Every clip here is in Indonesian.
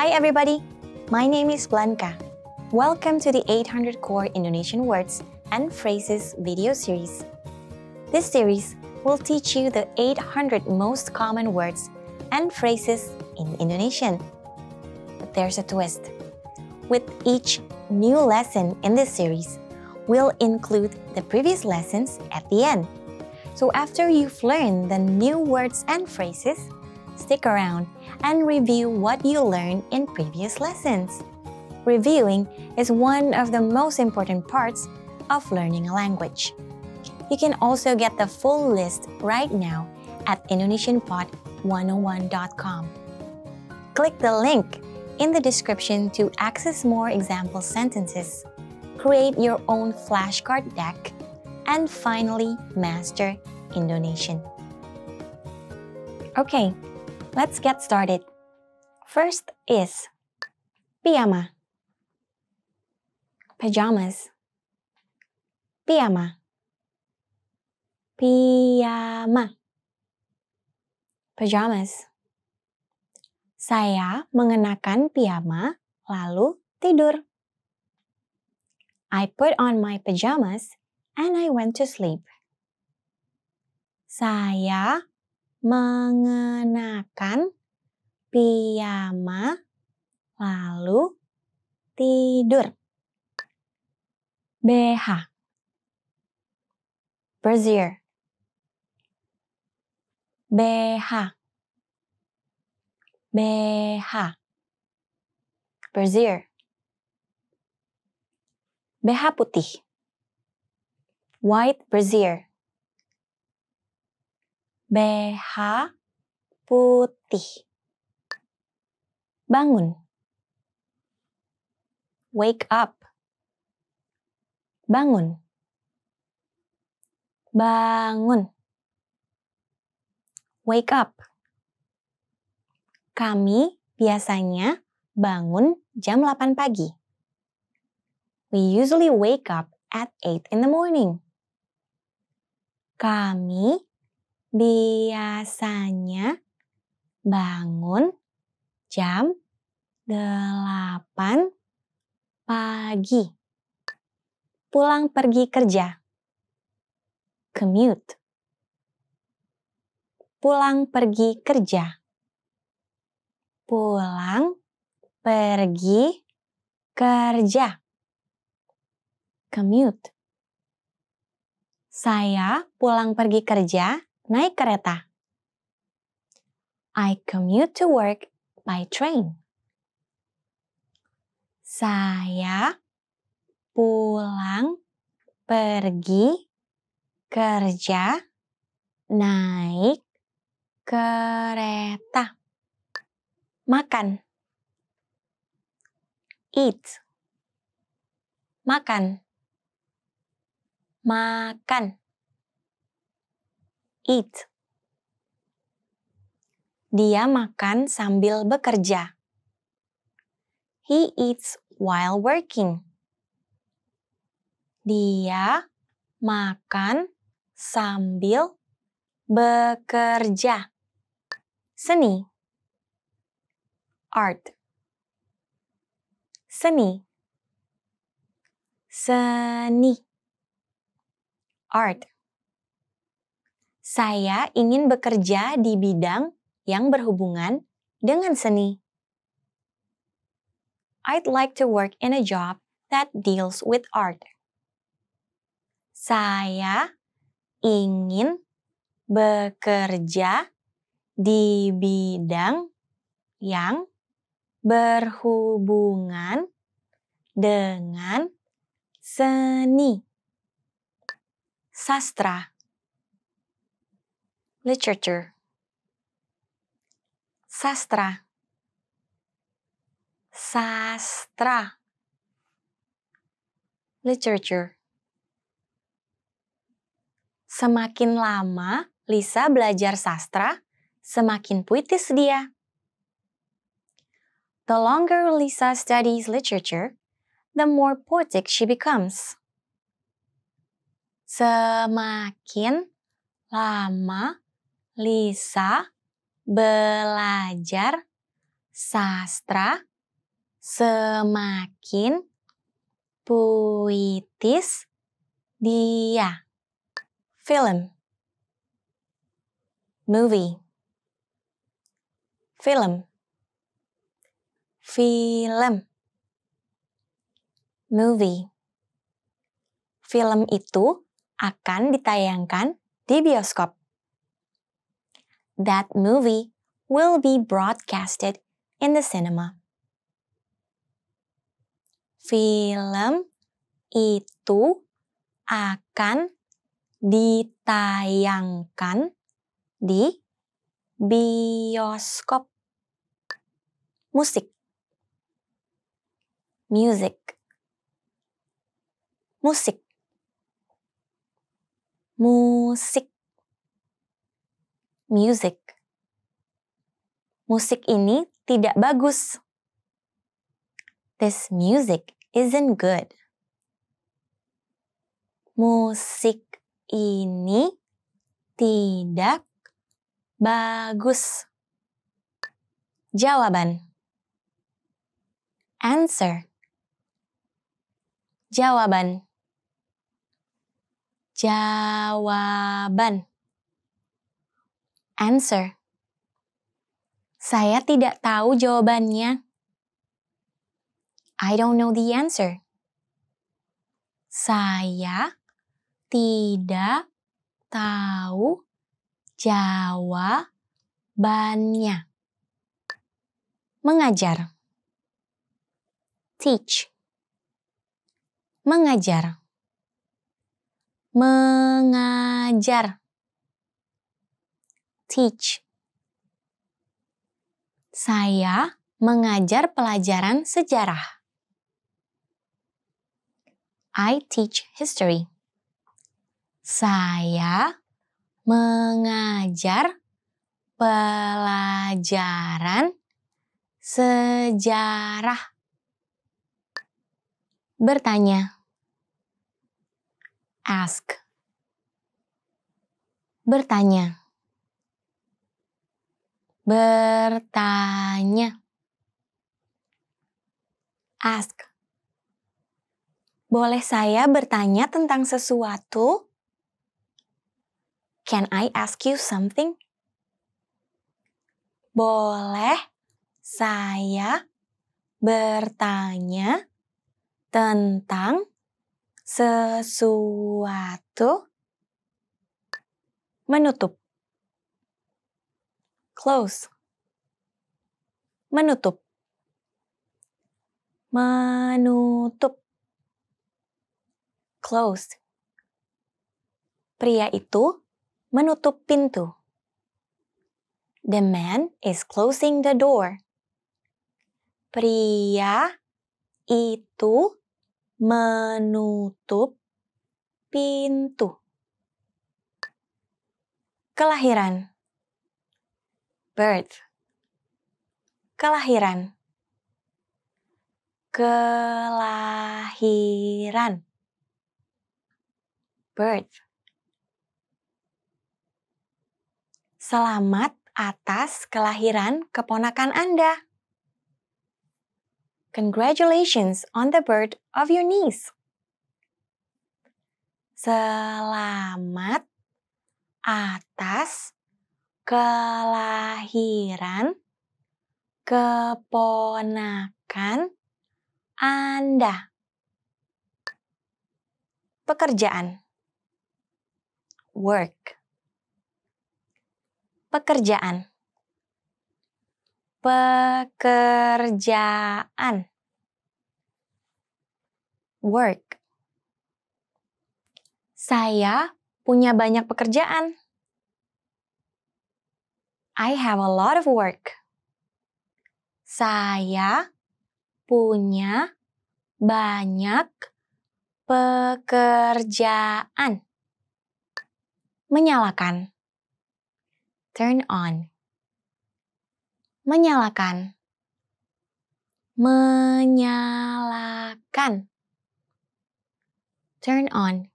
Hi everybody! My name is Blanca. Welcome to the 800 Core Indonesian Words and Phrases video series. This series will teach you the 800 most common words and phrases in Indonesian. But there's a twist. With each new lesson in this series, we'll include the previous lessons at the end. So after you've learned the new words and phrases, stick around and review what you learned in previous lessons. Reviewing is one of the most important parts of learning a language. You can also get the full list right now at indonesianpod101.com. Click the link in the description to access more example sentences, create your own flashcard deck, and finally master Indonesian. Okay, Let's get started. First is piyama, pajamas, piyama, piyama, pajamas. Saya mengenakan piyama lalu tidur. I put on my pajamas and I went to sleep. Saya mengenakan piyama lalu tidur. BH Brazier BH BH Brazier BH putih White Brazier BH putih. Bangun. Wake up. Bangun. Bangun. Wake up. Kami biasanya bangun jam 8 pagi. We usually wake up at 8 in the morning. Kami biasanya bangun jam delapan pagi. Pulang pergi kerja. Commute. Pulang pergi kerja. Pulang pergi kerja. Commute. Saya pulang pergi kerja naik kereta. I commute to work by train. Saya pulang pergi kerja naik kereta. Makan. Eat. Makan. Makan eat. Dia makan sambil bekerja. He eats while working. Dia makan sambil bekerja. Seni Art Seni Seni Art saya ingin bekerja di bidang yang berhubungan dengan seni. I'd like to work in a job that deals with art. Saya ingin bekerja di bidang yang berhubungan dengan seni sastra literature, sastra, sastra, literature. Semakin lama Lisa belajar sastra, semakin puitis dia. The longer Lisa studies literature, the more poetic she becomes. Semakin lama Lisa belajar sastra semakin puitis dia. Film Movie Film Film Movie Film itu akan ditayangkan di bioskop that movie will be broadcasted in the cinema. Film itu akan ditayangkan di bioskop musik music musik musik music. Musik ini tidak bagus. This music isn't good. Musik ini tidak bagus. Jawaban. Answer. Jawaban. Jawaban. Answer. Saya tidak tahu jawabannya. I don't know the answer. Saya tidak tahu jawabannya. Mengajar. Teach. Mengajar. Mengajar teach. Saya mengajar pelajaran sejarah. I teach history. Saya mengajar pelajaran sejarah. Bertanya. Ask. Bertanya. Bertanya. Ask. Boleh saya bertanya tentang sesuatu? Can I ask you something? Boleh saya bertanya tentang sesuatu? Menutup close menutup menutup close pria itu menutup pintu the man is closing the door pria itu menutup pintu kelahiran birth kelahiran kelahiran birth Selamat atas kelahiran keponakan Anda. Congratulations on the birth of your niece. Selamat atas kelahiran keponakan Anda. Pekerjaan work pekerjaan pekerjaan work Saya punya banyak pekerjaan. I have a lot of work. Saya punya banyak pekerjaan. Menyalakan. Turn on. Menyalakan. Menyalakan. Turn on.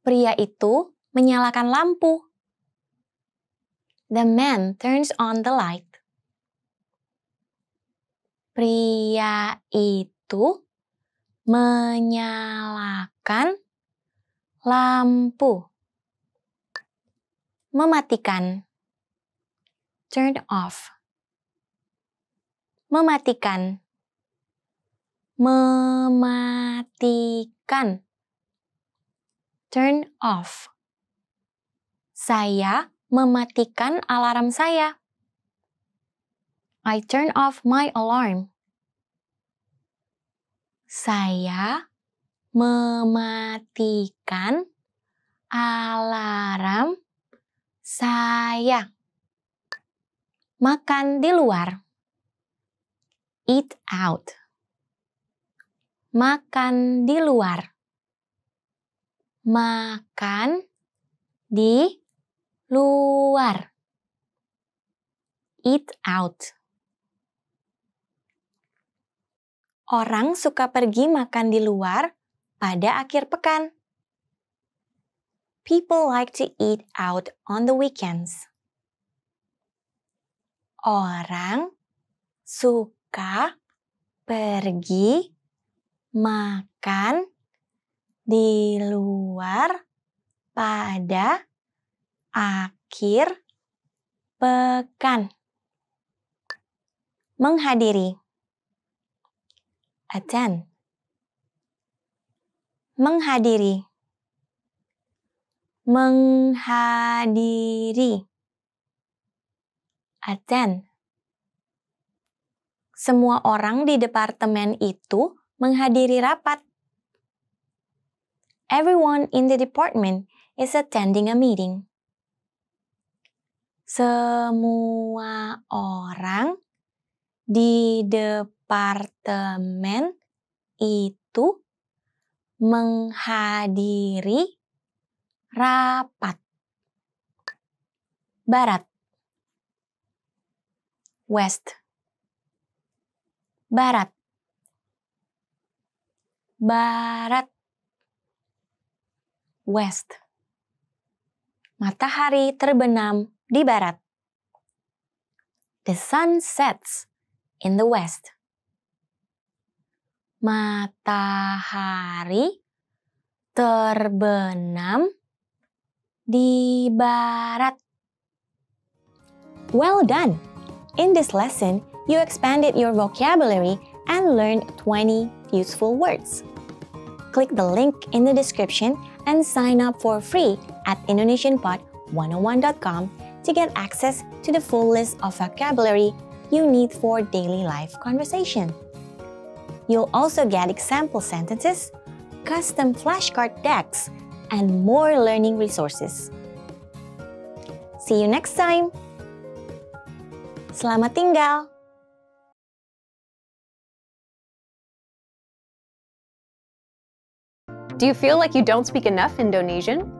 Pria itu menyalakan lampu. The man turns on the light. Pria itu menyalakan lampu. Mematikan. Turn off. Mematikan. Mematikan. Turn off. Saya mematikan alarm saya. I turn off my alarm. Saya mematikan alarm saya. Makan di luar. Eat out. Makan di luar. Makan di luar. Eat out. Orang suka pergi makan di luar pada akhir pekan. People like to eat out on the weekends. Orang suka pergi makan di luar pada akhir pekan akhir pekan. Menghadiri. Attend. Menghadiri. Menghadiri. Attend. Semua orang di departemen itu menghadiri rapat. Everyone in the department is attending a meeting semua orang di departemen itu menghadiri rapat barat west barat barat west matahari terbenam di barat. The sun sets in the west. Matahari terbenam di barat. Well done! In this lesson, you expanded your vocabulary and learned 20 useful words. Click the link in the description and sign up for free at indonesianpod101.com to get access to the full list of vocabulary you need for daily life conversation. You'll also get example sentences, custom flashcard decks, and more learning resources. See you next time! Selamat tinggal! Do you feel like you don't speak enough Indonesian?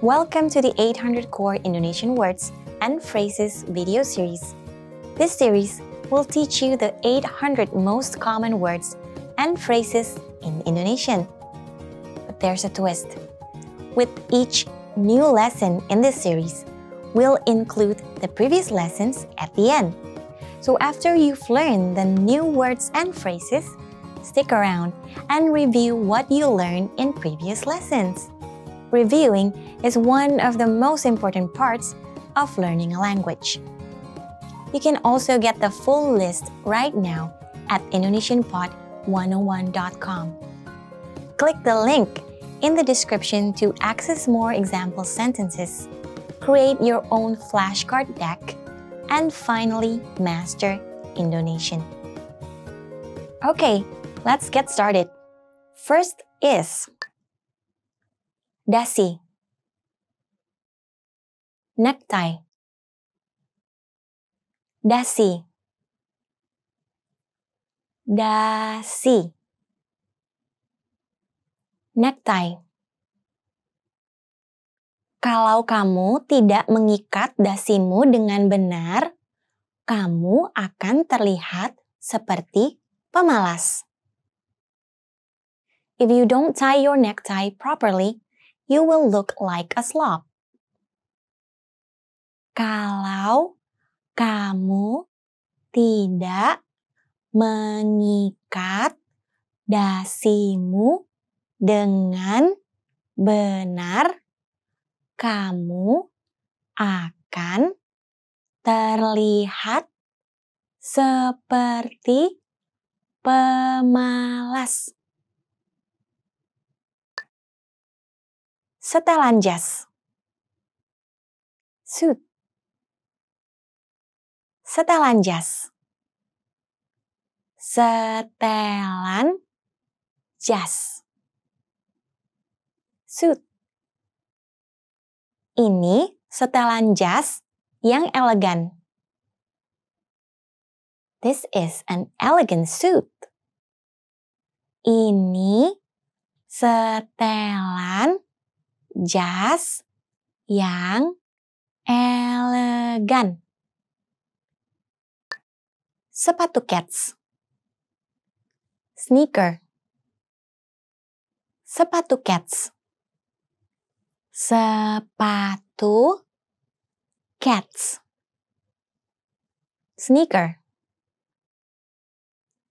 Welcome to the 800 Core Indonesian Words and Phrases video series. This series will teach you the 800 most common words and phrases in Indonesian. But there's a twist. With each new lesson in this series, we'll include the previous lessons at the end. So after you've learned the new words and phrases, stick around and review what you learned in previous lessons. Reviewing is one of the most important parts of learning a language. You can also get the full list right now at indonesianpod101.com. Click the link in the description to access more example sentences, create your own flashcard deck, and finally master Indonesian. Okay, let's get started. First is dasi necktie dasi dasi necktie kalau kamu tidak mengikat dasimu dengan benar, kamu akan terlihat seperti pemalas. If you don't tie your necktie properly, you will look like a slob. Kalau kamu tidak mengikat dasimu dengan benar, kamu akan terlihat seperti pemalas. setelan jas. Suit. Setelan jas. Setelan jas. Suit. Ini setelan jas yang elegan. This is an elegant suit. Ini setelan jas yang elegan. Sepatu cats. Sneaker. Sepatu cats. Sepatu cats. Sneaker.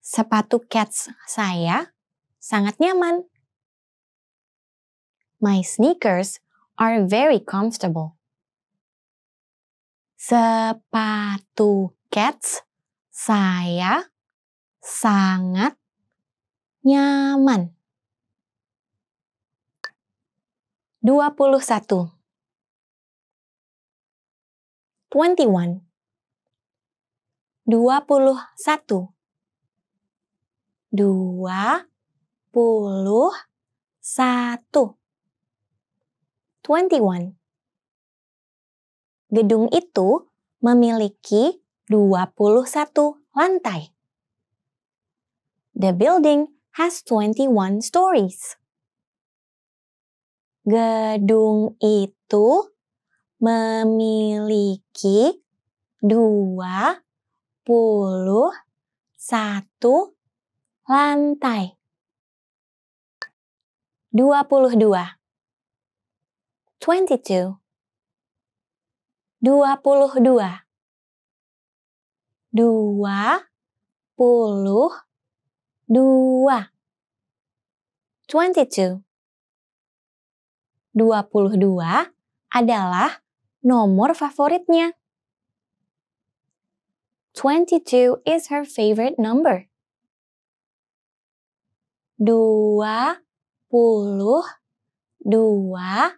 Sepatu cats saya sangat nyaman My sneakers are very comfortable. Sepatu cats saya sangat nyaman. 21 21 21 21 21. Gedung itu memiliki 21 lantai. The building has 21 stories. Gedung itu memiliki 21 lantai. 22. 22 22 dua puluh dua twenty two dua puluh dua adalah nomor favoritnya. Twenty two is her favorite number. Dua puluh dua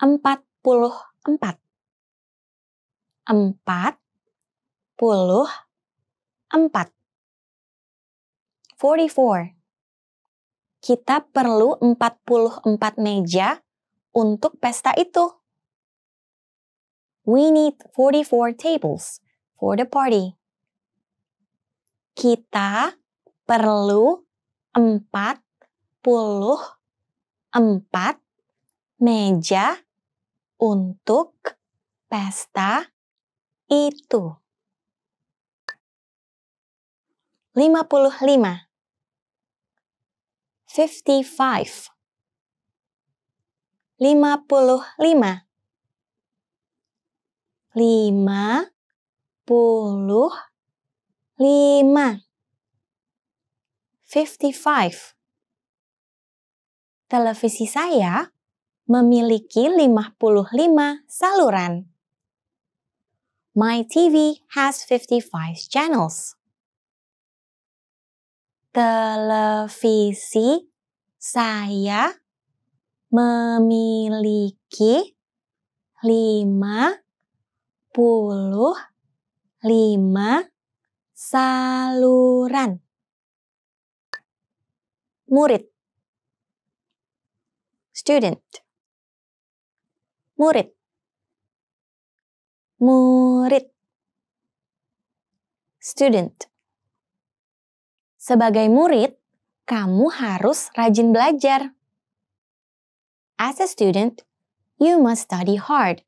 empat puluh empat. Empat puluh empat. Forty four. Kita perlu empat puluh empat meja untuk pesta itu. We need 44 tables for the party. Kita perlu empat puluh empat meja untuk pesta itu. 55 55 55 lima puluh lima fifty five televisi saya memiliki 55 saluran. My TV has 55 channels. Televisi saya memiliki 55 lima saluran. Murid Student murid murid student Sebagai murid, kamu harus rajin belajar. As a student, you must study hard.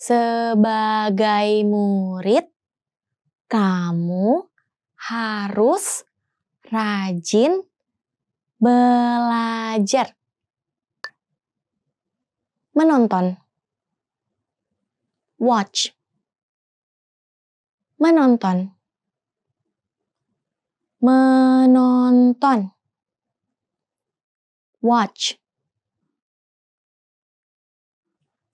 Sebagai murid, kamu harus rajin belajar menonton watch menonton menonton watch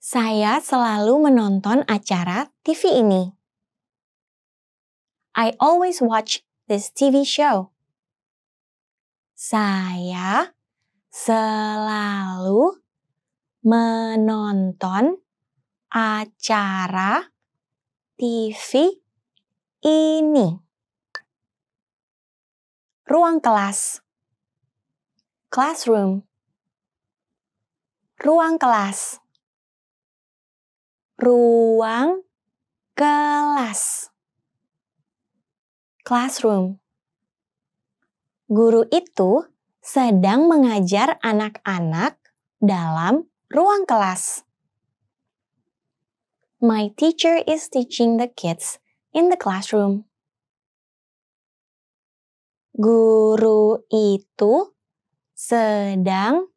Saya selalu menonton acara TV ini. I always watch this TV show. Saya selalu menonton acara TV ini. Ruang kelas. Classroom. Ruang kelas. Ruang kelas. Classroom. Guru itu sedang mengajar anak-anak dalam Ruang kelas. My teacher is teaching the kids in the classroom. Guru itu sedang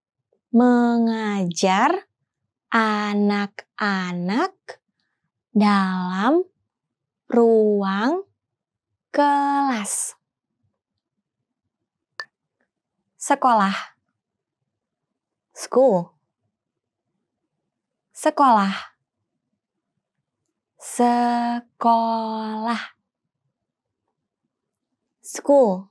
mengajar anak-anak dalam ruang kelas. Sekolah. School sekolah sekolah school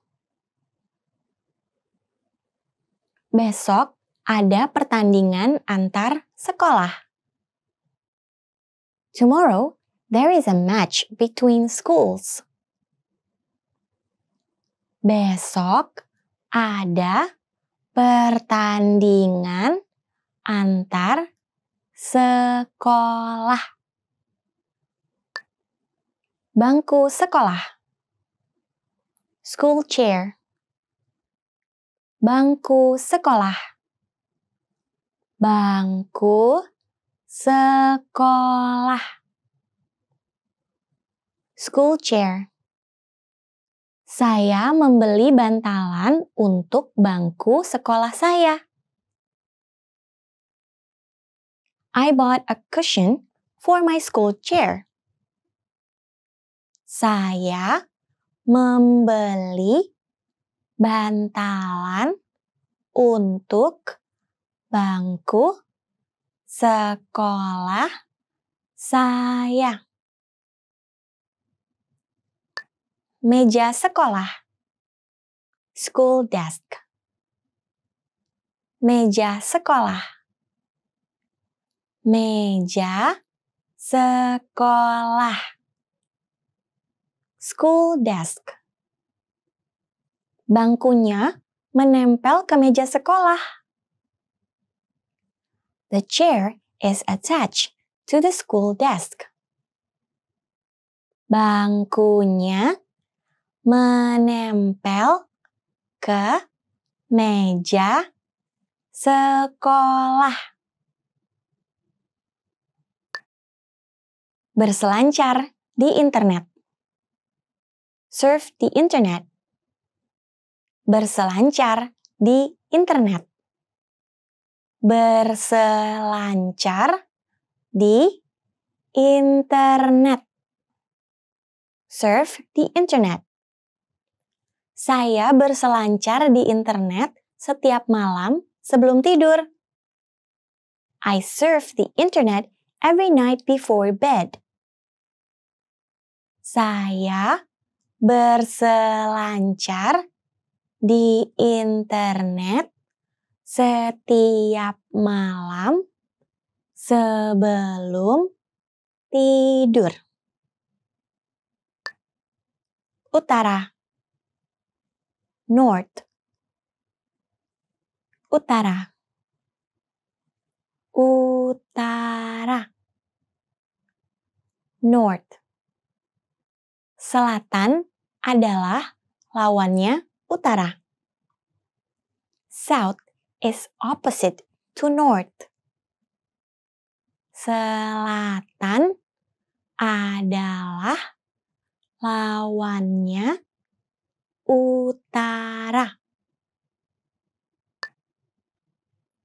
besok ada pertandingan antar sekolah tomorrow there is a match between schools besok ada pertandingan antar sekolah bangku sekolah school chair bangku sekolah bangku sekolah school chair saya membeli bantalan untuk bangku sekolah saya. I bought a cushion for my school chair. Saya membeli bantalan untuk bangku sekolah saya. Meja sekolah. School desk. Meja sekolah meja sekolah school desk bangkunya menempel ke meja sekolah the chair is attached to the school desk bangkunya menempel ke meja sekolah Berselancar di internet. Surf di internet. Berselancar di internet. Berselancar di internet. Surf di internet. Saya berselancar di internet setiap malam sebelum tidur. I surf the internet every night before bed. Saya berselancar di internet setiap malam sebelum tidur. Utara North Utara Utara North Selatan adalah lawannya utara. South is opposite to north. Selatan adalah lawannya utara.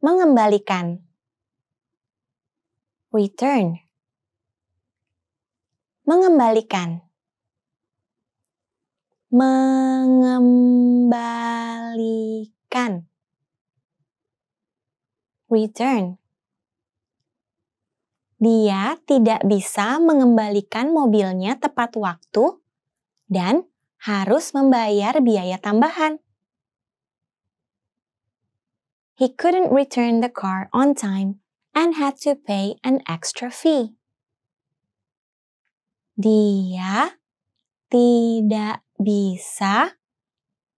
Mengembalikan. Return. Mengembalikan mengembalikan return dia tidak bisa mengembalikan mobilnya tepat waktu dan harus membayar biaya tambahan. He couldn't return the car on time and had to pay an extra fee. Dia tidak bisa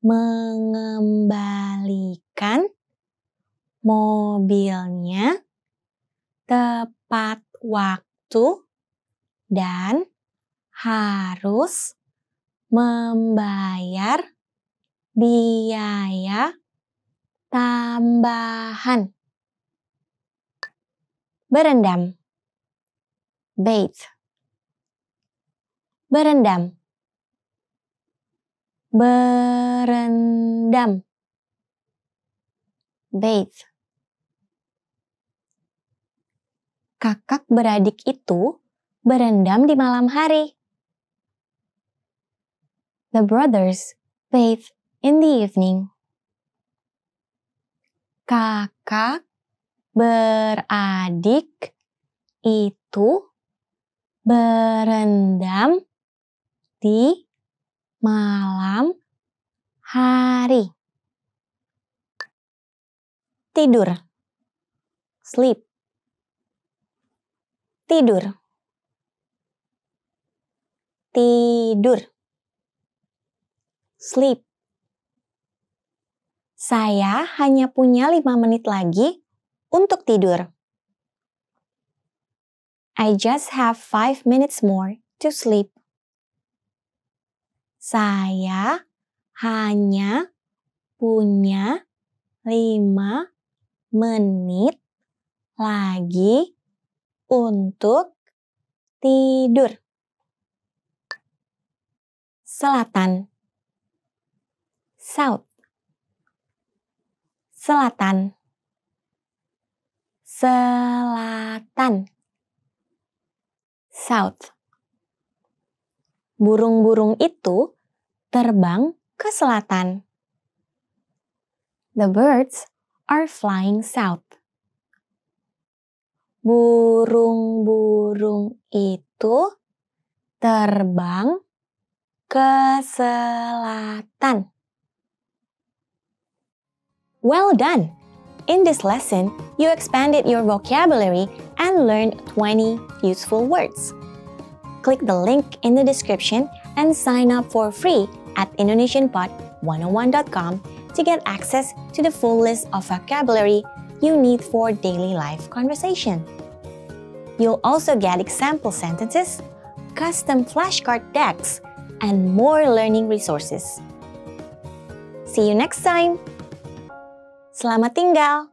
mengembalikan mobilnya tepat waktu dan harus membayar biaya tambahan. Berendam. bait Berendam berendam bathe kakak beradik itu berendam di malam hari the brothers bathe in the evening kakak beradik itu berendam di malam, hari. Tidur, sleep. Tidur, tidur, sleep. Saya hanya punya lima menit lagi untuk tidur. I just have five minutes more to sleep. Saya hanya punya lima menit lagi untuk tidur. Selatan South Selatan Selatan South burung-burung itu terbang ke selatan. The birds are flying south. Burung-burung itu terbang ke selatan. Well done! In this lesson, you expanded your vocabulary and learned 20 useful words. click the link in the description and sign up for free at indonesianpod101.com to get access to the full list of vocabulary you need for daily life conversation. You'll also get example sentences, custom flashcard decks, and more learning resources. See you next time! Selamat tinggal!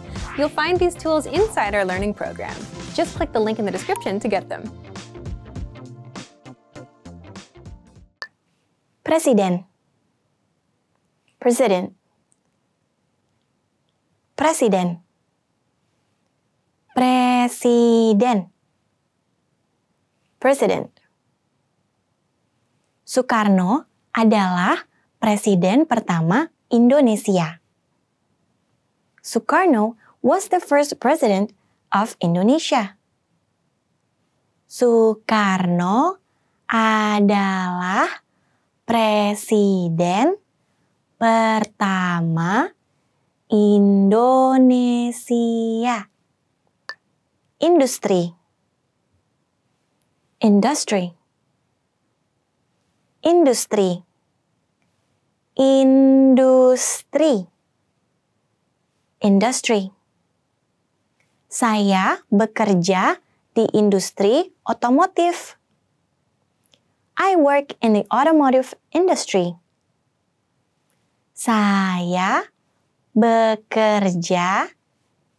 You'll find these tools inside our learning program. Just click the link in the description to get them. Presiden President Presiden Presiden President Soekarno adalah presiden pertama Indonesia. Soekarno was the first president of Indonesia? Soekarno adalah presiden pertama Indonesia. Industri. Industry. Industri. Industri. Industry. Saya bekerja di industri otomotif. I work in the automotive industry. Saya bekerja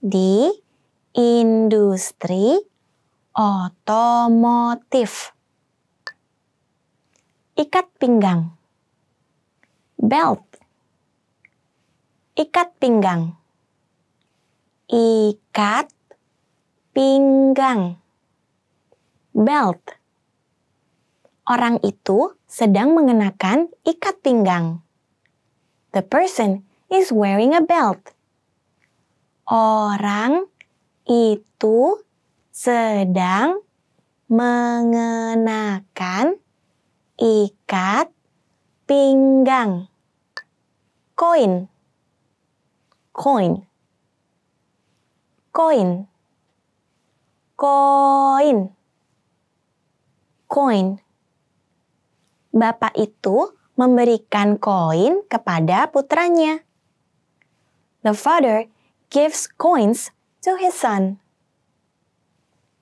di industri otomotif. Ikat pinggang. Belt. Ikat pinggang. Ikat pinggang. Belt. Orang itu sedang mengenakan ikat pinggang. The person is wearing a belt. Orang itu sedang mengenakan ikat pinggang. Coin, coin, coin. Koin. koin. Bapak itu memberikan koin kepada putranya. The father gives coins to his son.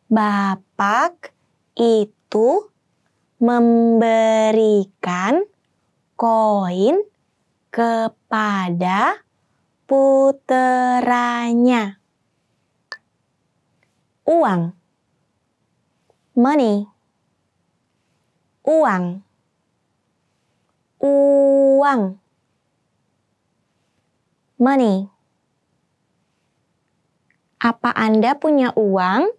Bapak itu memberikan koin kepada putranya uang money uang uang money apa Anda punya uang?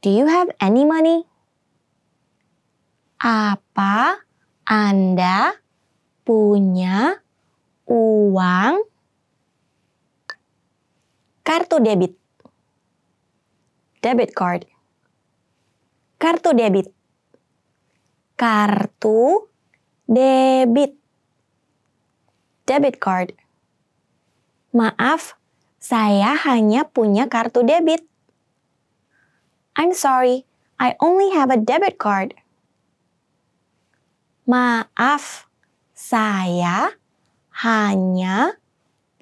Do you have any money? Apa Anda punya uang? Kartu debit debit card. Kartu debit. Kartu debit. Debit card. Maaf, saya hanya punya kartu debit. I'm sorry, I only have a debit card. Maaf, saya hanya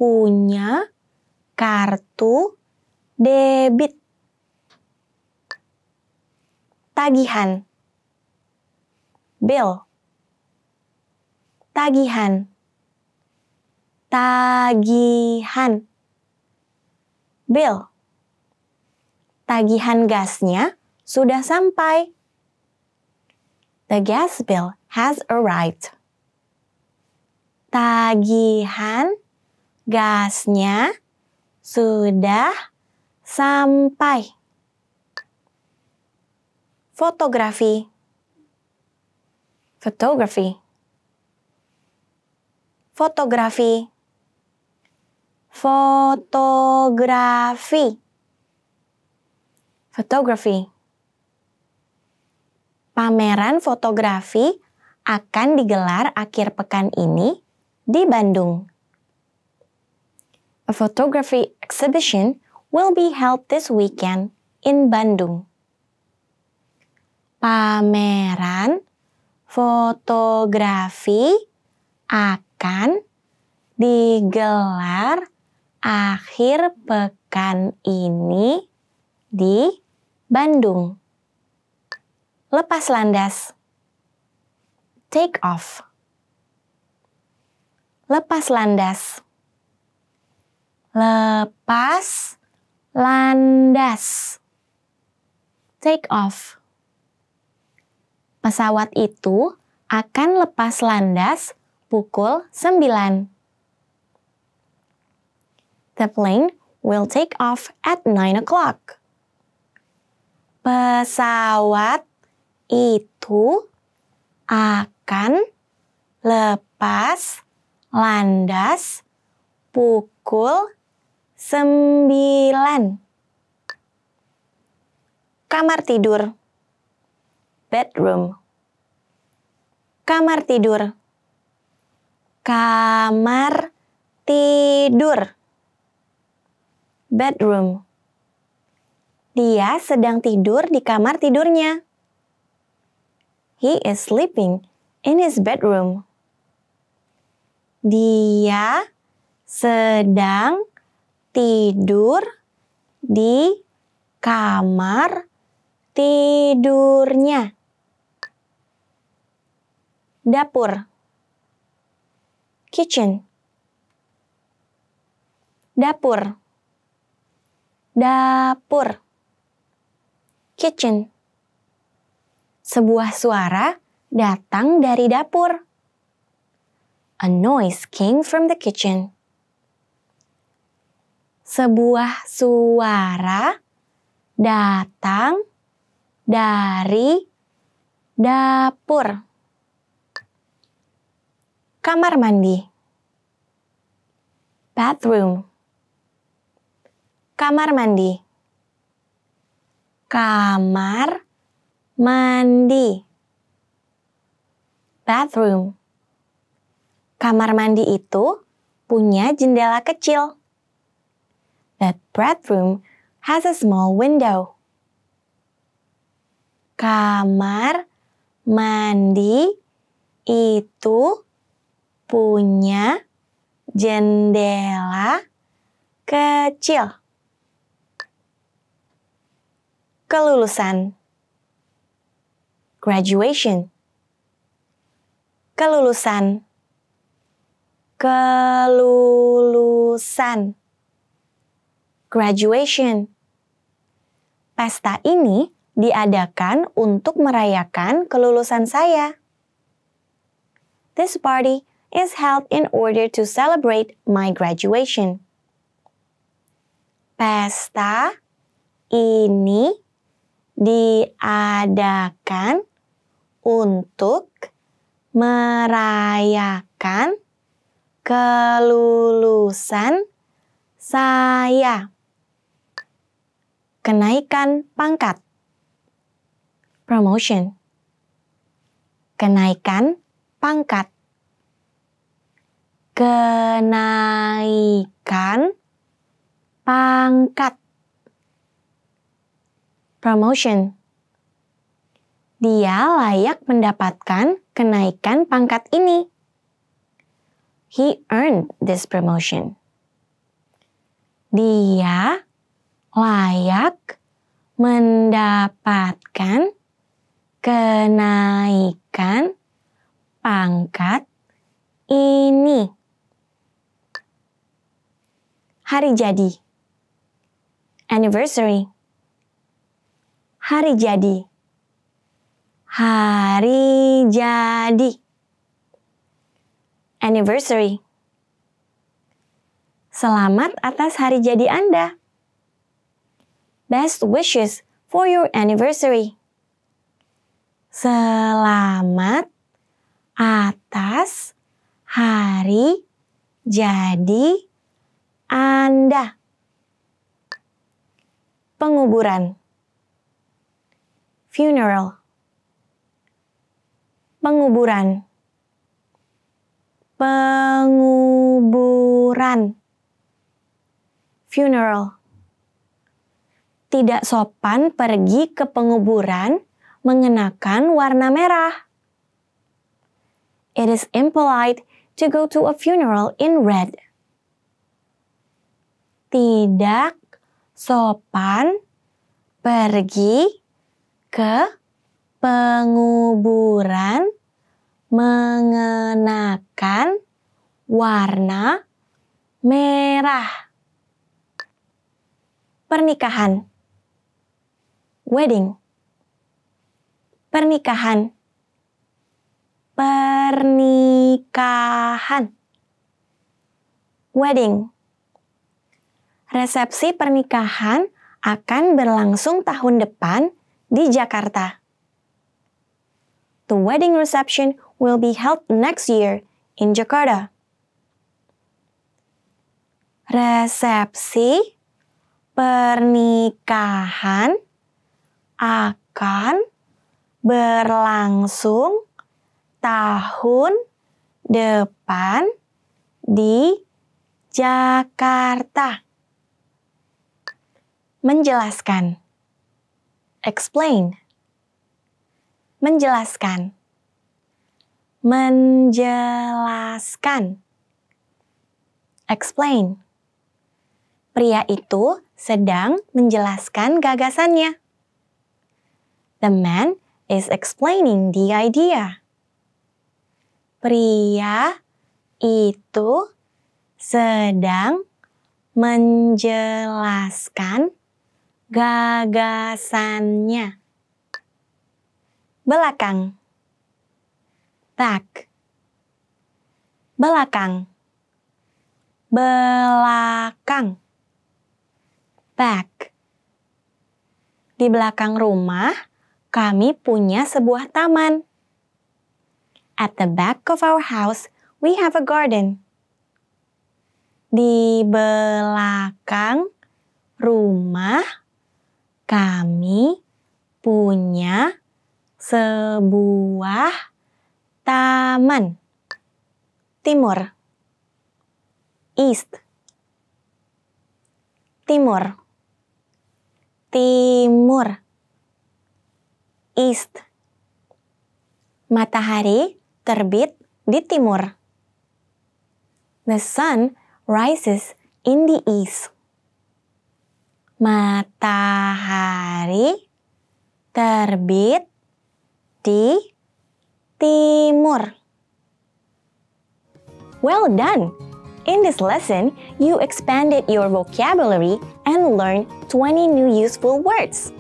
punya kartu debit tagihan bill tagihan tagihan bill tagihan gasnya sudah sampai The gas bill has arrived. Tagihan gasnya sudah sampai fotografi, fotografi, fotografi, fotografi, fotografi. Pameran fotografi akan digelar akhir pekan ini di Bandung. A photography exhibition will be held this weekend in Bandung pameran fotografi akan digelar akhir pekan ini di Bandung. Lepas landas. Take off. Lepas landas. Lepas landas. Take off pesawat itu akan lepas landas pukul 9. The plane will take off at 9 o'clock. Pesawat itu akan lepas landas pukul 9. Kamar tidur bedroom. Kamar tidur. Kamar tidur. Bedroom. Dia sedang tidur di kamar tidurnya. He is sleeping in his bedroom. Dia sedang tidur di kamar tidurnya dapur kitchen dapur dapur kitchen sebuah suara datang dari dapur a noise came from the kitchen sebuah suara datang dari dapur kamar mandi, bathroom, kamar mandi, kamar mandi, bathroom. Kamar mandi itu punya jendela kecil. That bathroom has a small window. Kamar mandi itu punya jendela kecil. Kelulusan graduation kelulusan kelulusan graduation Pesta ini diadakan untuk merayakan kelulusan saya. This party is held in order to celebrate my graduation. Pesta ini diadakan untuk merayakan kelulusan saya. Kenaikan pangkat. Promotion. Kenaikan pangkat kenaikan pangkat promotion. Dia layak mendapatkan kenaikan pangkat ini. He earned this promotion. Dia layak mendapatkan kenaikan pangkat ini hari jadi, anniversary, hari jadi, hari jadi, anniversary. Selamat atas hari jadi Anda. Best wishes for your anniversary. Selamat atas hari jadi anda. Penguburan. Funeral. Penguburan. Penguburan. Funeral. Tidak sopan pergi ke penguburan mengenakan warna merah. It is impolite to go to a funeral in red tidak sopan pergi ke penguburan mengenakan warna merah. Pernikahan. Wedding. Pernikahan. Pernikahan. Wedding resepsi pernikahan akan berlangsung tahun depan di Jakarta. The wedding reception will be held next year in Jakarta. Resepsi pernikahan akan berlangsung tahun depan di Jakarta menjelaskan explain menjelaskan menjelaskan explain pria itu sedang menjelaskan gagasannya the man is explaining the idea pria itu sedang menjelaskan gagasannya belakang back belakang belakang back di belakang rumah kami punya sebuah taman at the back of our house we have a garden di belakang rumah kami punya sebuah taman. Timur. East. Timur. Timur. East. Matahari terbit di timur. The sun rises in the east. matahari terbit di timur. Well done! In this lesson, you expanded your vocabulary and learned 20 new useful words.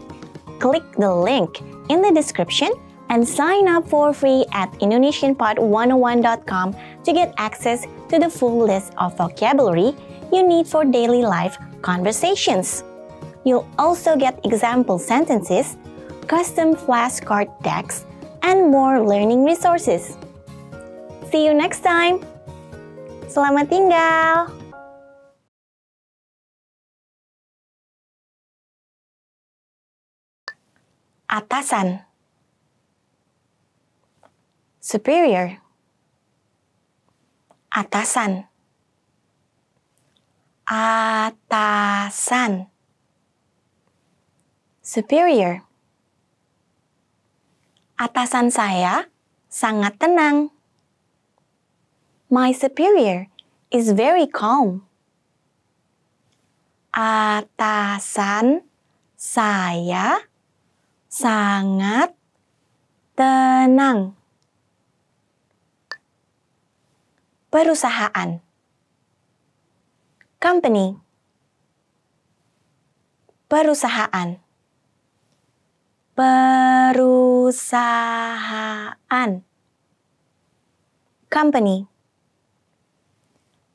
Click the link in the description and sign up for free at indonesianpod101.com to get access to the full list of vocabulary you need for daily life conversations. You'll also get example sentences, custom flashcard decks, and more learning resources. See you next time! Selamat tinggal! atasan superior atasan atasan superior. Atasan saya sangat tenang. My superior is very calm. Atasan saya sangat tenang. Perusahaan Company Perusahaan perusahaan company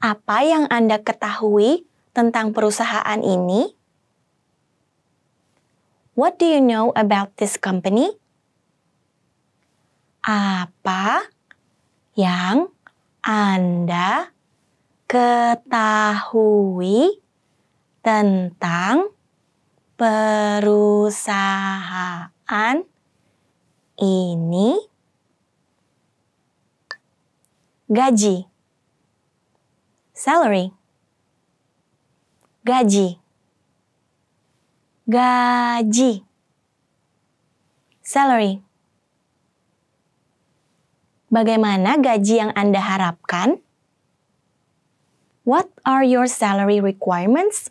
apa yang Anda ketahui tentang perusahaan ini? What do you know about this company? Apa yang Anda ketahui tentang perusahaan ini gaji salary gaji gaji salary Bagaimana gaji yang Anda harapkan? What are your salary requirements?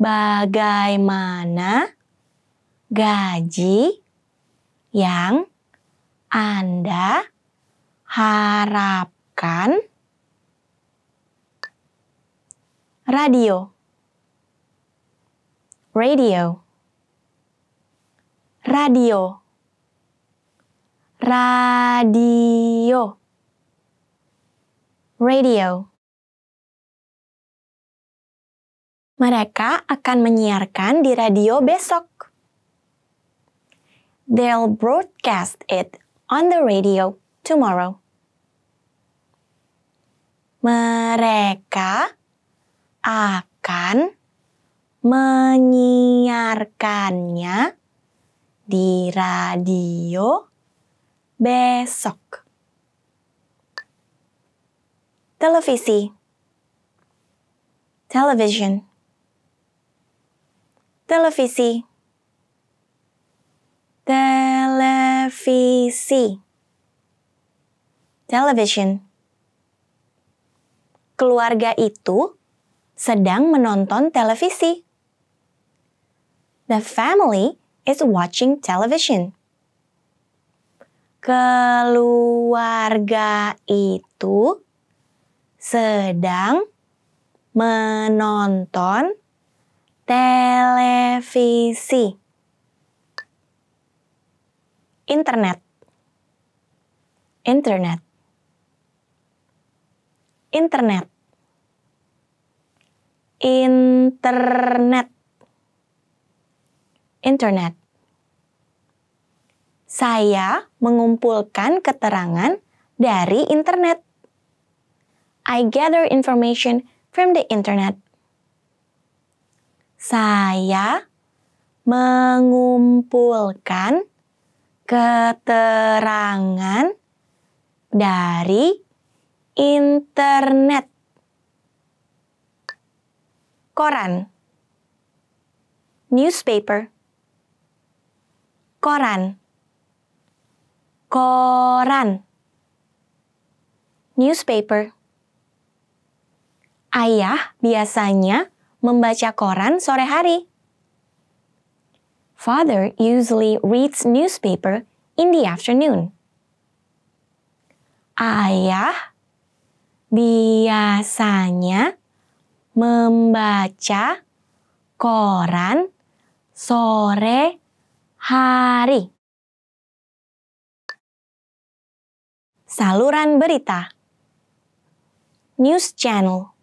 bagaimana gaji yang Anda harapkan radio radio radio radio radio Mereka akan menyiarkan di radio besok. They'll broadcast it on the radio tomorrow. Mereka akan menyiarkannya di radio besok. Televisi. Television televisi televisi television keluarga itu sedang menonton televisi the family is watching television keluarga itu sedang menonton televisi, internet, internet, internet, internet, internet. Saya mengumpulkan keterangan dari internet. I gather information from the internet saya mengumpulkan keterangan dari internet. Koran. Newspaper. Koran. Koran. Newspaper. Ayah biasanya membaca koran sore hari. Father usually reads newspaper in the afternoon. Ayah biasanya membaca koran sore hari. Saluran berita News Channel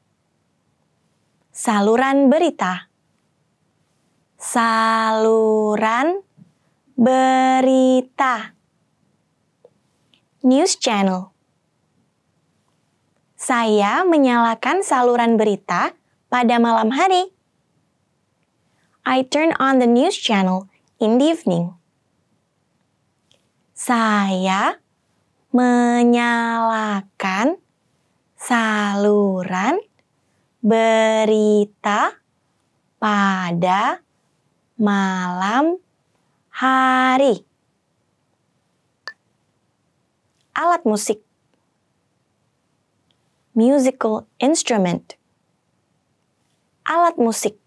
saluran berita. Saluran berita. News channel. Saya menyalakan saluran berita pada malam hari. I turn on the news channel in the evening. Saya menyalakan saluran berita pada malam hari. Alat musik musical instrument alat musik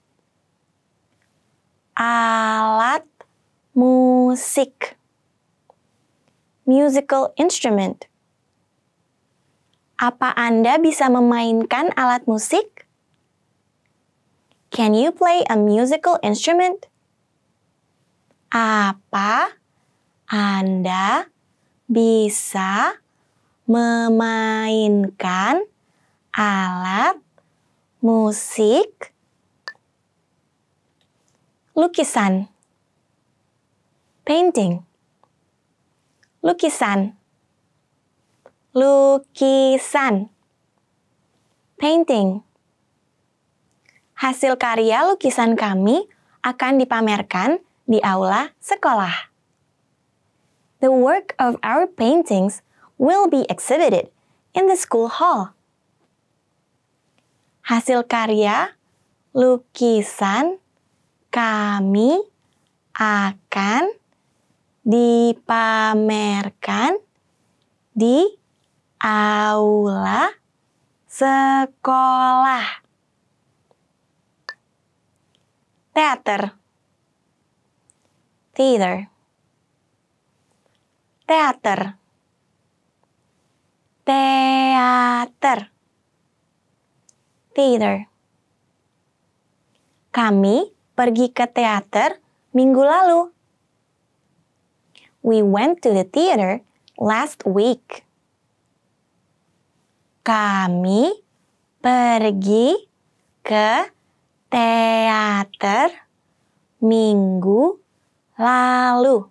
alat musik musical instrument apa Anda bisa memainkan alat musik? Can you play a musical instrument? Apa Anda bisa memainkan alat musik lukisan painting lukisan lukisan painting hasil karya lukisan kami akan dipamerkan di aula sekolah. The work of our paintings will be exhibited in the school hall. Hasil karya lukisan kami akan dipamerkan di aula sekolah teater theater teater teater theater kami pergi ke teater minggu lalu we went to the theater last week kami pergi ke teater minggu lalu.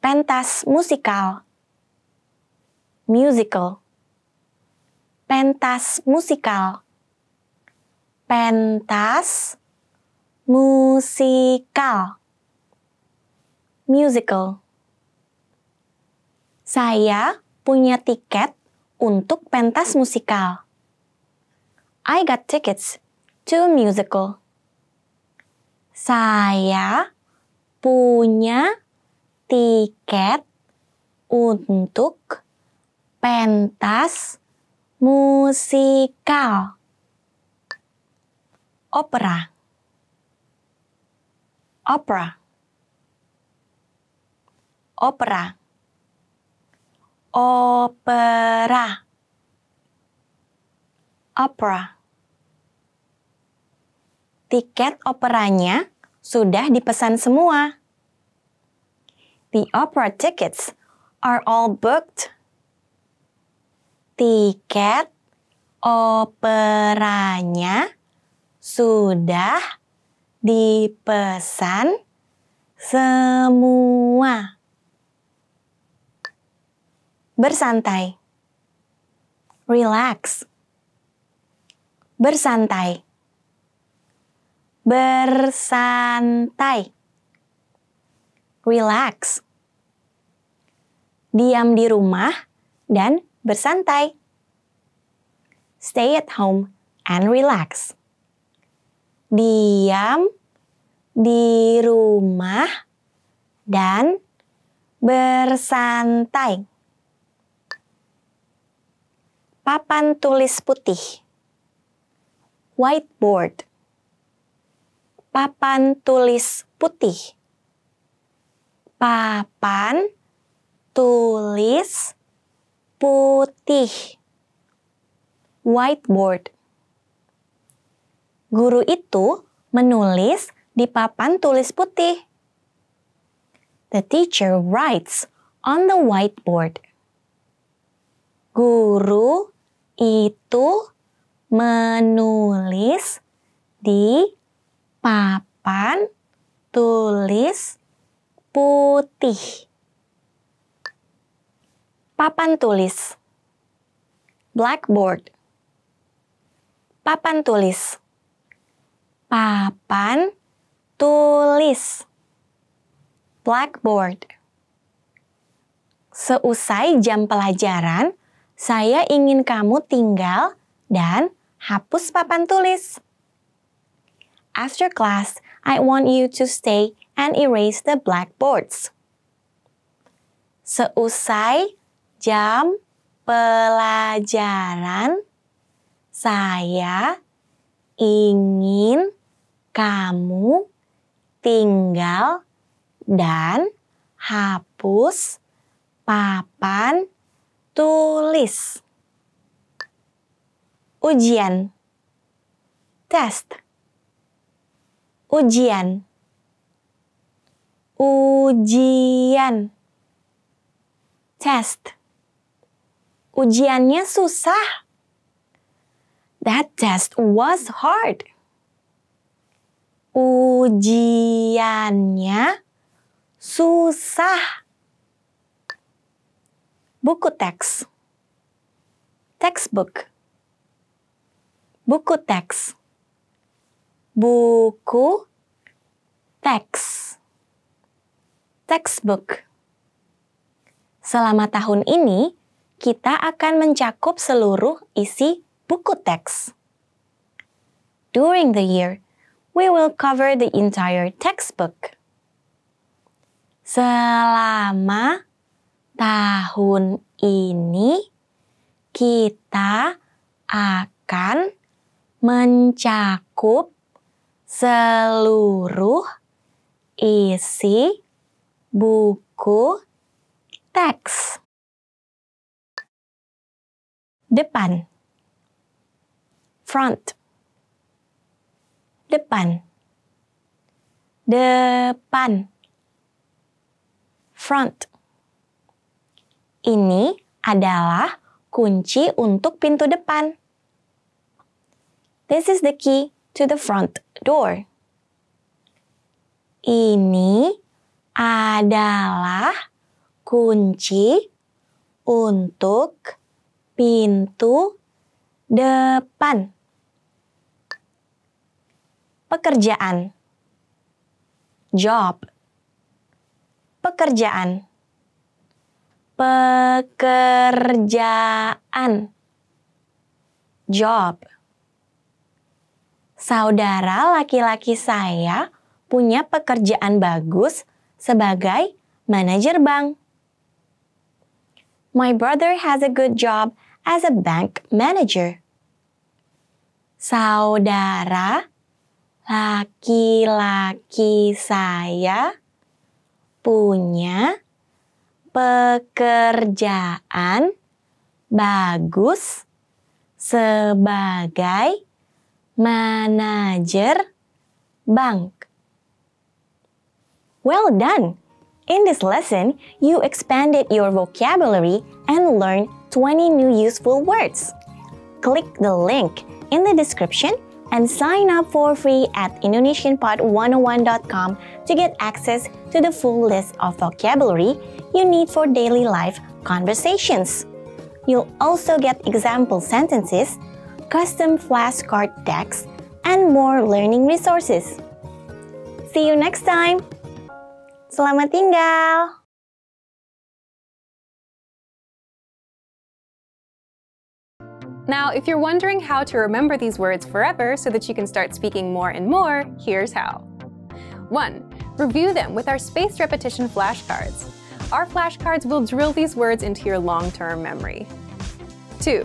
Pentas musikal musical pentas musikal pentas musikal musical Saya punya tiket untuk pentas musikal. I got tickets to musical. Saya punya tiket untuk pentas musikal opera opera opera opera opera Tiket operanya sudah dipesan semua. The opera tickets are all booked. Tiket operanya sudah dipesan semua. Bersantai. Relax. Bersantai bersantai, relax, diam di rumah, dan bersantai. Stay at home and relax. Diam di rumah dan bersantai. Papan tulis putih, whiteboard papan tulis putih. Papan tulis putih. Whiteboard. Guru itu menulis di papan tulis putih. The teacher writes on the whiteboard. Guru itu menulis di papan tulis putih. Papan tulis. Blackboard. Papan tulis. Papan tulis. Blackboard. Seusai jam pelajaran, saya ingin kamu tinggal dan hapus papan tulis. After class, I want you to stay and erase the blackboards. Seusai jam pelajaran, saya ingin kamu tinggal dan hapus papan tulis. Ujian Test ujian ujian test ujiannya susah that test was hard ujiannya susah buku teks textbook buku teks buku teks textbook Selama tahun ini kita akan mencakup seluruh isi buku teks During the year we will cover the entire textbook Selama tahun ini kita akan mencakup seluruh isi buku teks. Depan. Front. Depan. Depan. Front. Ini adalah kunci untuk pintu depan. This is the key to the front door. Ini adalah kunci untuk pintu depan. Pekerjaan. Job. Pekerjaan. Pekerjaan. Job saudara laki-laki saya punya pekerjaan bagus sebagai manajer bank. My brother has a good job as a bank manager. Saudara laki-laki saya punya pekerjaan bagus sebagai manager bank. Well done! In this lesson, you expanded your vocabulary and learned 20 new useful words. Click the link in the description and sign up for free at indonesianpod101.com to get access to the full list of vocabulary you need for daily life conversations. You'll also get example sentences custom flashcard decks, and more learning resources. See you next time! Selamat tinggal! Now, if you're wondering how to remember these words forever so that you can start speaking more and more, here's how. 1. Review them with our spaced repetition flashcards. Our flashcards will drill these words into your long-term memory. 2.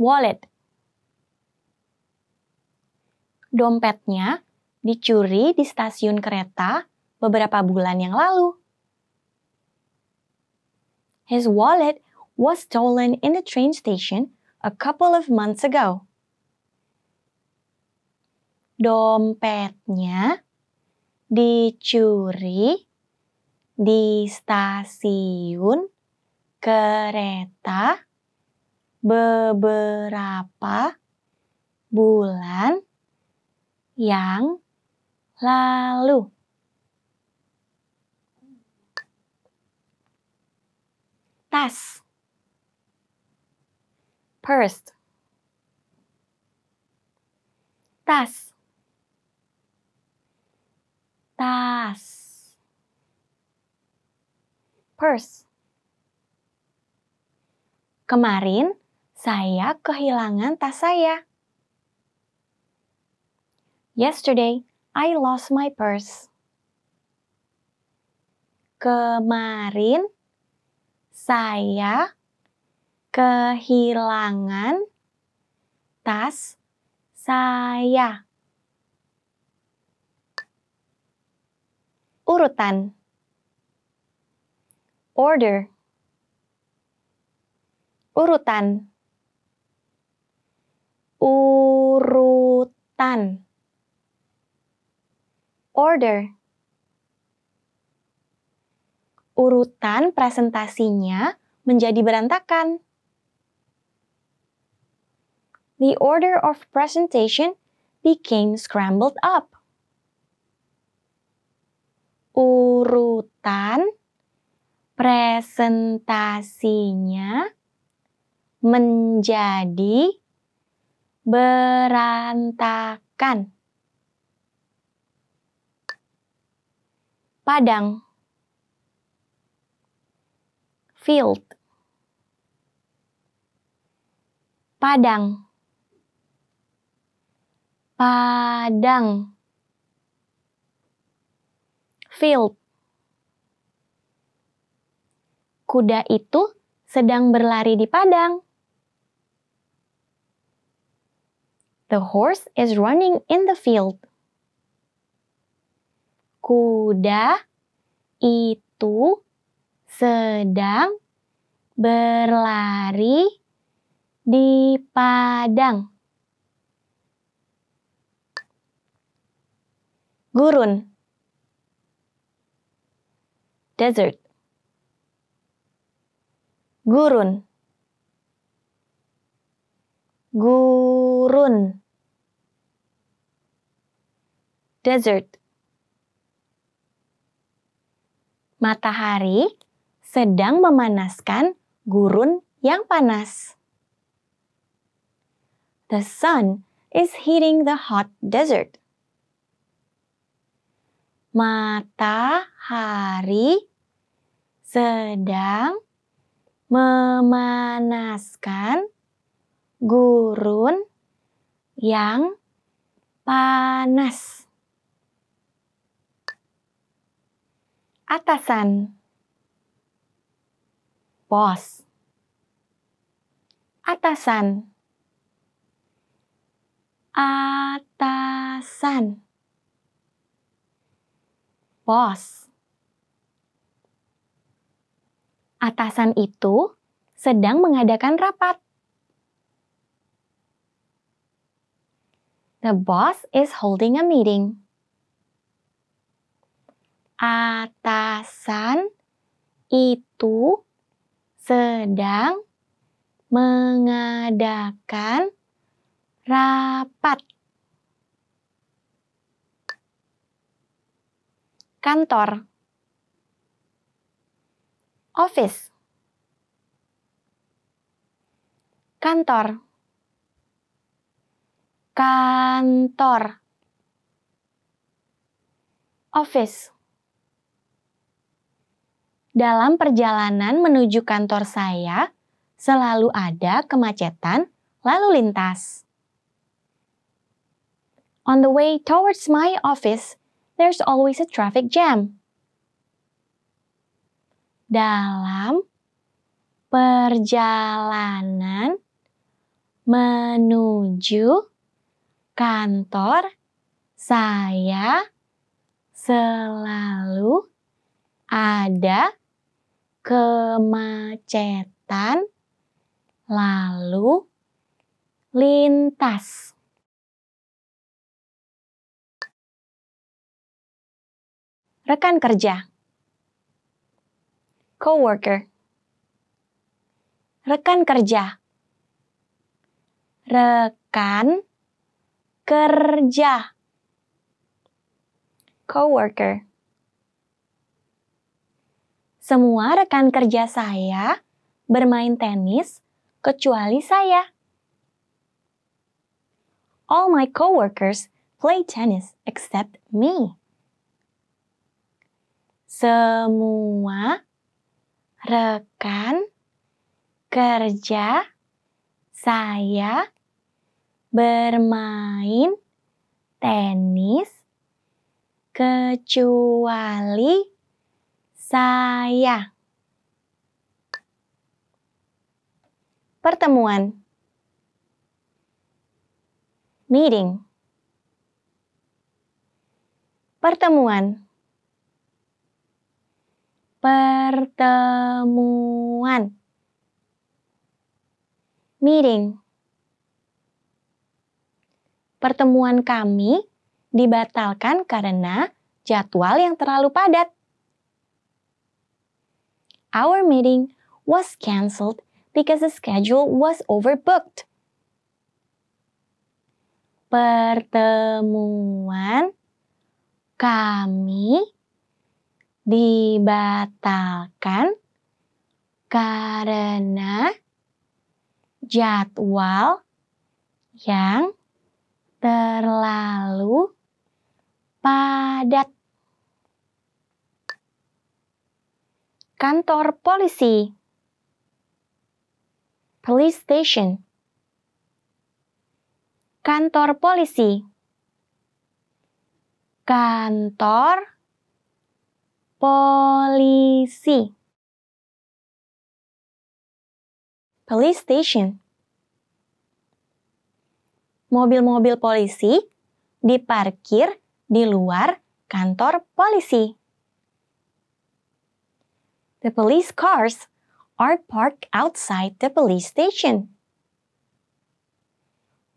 wallet. Dompetnya dicuri di stasiun kereta beberapa bulan yang lalu. His wallet was stolen in the train station a couple of months ago. Dompetnya dicuri di stasiun kereta beberapa bulan yang lalu. Tas. Purse. Tas. Tas. Purse. Kemarin saya kehilangan tas saya. Yesterday, I lost my purse. Kemarin, saya kehilangan tas saya. Urutan Order Urutan urutan order urutan presentasinya menjadi berantakan the order of presentation became scrambled up urutan presentasinya menjadi berantakan. Padang field padang padang field kuda itu sedang berlari di padang The horse is running in the field. Kuda itu sedang berlari di padang. Gurun Desert Gurun gurun desert matahari sedang memanaskan gurun yang panas. The sun is heating the hot desert. Matahari sedang memanaskan gurun yang panas. Atasan Bos Atasan Atasan Bos Atasan itu sedang mengadakan rapat. The boss is holding a meeting. Atasan itu sedang mengadakan rapat. Kantor Office Kantor kantor office dalam perjalanan menuju kantor saya selalu ada kemacetan lalu lintas On the way towards my office there's always a traffic jam Dalam perjalanan menuju kantor saya selalu ada kemacetan lalu lintas. Rekan kerja Coworker Rekan kerja Rekan kerja coworker Semua rekan kerja saya bermain tenis kecuali saya. All my coworkers play tennis except me. Semua rekan kerja saya bermain tenis kecuali saya. Pertemuan Meeting Pertemuan Pertemuan Meeting pertemuan kami dibatalkan karena jadwal yang terlalu padat. Our meeting was cancelled because the schedule was overbooked. Pertemuan kami dibatalkan karena jadwal yang terlalu padat. Kantor polisi. Police station. Kantor polisi. Kantor polisi. Police station mobil-mobil polisi diparkir di luar kantor polisi. The police cars are parked outside the police station.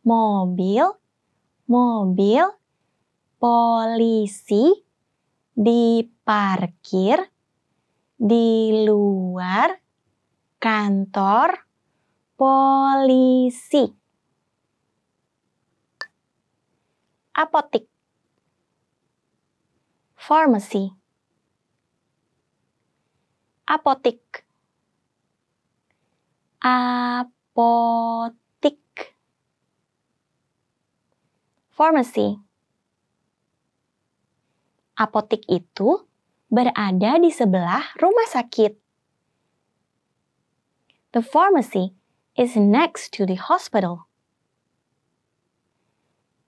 Mobil, mobil, polisi diparkir di luar kantor polisi. apotik pharmacy apotik apotik pharmacy apotik itu berada di sebelah rumah sakit The pharmacy is next to the hospital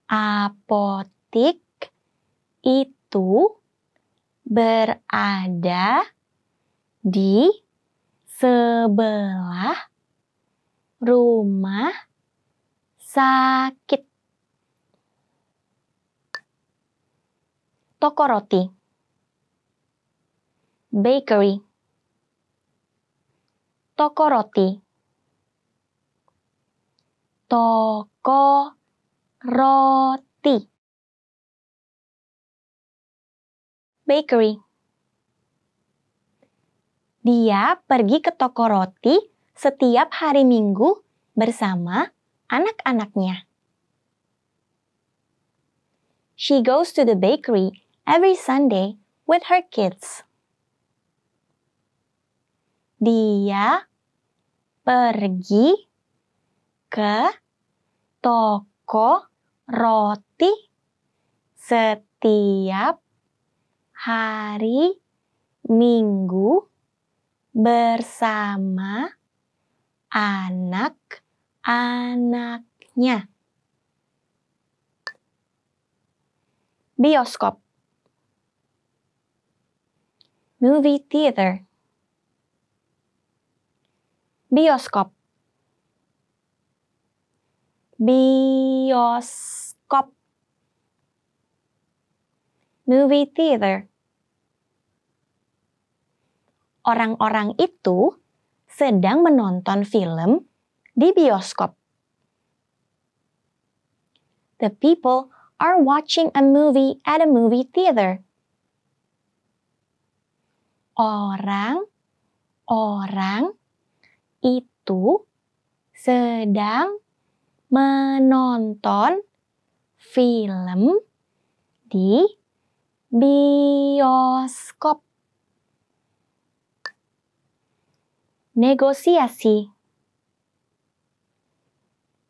apotik itu berada di sebelah rumah sakit. Toko roti. Bakery. Toko roti. Toko roti bakery Dia pergi ke toko roti setiap hari Minggu bersama anak-anaknya. She goes to the bakery every Sunday with her kids. Dia pergi ke toko roti setiap hari Minggu bersama anak-anaknya. Bioskop Movie theater Bioskop bioskop movie theater orang-orang itu sedang menonton film di bioskop the people are watching a movie at a movie theater. Orang, orang itu sedang menonton film di bioskop. Negosiasi.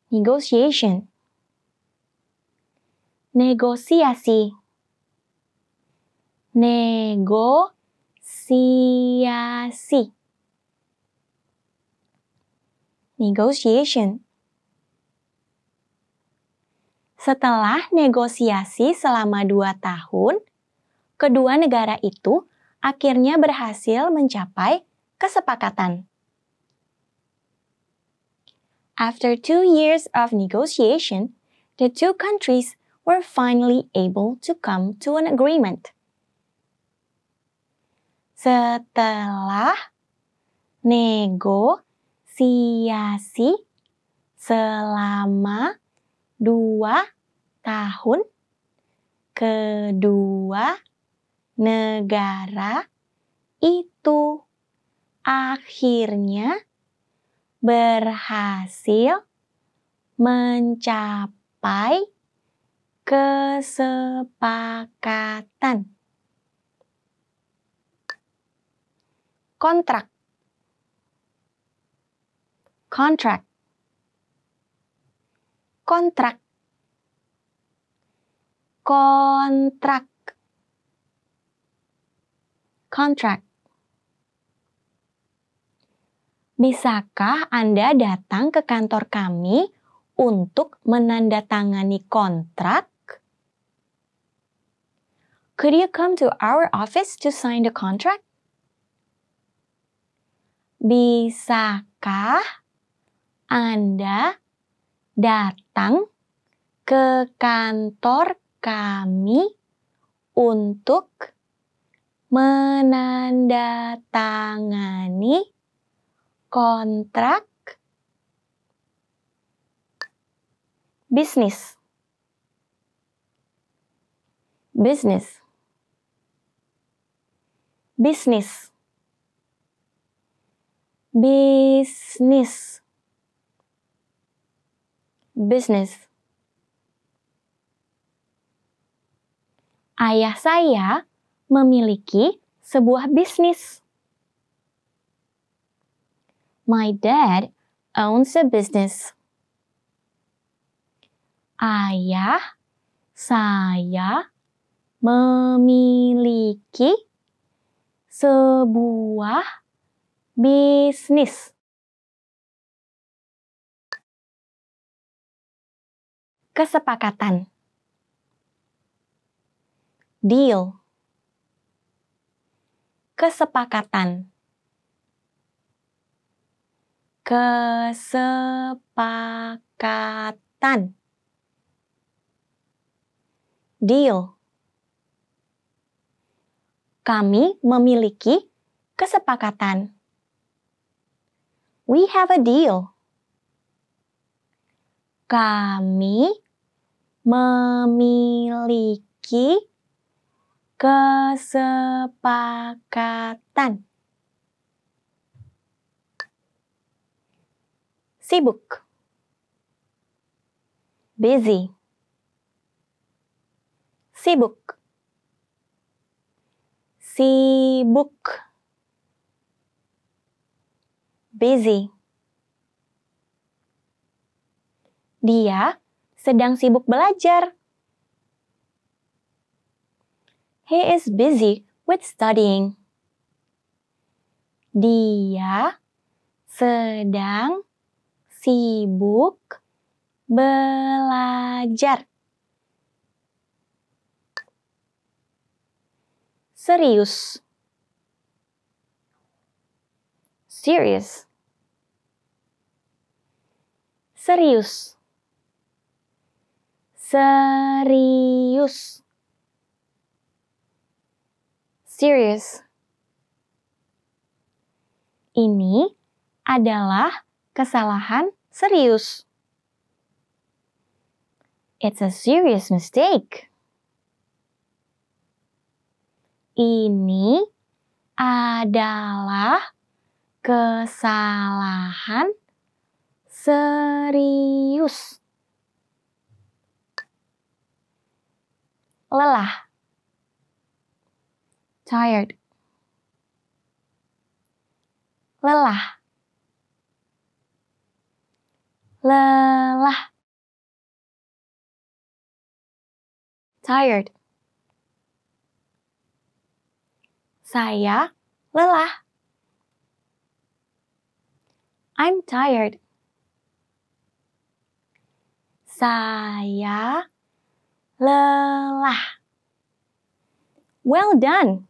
Negotiation. Negosiasi. Negosiasi. Negotiation. Setelah negosiasi selama dua tahun, kedua negara itu akhirnya berhasil mencapai kesepakatan. After two years of negotiation, the two countries were finally able to come to an agreement. Setelah negosiasi selama dua tahun, tahun kedua negara itu akhirnya berhasil mencapai kesepakatan. Kontrak. Kontrak. Kontrak kontrak contract Bisakah Anda datang ke kantor kami untuk menandatangani kontrak? Could you come to our office to sign the contract? Bisakah Anda datang ke kantor kami untuk menandatangani kontrak bisnis. Bisnis. Bisnis. Bisnis. Bisnis. ayah saya memiliki sebuah bisnis. My dad owns a business. Ayah saya memiliki sebuah bisnis. Kesepakatan deal kesepakatan kesepakatan deal kami memiliki kesepakatan we have a deal kami memiliki kesepakatan sibuk busy sibuk sibuk busy dia sedang sibuk belajar He is busy with studying. Dia sedang sibuk belajar. Serius. Serious. Serius. Serius serious. Ini adalah kesalahan serius. It's a serious mistake. Ini adalah kesalahan serius. Lelah tired lelah lelah tired saya lelah I'm tired saya lelah well done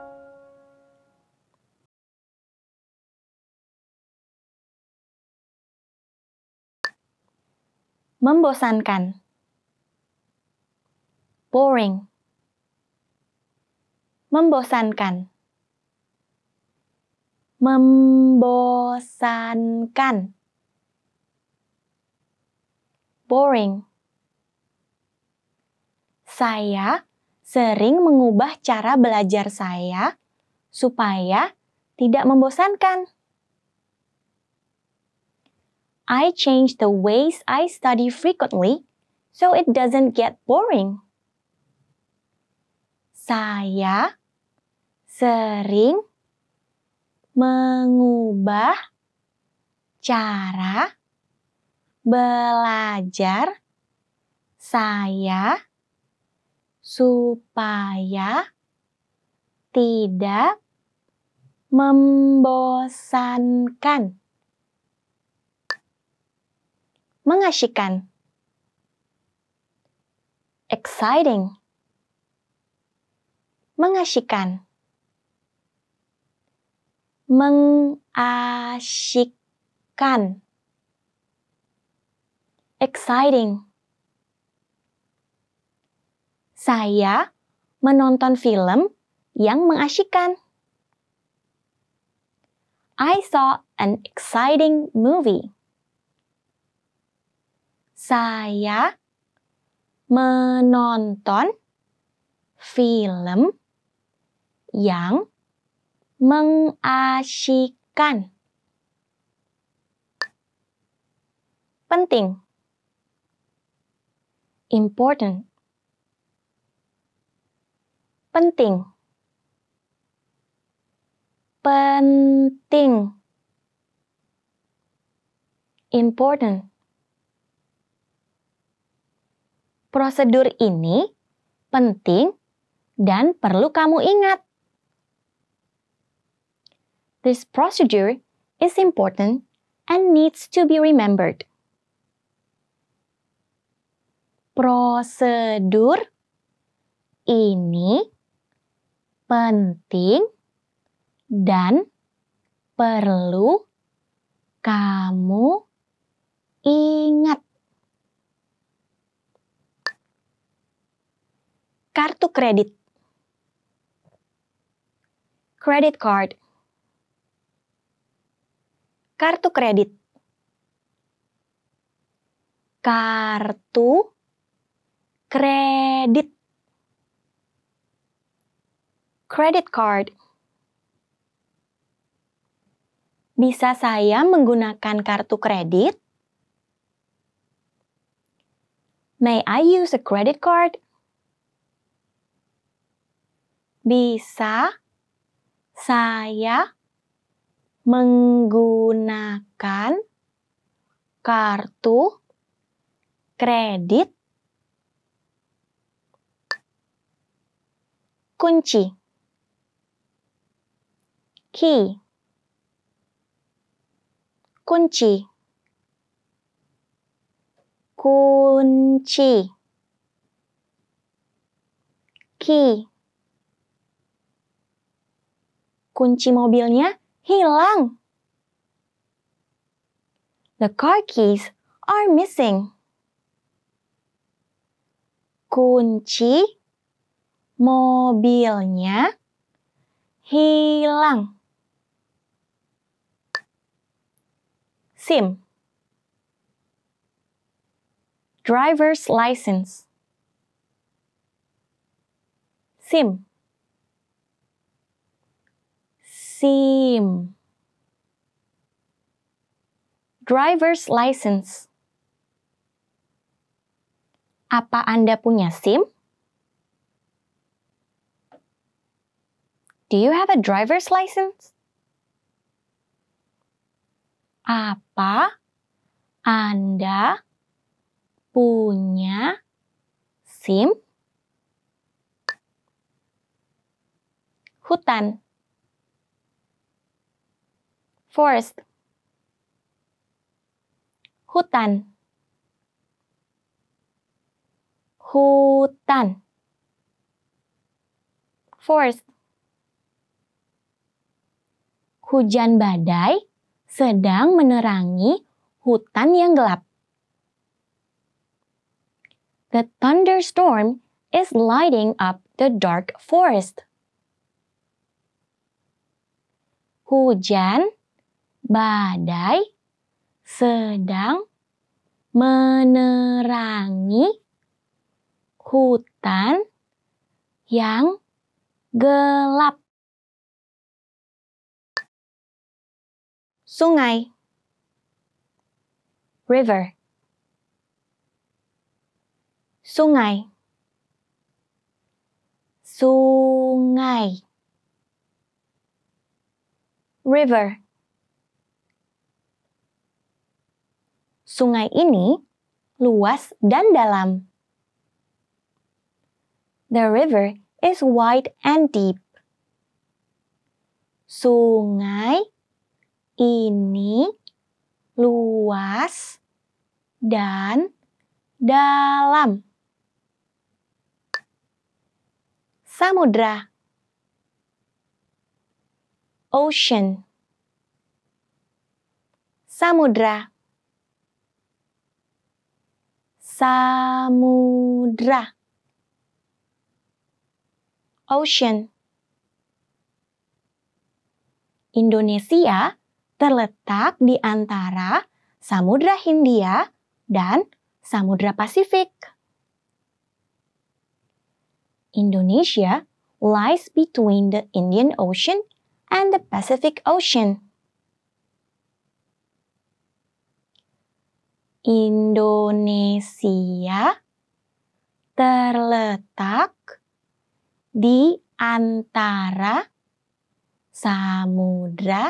membosankan boring membosankan membosankan boring saya sering mengubah cara belajar saya supaya tidak membosankan. I change the ways I study frequently so it doesn't get boring. Saya sering mengubah cara belajar saya supaya tidak membosankan. mengasyikan. Exciting. Mengasyikan. Mengasyikan. Exciting. Saya menonton film yang mengasyikan. I saw an exciting movie. Saya menonton film yang mengasyikan. Penting. Important. Penting. Penting. Important. Prosedur ini penting dan perlu kamu ingat. This procedure is important and needs to be remembered. Prosedur ini penting dan perlu kamu ingat. kartu kredit, credit card, kartu kredit, kartu kredit, credit card. Bisa saya menggunakan kartu kredit? May I use a credit card? bisa saya menggunakan kartu kredit kunci key kunci kunci key kunci mobilnya hilang. The car keys are missing. Kunci mobilnya hilang. SIM Driver's License SIM SIM. Driver's license. Apa Anda punya SIM? Do you have a driver's license? Apa Anda punya SIM? Hutan Forest. Hutan. Hutan. Forest. Hujan badai sedang menerangi hutan yang gelap. The thunderstorm is lighting up the dark forest. Hujan badai sedang menerangi hutan yang gelap. Sungai River Sungai Sungai River Sungai ini luas dan dalam. The river is wide and deep. Sungai ini luas dan dalam. Samudra Ocean Samudra samudra ocean Indonesia terletak di antara Samudra Hindia dan Samudra Pasifik. Indonesia lies between the Indian Ocean and the Pacific Ocean. Indonesia terletak di antara Samudra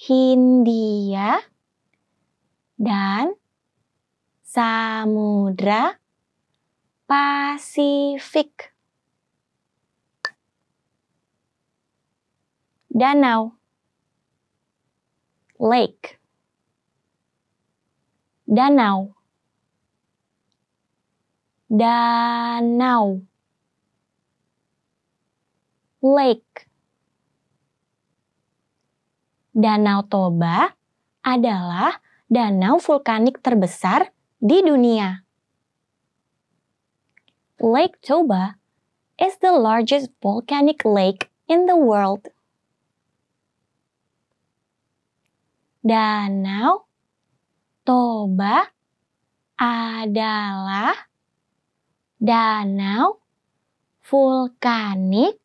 Hindia dan Samudra Pasifik. Danau Lake danau danau lake Danau Toba adalah danau vulkanik terbesar di dunia. Lake Toba is the largest volcanic lake in the world. Danau Toba adalah danau vulkanik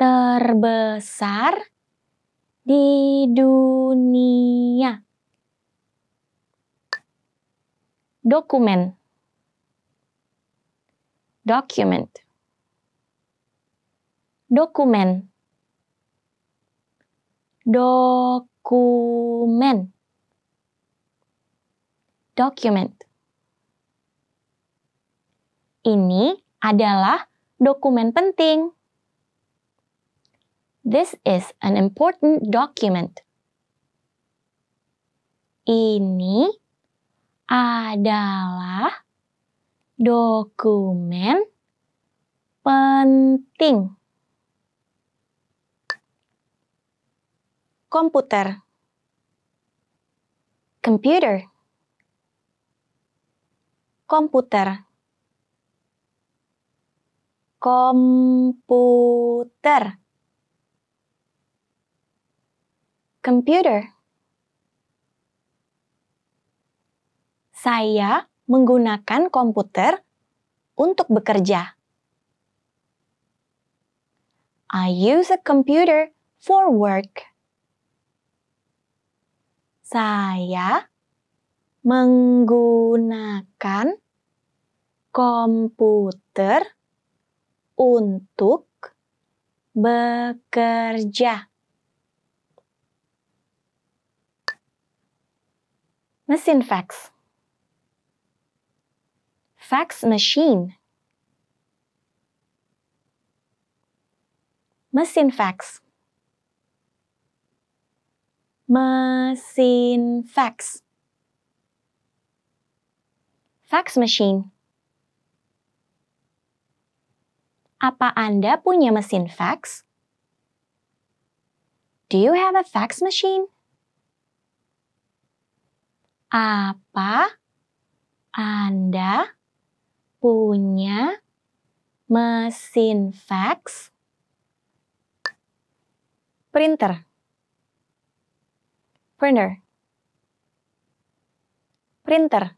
terbesar di dunia. Dokumen Document Dokumen Dokumen document. Ini adalah dokumen penting. This is an important document. Ini adalah dokumen penting. Komputer. Computer komputer komputer computer Saya menggunakan komputer untuk bekerja. I use a computer for work. Saya menggunakan komputer untuk bekerja. Mesin fax. Fax machine. Mesin fax. Mesin fax. Fax machine. Apa Anda punya mesin fax? Do you have a fax machine? Apa Anda punya mesin fax? Printer. Printer. Printer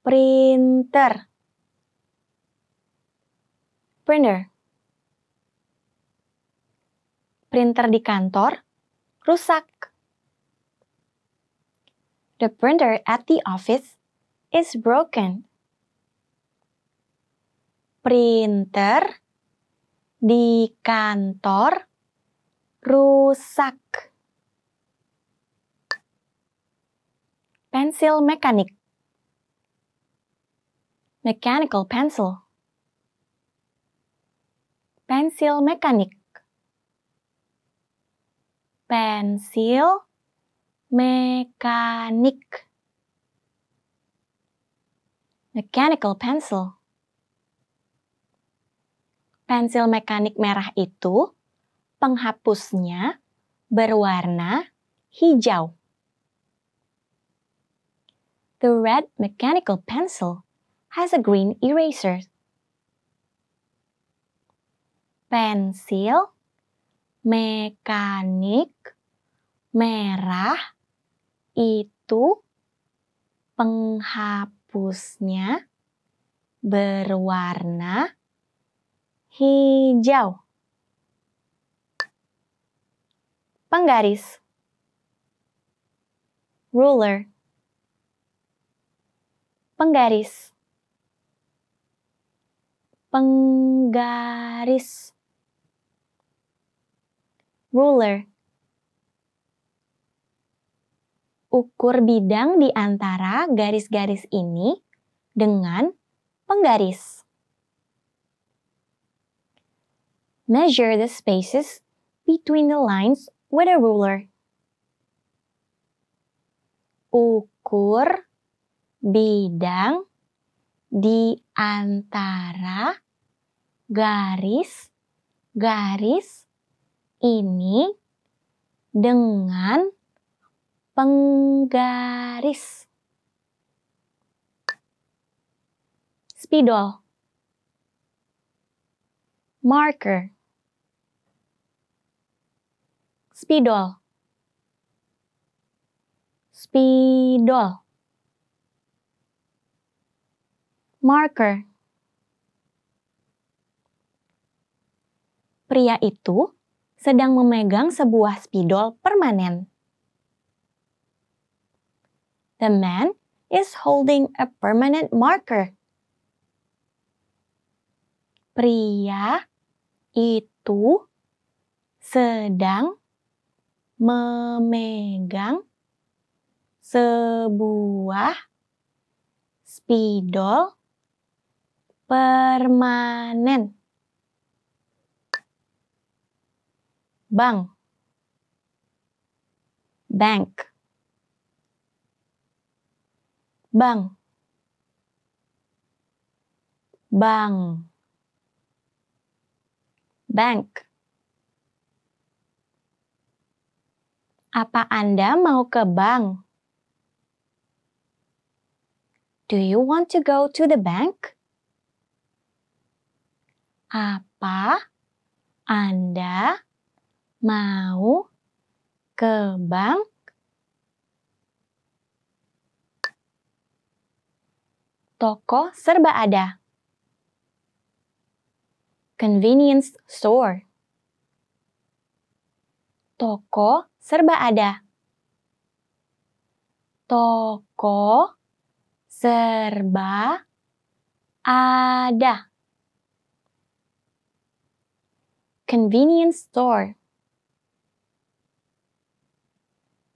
printer printer printer di kantor rusak The printer at the office is broken. Printer di kantor rusak. Pensil mekanik mechanical pencil, pensil mekanik, pensil mekanik, mechanical pencil. Pensil mekanik merah itu penghapusnya berwarna hijau. The red mechanical pencil has a green eraser. Pensil, mekanik, merah, itu penghapusnya berwarna hijau. Penggaris Ruler Penggaris penggaris ruler ukur bidang di antara garis-garis ini dengan penggaris. Measure the spaces between the lines with a ruler. Ukur bidang di antara garis-garis ini dengan penggaris. Spidol. Marker. Spidol. Spidol. marker. Pria itu sedang memegang sebuah spidol permanen. The man is holding a permanent marker. Pria itu sedang memegang sebuah spidol permanen bank bank Bank. bang bank Apa Anda mau ke bank? Do you want to go to the bank? Apa Anda mau ke bank? Toko serba ada. Convenience store. Toko serba ada. Toko serba ada. convenience store.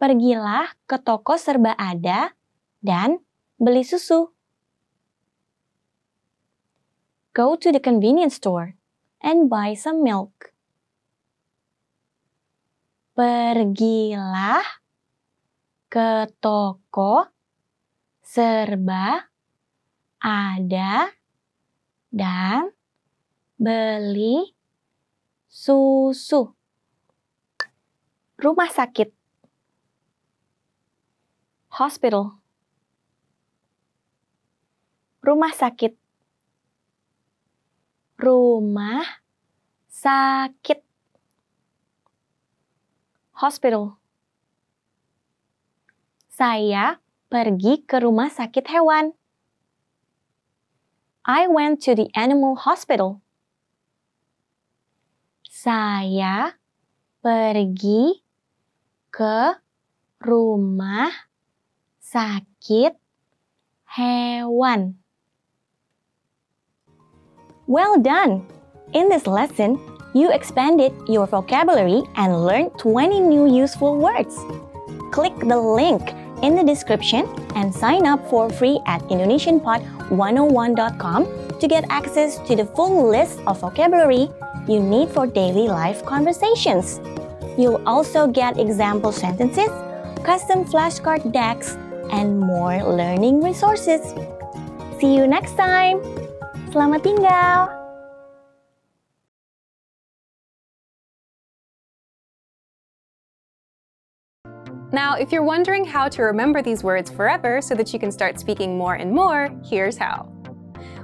Pergilah ke toko serba ada dan beli susu. Go to the convenience store and buy some milk. Pergilah ke toko serba ada dan beli susu rumah sakit hospital rumah sakit rumah sakit hospital saya pergi ke rumah sakit hewan I went to the animal hospital Saya pergi ke rumah sakit hewan. Well done! In this lesson, you expanded your vocabulary and learned 20 new useful words. Click the link in the description and sign up for free at indonesianpod101.com to get access to the full list of vocabulary you need for daily life conversations, you'll also get example sentences, custom flashcard decks, and more learning resources. See you next time! Selamat tinggal! Now, if you're wondering how to remember these words forever so that you can start speaking more and more, here's how.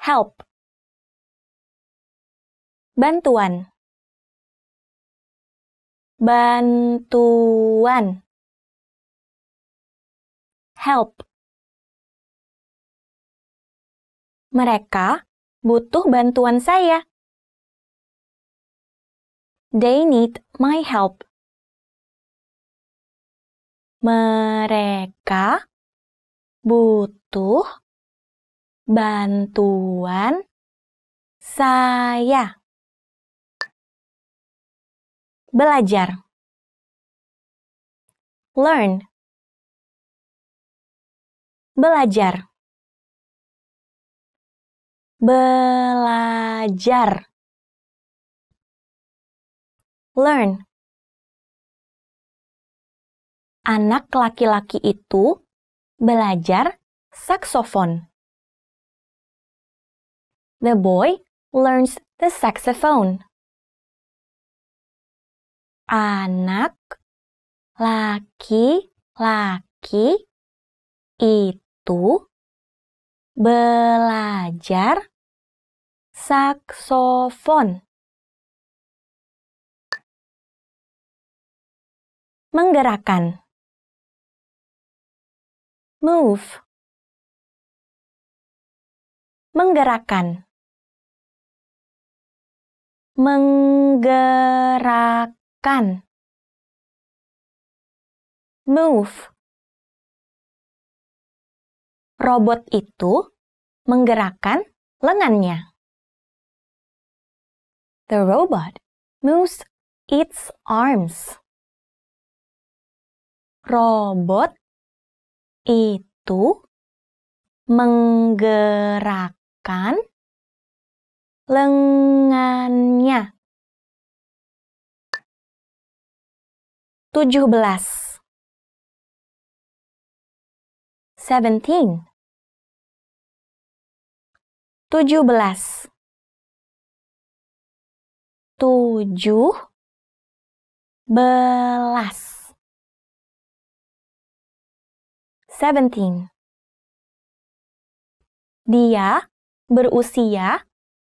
help bantuan bantuan help mereka butuh bantuan saya they need my help mereka butuh bantuan saya. Belajar. Learn. Belajar. Belajar. Learn. Anak laki-laki itu belajar saksofon. The boy learns the saxophone. Anak laki-laki itu belajar saksofon. Menggerakkan. Move. Menggerakkan menggerakkan move robot itu menggerakkan lengannya the robot moves its arms robot itu menggerakkan lengannya. 17 17 tujuh belas tujuh belas seventeen dia berusia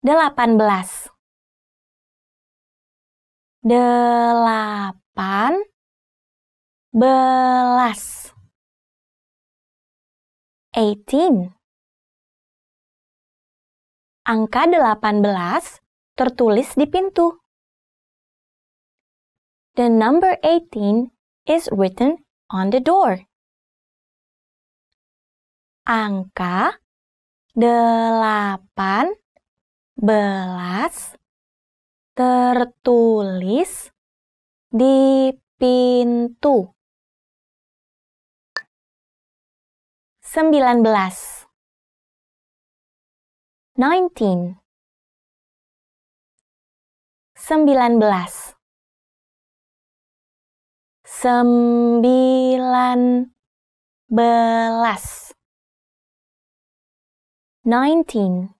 delapan belas. Delapan belas. Eighteen. Angka delapan belas tertulis di pintu. The number eighteen is written on the door. Angka delapan belas tertulis di pintu. Sembilan belas. Nineteen. Sembilan belas. Sembilan belas. Nineteen.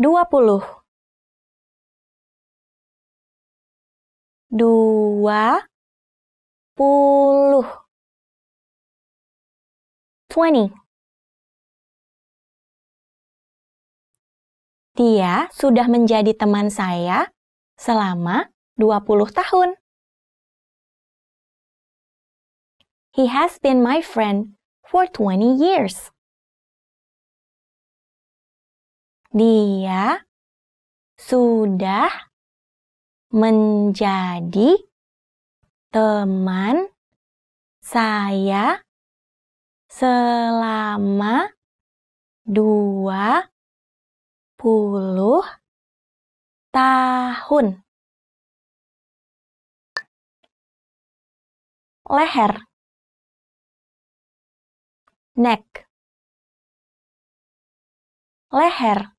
dua puluh dua puluh twenty Dia sudah menjadi teman saya selama dua puluh tahun. He has been my friend for twenty years. Dia sudah menjadi teman saya selama dua puluh tahun. Leher Neck Leher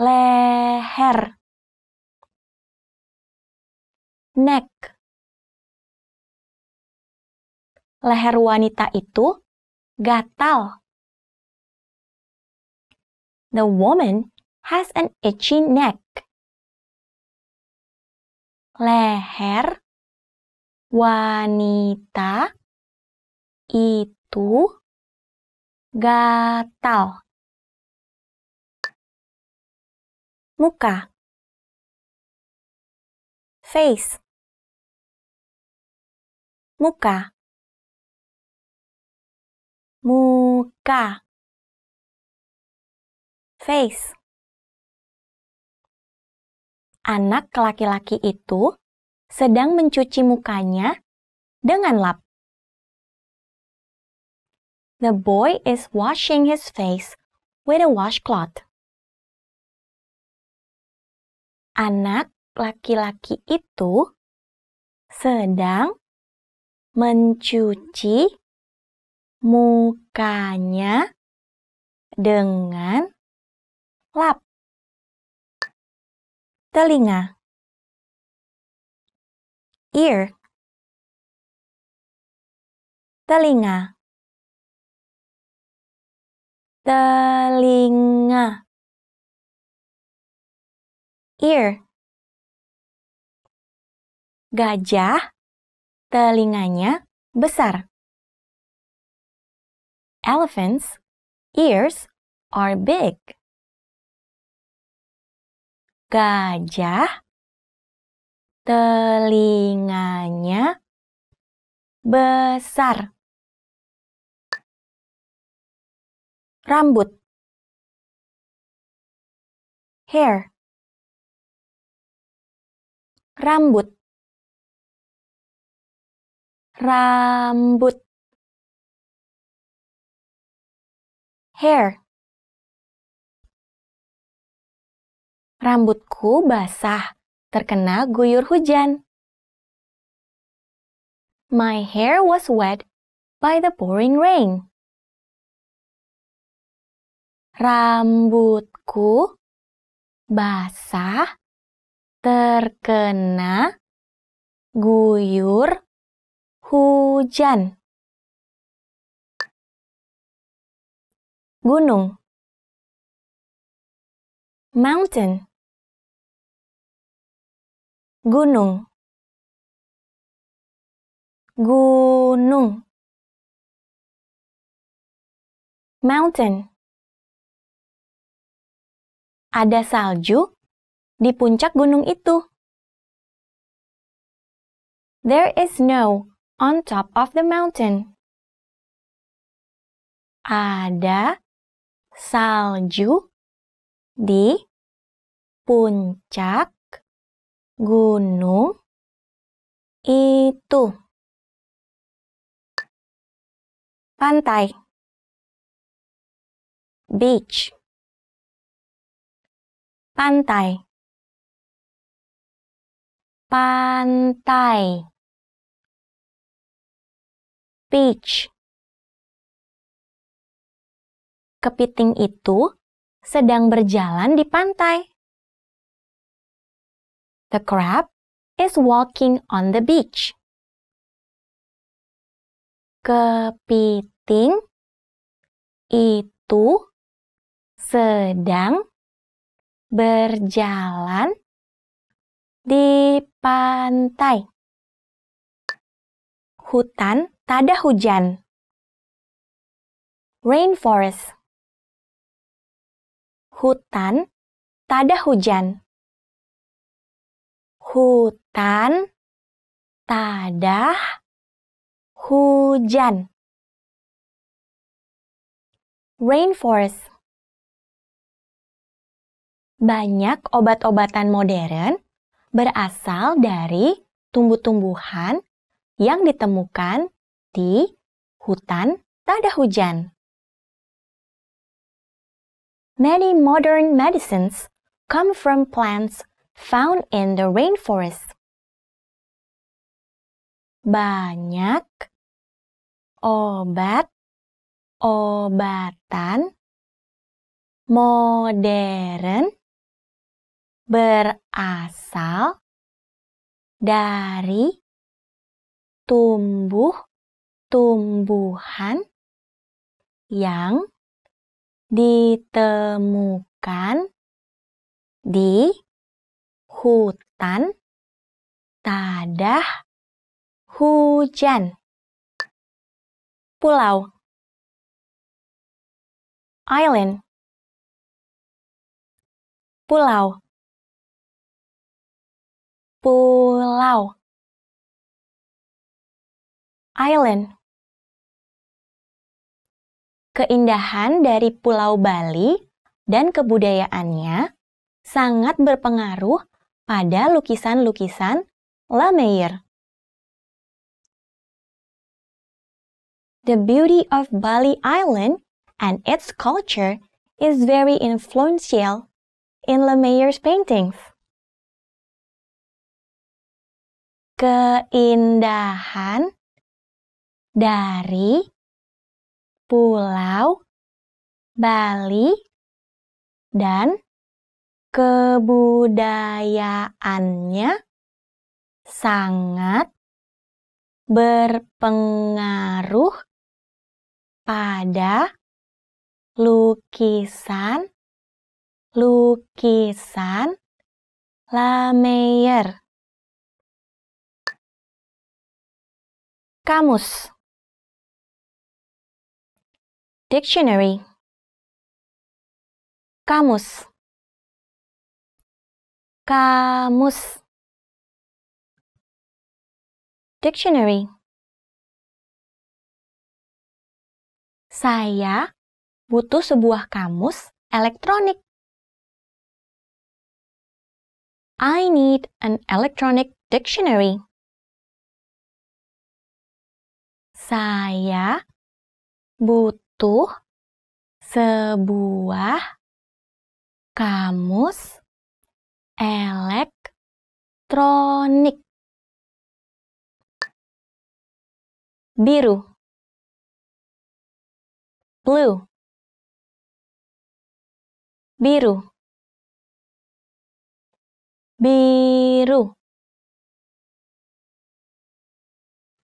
leher neck leher wanita itu gatal the woman has an itchy neck leher wanita itu gatal muka face muka muka face anak laki-laki itu sedang mencuci mukanya dengan lap The boy is washing his face with a washcloth. anak laki-laki itu sedang mencuci mukanya dengan lap telinga ear telinga telinga ear. Gajah, telinganya besar. Elephants, ears are big. Gajah, telinganya besar. Rambut, hair rambut rambut hair Rambutku basah terkena guyur hujan. My hair was wet by the pouring rain. Rambutku basah terkena guyur hujan. Gunung Mountain Gunung Gunung Mountain Ada salju di puncak gunung itu. There is snow on top of the mountain. Ada salju di puncak gunung itu. Pantai Beach Pantai pantai beach kepiting itu sedang berjalan di pantai the crab is walking on the beach kepiting itu sedang berjalan di pantai. Hutan tada hujan. Rainforest. Hutan tada hujan. Hutan tada hujan. Rainforest. Banyak obat-obatan modern berasal dari tumbuh-tumbuhan yang ditemukan di hutan tada hujan. Many modern medicines come from plants found in the rainforest. Banyak obat-obatan modern berasal dari tumbuh-tumbuhan yang ditemukan di hutan tadah hujan. Pulau Island Pulau pulau island Keindahan dari Pulau Bali dan kebudayaannya sangat berpengaruh pada lukisan-lukisan La Meyer. The beauty of Bali Island and its culture is very influential in La Meyer's paintings. keindahan dari Pulau Bali dan kebudayaannya sangat berpengaruh pada lukisan-lukisan Lameyer. Kamus Dictionary Kamus Kamus Dictionary Saya butuh sebuah kamus elektronik. I need an electronic dictionary. Saya butuh sebuah kamus elektronik. Biru. Blue. Biru. Biru.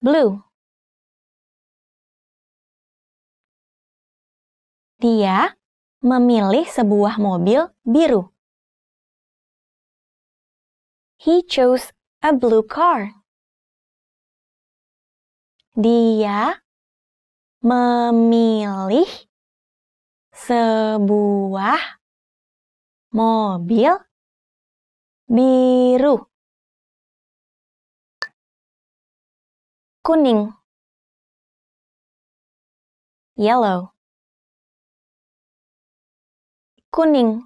Blue. Dia memilih sebuah mobil biru. He chose a blue car. Dia memilih sebuah mobil biru. Kuning. Yellow kuning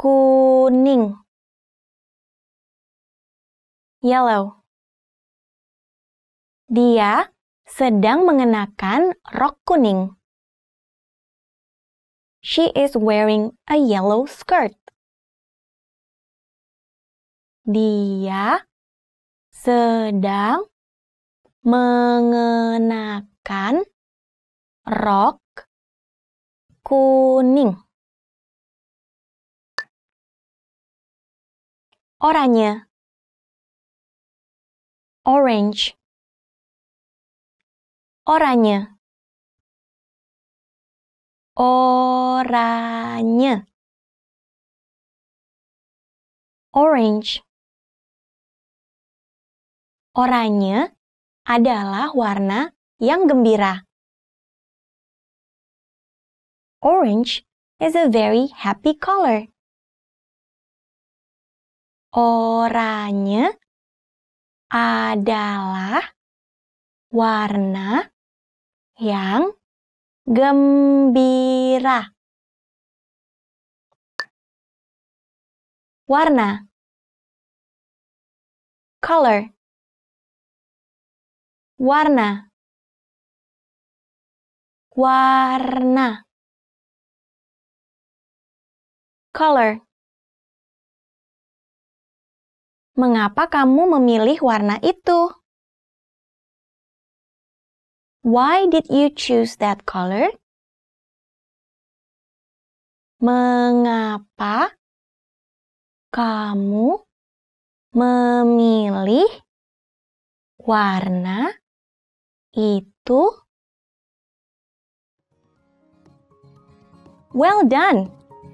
kuning yellow dia sedang mengenakan rok kuning she is wearing a yellow skirt dia sedang mengenakan rok kuning oranye orange oranye oranye orange oranye adalah warna yang gembira Orange is a very happy color. Oranye adalah warna yang gembira. Warna color warna warna color? Mengapa kamu memilih warna itu? Why did you choose that color? Mengapa kamu memilih warna itu? Well done!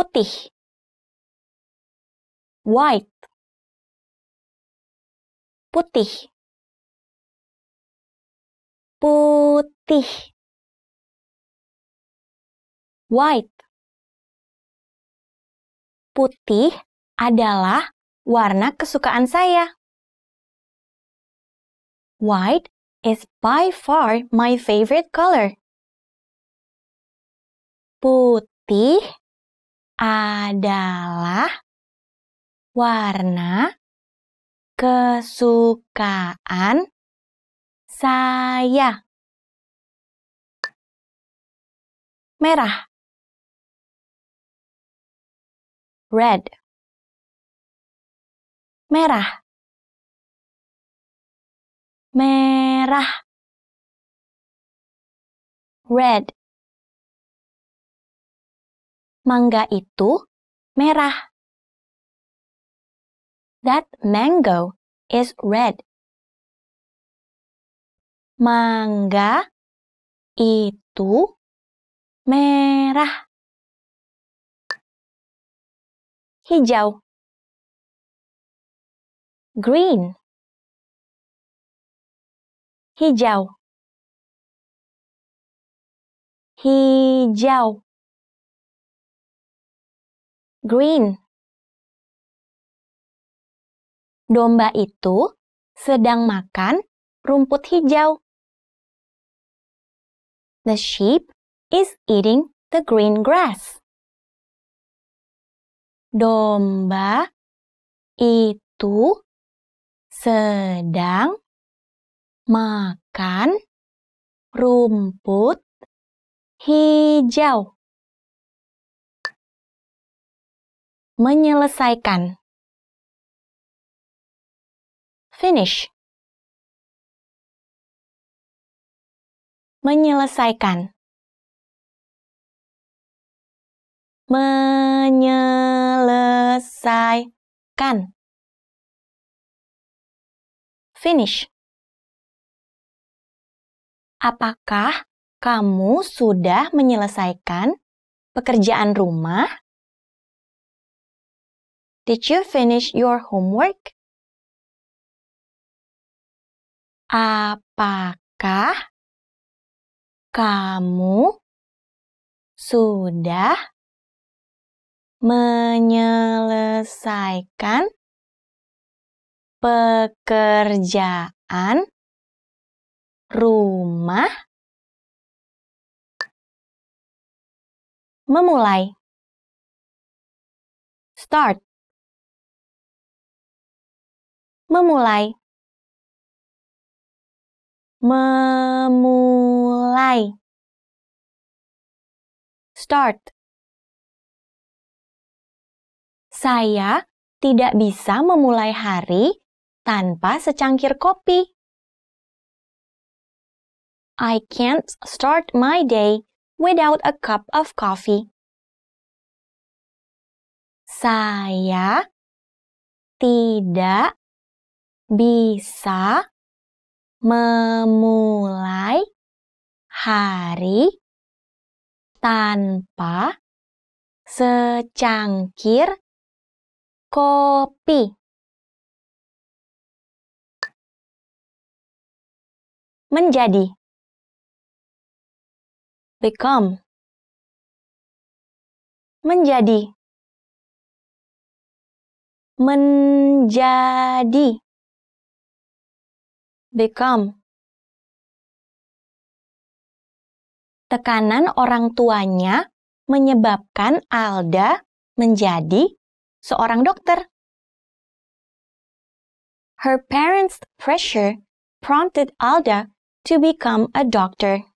putih white putih putih white putih adalah warna kesukaan saya white is by far my favorite color putih adalah warna kesukaan saya. Merah. Red. Merah. Merah. Red mangga itu merah. That mango is red. Mangga itu merah. Hijau. Green. Hijau. Hijau green. Domba itu sedang makan rumput hijau. The sheep is eating the green grass. Domba itu sedang makan rumput hijau. menyelesaikan finish menyelesaikan menyelesaikan finish Apakah kamu sudah menyelesaikan pekerjaan rumah Did you finish your homework? Apakah kamu sudah menyelesaikan pekerjaan rumah? Memulai. Start memulai memulai start Saya tidak bisa memulai hari tanpa secangkir kopi. I can't start my day without a cup of coffee. Saya tidak bisa memulai hari tanpa secangkir kopi. Menjadi become menjadi menjadi become Tekanan orang tuanya menyebabkan Alda menjadi seorang dokter. Her parents' pressure prompted Alda to become a doctor.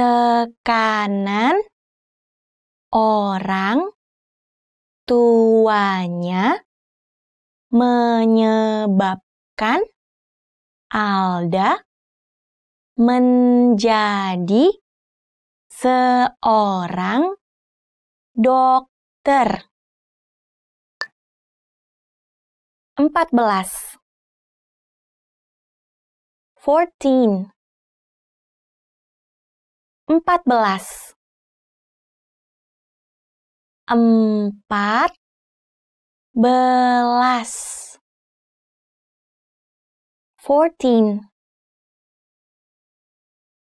Tekanan orang tuanya menyebabkan Alda menjadi seorang dokter. 14 14 14 empat belas fourteen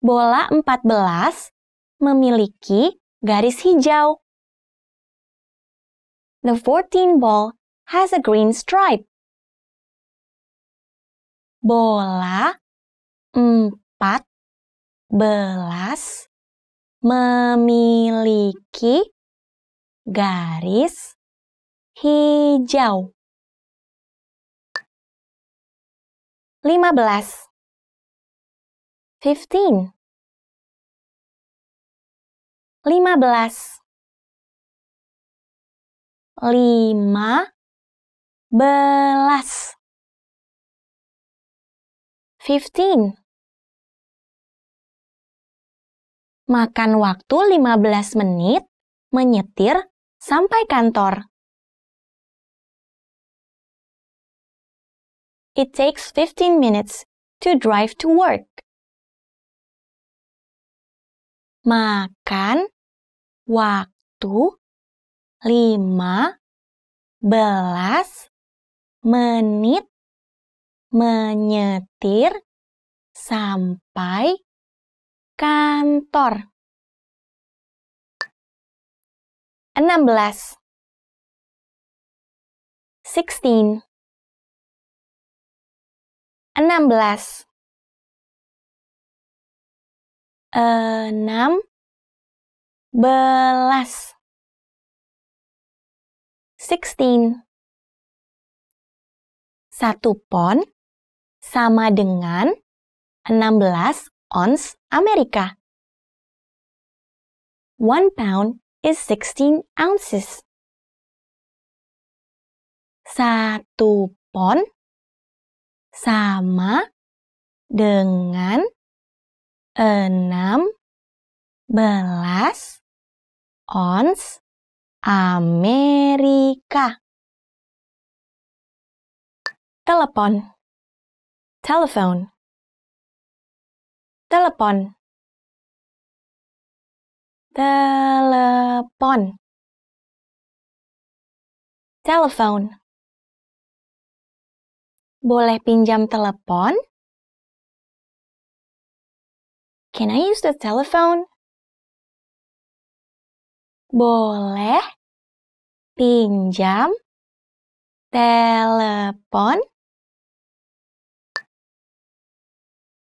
Bola empat belas memiliki garis hijau. The fourteen ball has a green stripe. Bola empat belas memiliki garis hijau. 15 15 15 lima belas fifteen Makan waktu lima belas menit menyetir sampai kantor. It takes 15 minutes to drive to work. Makan waktu 15 menit menyetir sampai kantor. 16 16 enam belas, enam belas sixteen satu pon sama dengan enam belas ons Amerika. One pound is sixteen ounces. Satu pon sama dengan enam belas ons Amerika. Telepon. Telephone. Telepon. Telepon. Telephone. Boleh pinjam telepon? Can I use the telephone? Boleh pinjam telepon?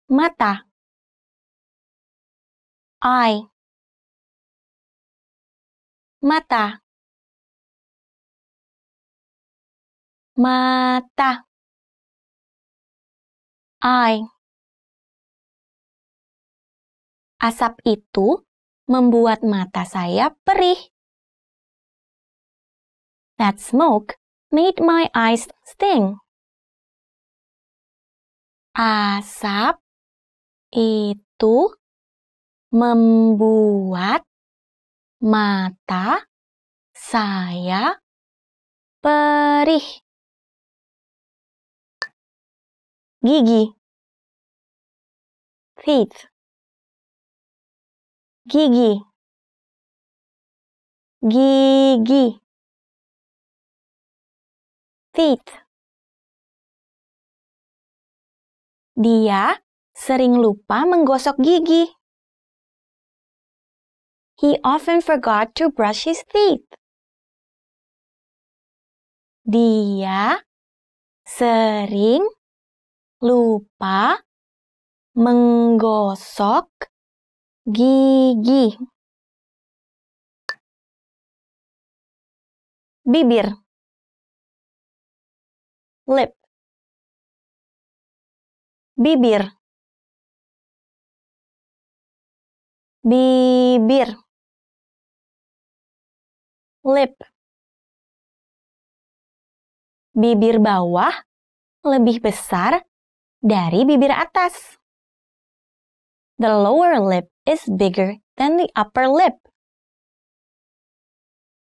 Mata. Eye. Mata. Mata. I. Asap itu membuat mata saya perih. That smoke made my eyes sting. Asap itu membuat mata saya perih. gigi teeth gigi gigi teeth Dia sering lupa menggosok gigi. He often forgot to brush his teeth. Dia sering lupa menggosok gigi. Bibir. Lip. Bibir. Bibir. Lip. Bibir bawah lebih besar dari bibir atas. The lower lip is bigger than the upper lip.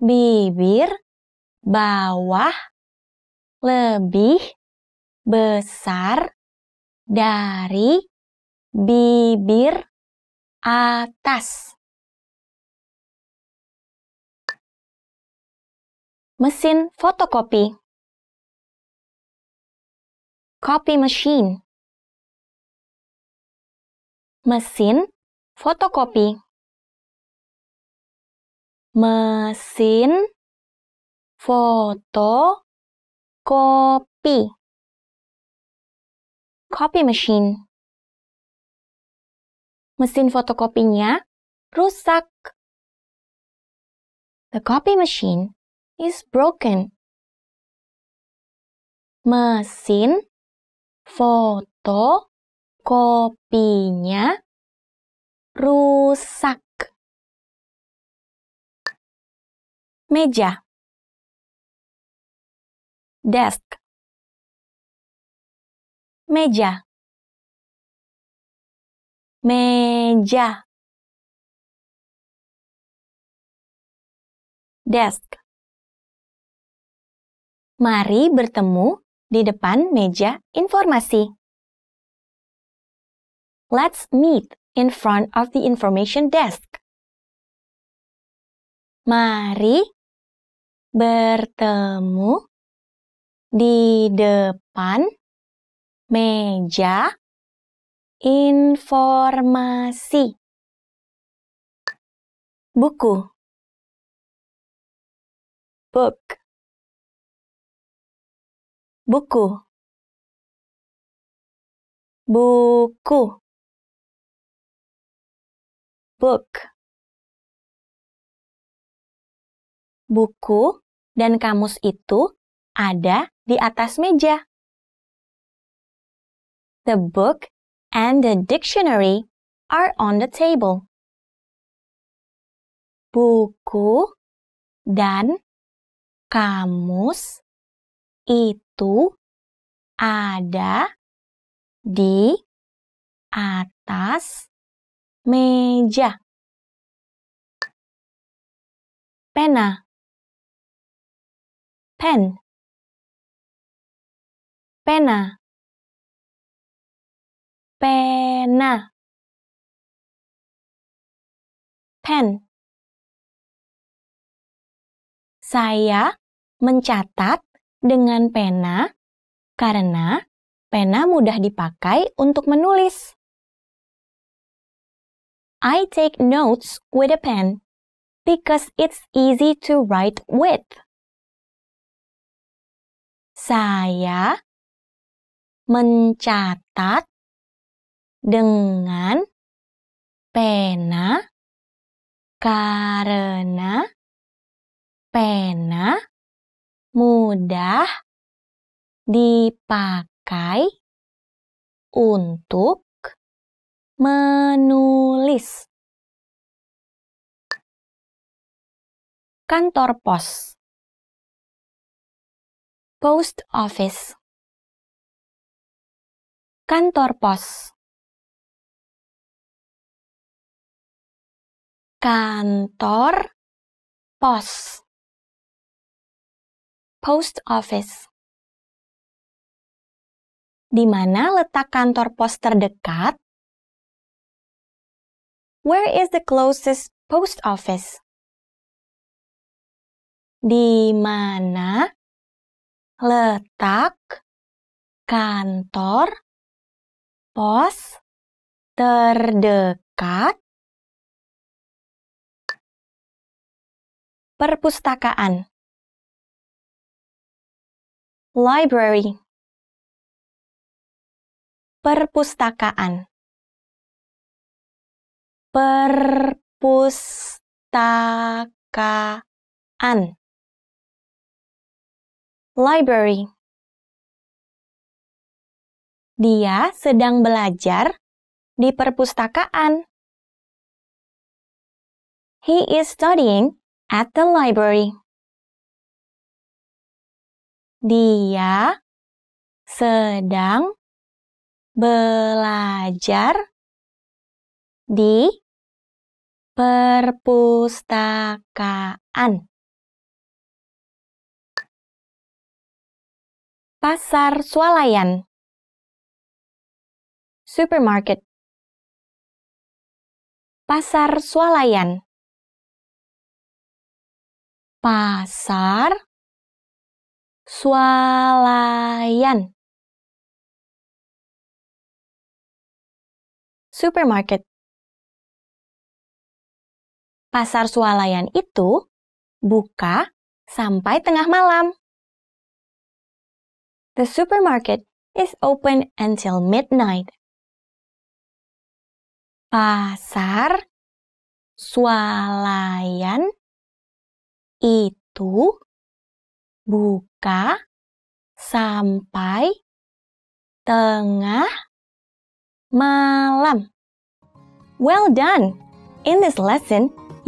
Bibir bawah lebih besar dari bibir atas. Mesin fotokopi. Copy machine mesin fotokopi. Mesin fotokopi. Copy machine. Mesin fotokopinya rusak. The copy machine is broken. Mesin fotokopi kopinya rusak. Meja Desk Meja Meja Desk Mari bertemu di depan meja informasi. Let's meet in front of the information desk. Mari bertemu di depan meja informasi buku book buku buku book. Buku dan kamus itu ada di atas meja. The book and the dictionary are on the table. Buku dan kamus itu ada di atas meja pena pen pena pena pen saya mencatat dengan pena karena pena mudah dipakai untuk menulis. I take notes with a pen because it's easy to write with. Saya mencatat dengan pena karena pena mudah dipakai untuk menulis kantor pos post office kantor pos kantor pos post office di mana letak kantor pos terdekat Where is the closest post office? Di mana letak kantor pos terdekat? Perpustakaan Library Perpustakaan perpustakaan library dia sedang belajar di perpustakaan he is studying at the library dia sedang belajar di perpustakaan pasar swalayan supermarket pasar swalayan pasar swalayan supermarket pasar swalayan itu buka sampai tengah malam. The supermarket is open until midnight. Pasar swalayan itu buka sampai tengah malam. Well done! In this lesson,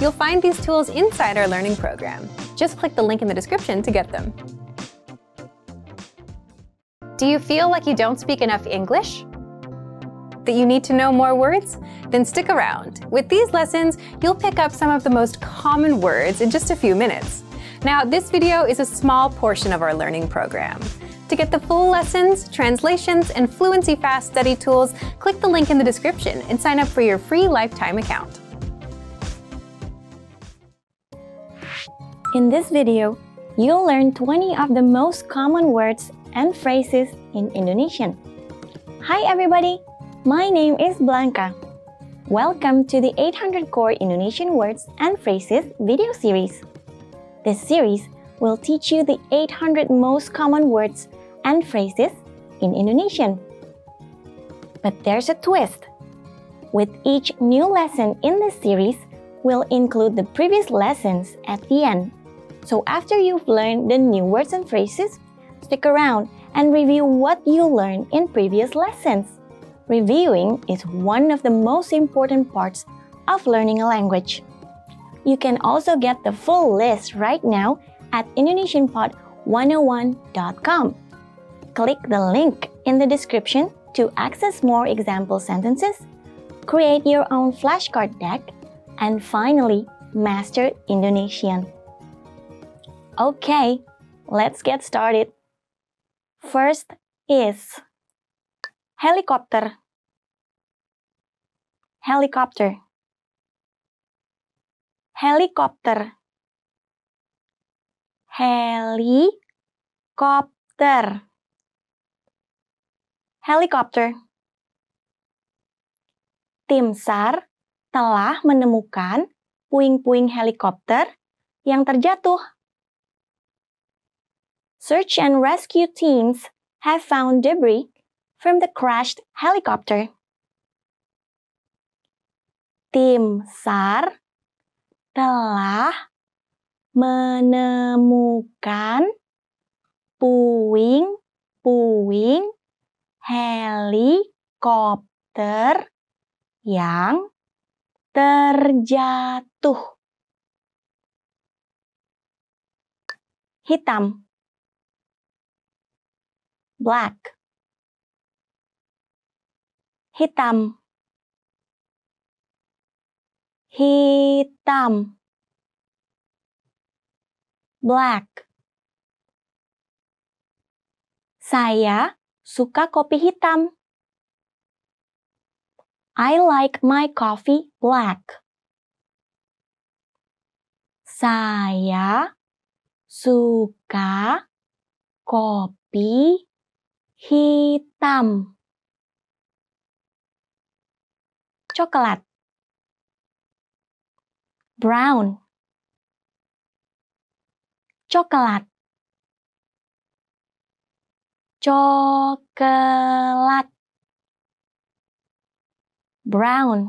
You'll find these tools inside our learning program. Just click the link in the description to get them. Do you feel like you don't speak enough English? That you need to know more words? Then stick around. With these lessons, you'll pick up some of the most common words in just a few minutes. Now, this video is a small portion of our learning program. To get the full lessons, translations, and Fluency Fast study tools, click the link in the description and sign up for your free lifetime account. In this video, you'll learn 20 of the most common words and phrases in Indonesian. Hi everybody, my name is Blanca. Welcome to the 800 Core Indonesian Words and Phrases video series. This series will teach you the 800 most common words and phrases in Indonesian. But there's a twist. With each new lesson in this series, we'll include the previous lessons at the end so after you've learned the new words and phrases, stick around and review what you learned in previous lessons. Reviewing is one of the most important parts of learning a language. You can also get the full list right now at indonesianpod101.com. Click the link in the description to access more example sentences, create your own flashcard deck, and finally, master Indonesian. Okay, let's get started. First is helicopter. Helicopter. Helicopter. Helicopter. Helicopter. Tim SAR telah menemukan puing-puing helikopter yang terjatuh search and rescue teams have found debris from the crashed helicopter. Tim SAR telah menemukan puing-puing helikopter yang terjatuh. Hitam black hitam hitam black Saya suka kopi hitam. I like my coffee black. Saya suka kopi hitam coklat brown coklat coklat brown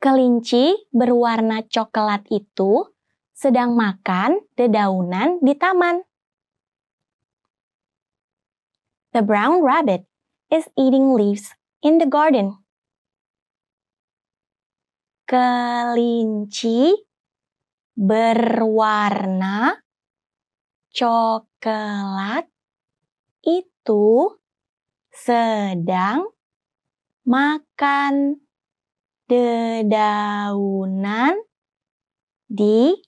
Kelinci berwarna coklat itu sedang makan dedaunan di taman. The brown rabbit is eating leaves in the garden. Kelinci berwarna coklat itu sedang makan dedaunan di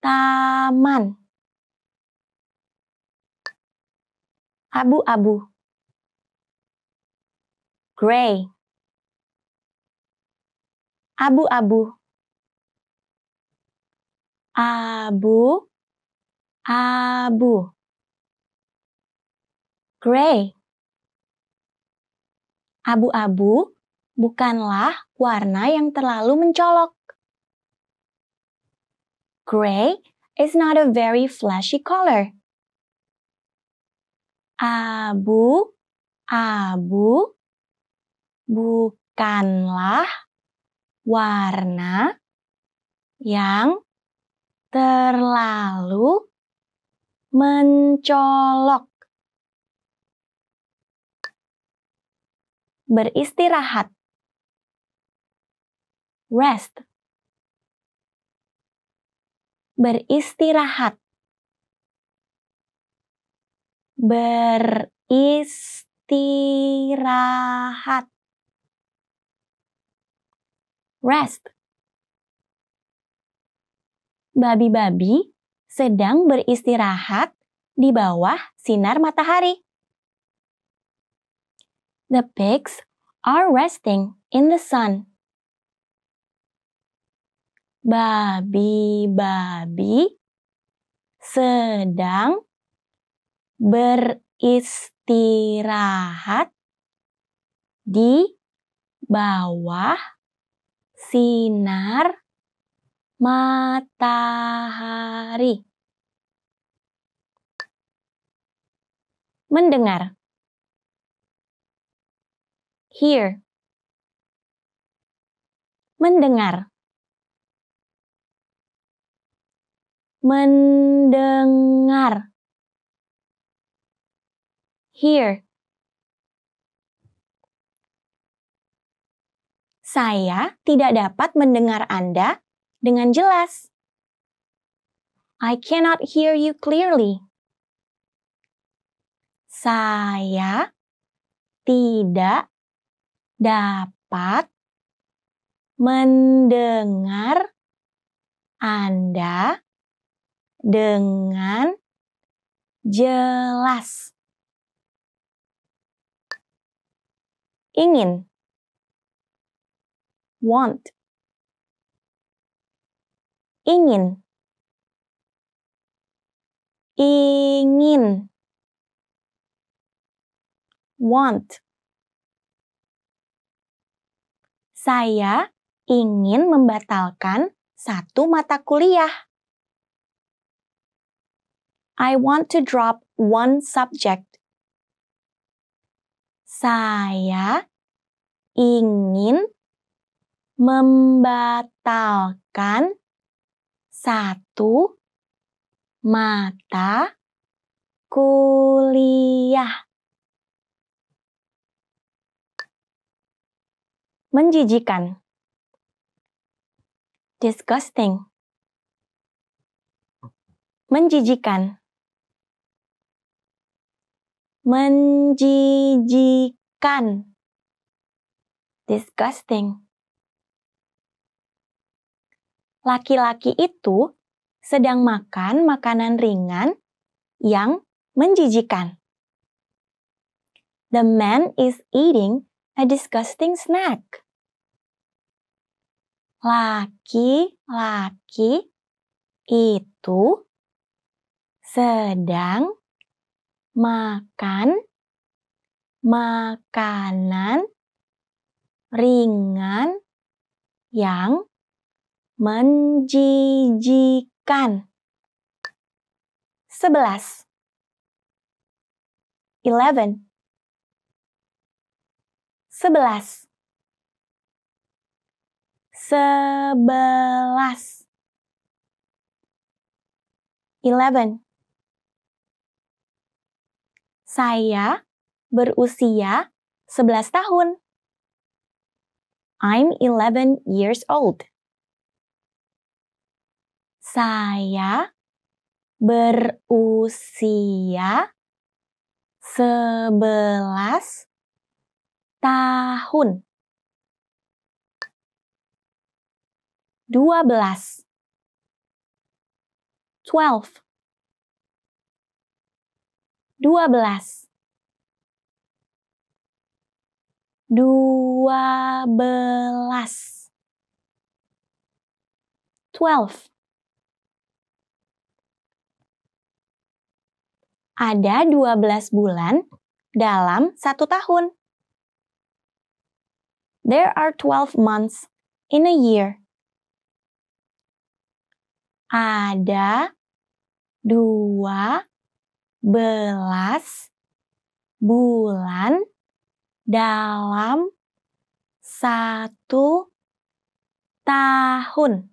taman. abu-abu gray abu-abu abu abu gray abu-abu bukanlah warna yang terlalu mencolok gray is not a very flashy color abu, abu, bukanlah warna yang terlalu mencolok. Beristirahat. Rest. Beristirahat beristirahat. Rest. Babi-babi sedang beristirahat di bawah sinar matahari. The pigs are resting in the sun. Babi-babi sedang beristirahat di bawah sinar matahari. Mendengar. Hear. Mendengar. Mendengar here. Saya tidak dapat mendengar Anda dengan jelas. I cannot hear you clearly. Saya tidak dapat mendengar Anda dengan jelas. ingin want ingin ingin want saya ingin membatalkan satu mata kuliah I want to drop one subject saya ingin membatalkan satu mata kuliah. Menjijikan. Disgusting. Menjijikan menjijikan disgusting laki-laki itu sedang makan makanan ringan yang menjijikan the man is eating a disgusting snack laki-laki itu sedang makan, makanan ringan yang menjijikan. Sebelas, eleven, sebelas, sebelas eleven saya berusia 11 tahun. I'm 11 years old. Saya berusia 11 tahun. 12 12 dua belas dua belas twelve ada 12 bulan dalam satu tahun. There are 12 months in a year. Ada dua belas bulan dalam satu tahun.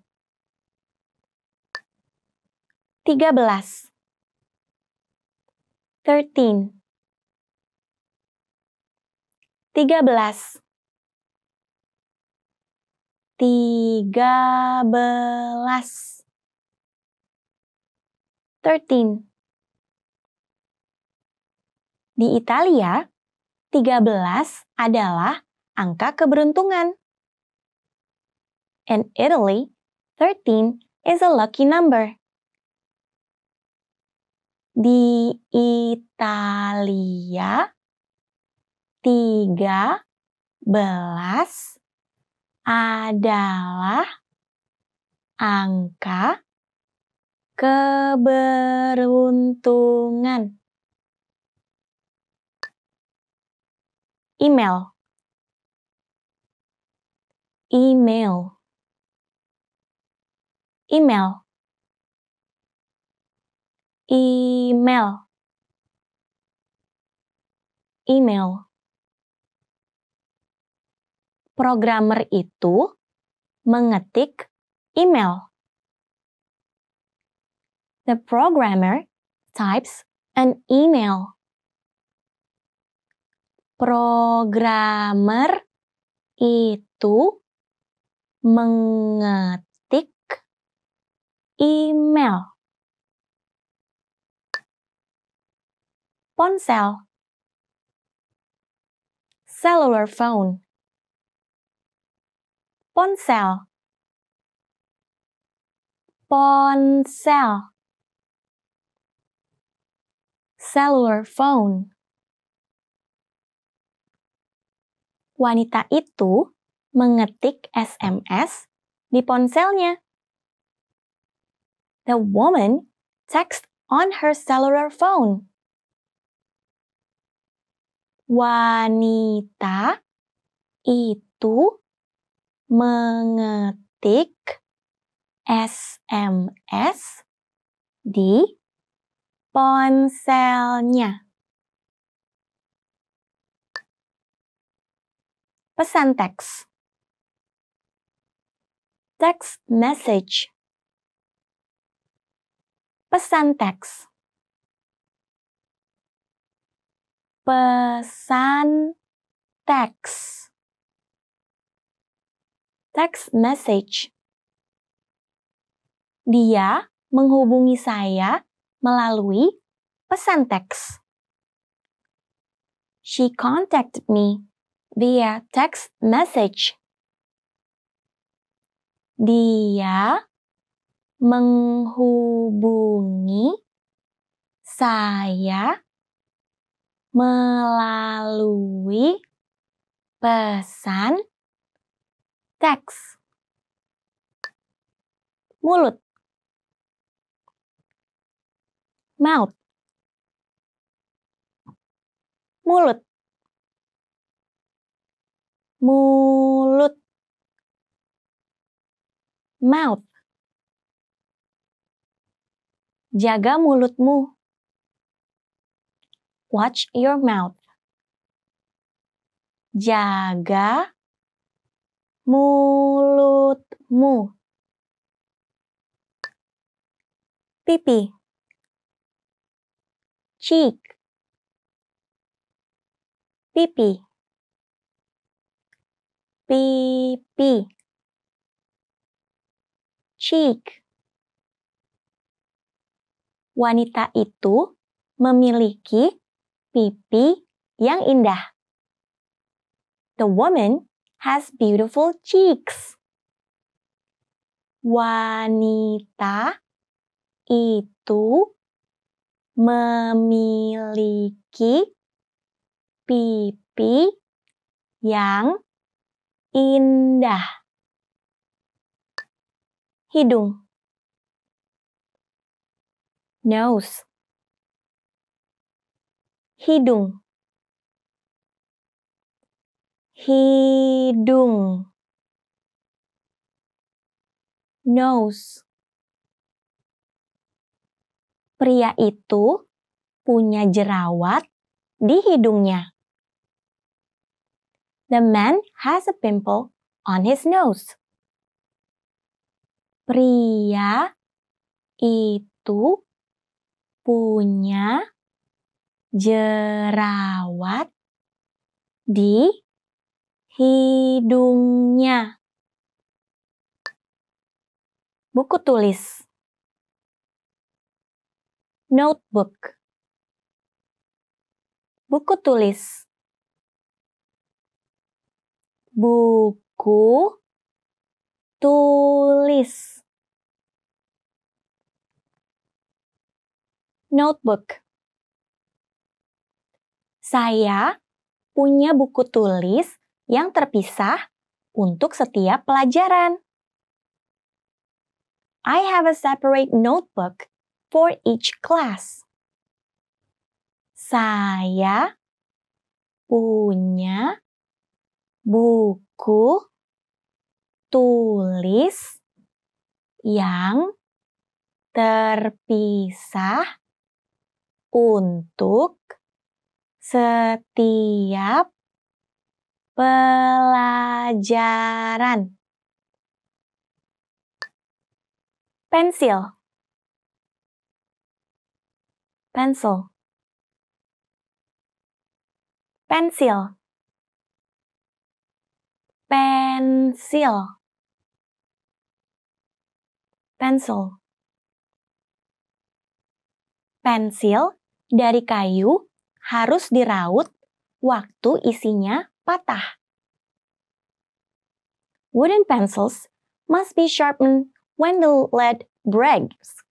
tiga belas thirteen tiga belas tiga belas thirteen di Italia, 13 adalah angka keberuntungan. In Italy, 13 is a lucky number. Di Italia, 13 adalah angka keberuntungan. email email email email email programmer itu mengetik email the programmer types an email programmer itu mengetik email. Ponsel. Cellular phone. Ponsel. Ponsel. Cellular phone. wanita itu mengetik SMS di ponselnya. The woman texts on her cellular phone. Wanita itu mengetik SMS di ponselnya. pesan teks, text message, pesan teks, pesan teks, text message. Dia menghubungi saya melalui pesan teks. She contacted me via text message. Dia menghubungi saya melalui pesan teks. Mulut. Mouth. Mulut mulut mouth jaga mulutmu watch your mouth jaga mulutmu pipi cheek pipi pipi cheek wanita itu memiliki pipi yang indah The woman has beautiful cheeks. Wanita itu memiliki pipi yang indah. Hidung. Nose. Hidung. Hidung. Nose. Pria itu punya jerawat di hidungnya. The man has a pimple on his nose. Pria itu punya jerawat di hidungnya. Buku tulis. Notebook. Buku tulis buku, tulis. Notebook. Saya punya buku tulis yang terpisah untuk setiap pelajaran. I have a separate notebook for each class. Saya punya buku, tulis yang terpisah untuk setiap pelajaran. Pensil. Pencil. Pensil pensil pencil pensil dari kayu harus diraut waktu isinya patah. Wooden pencils must be sharpened when the lead breaks.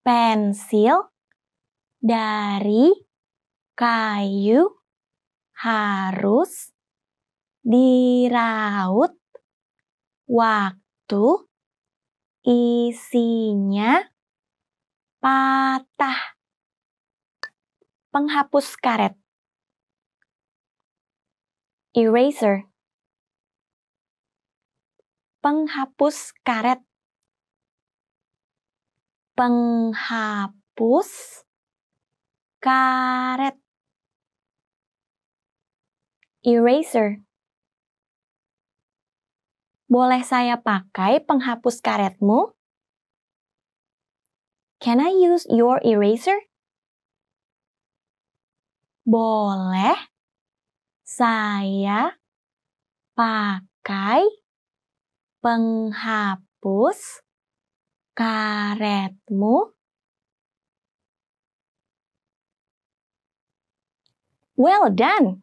Pensil dari kayu harus diraut waktu isinya patah. Penghapus karet. Eraser. Penghapus karet. Penghapus karet eraser. Boleh saya pakai penghapus karetmu? Can I use your eraser? Boleh saya pakai penghapus karetmu? Well done!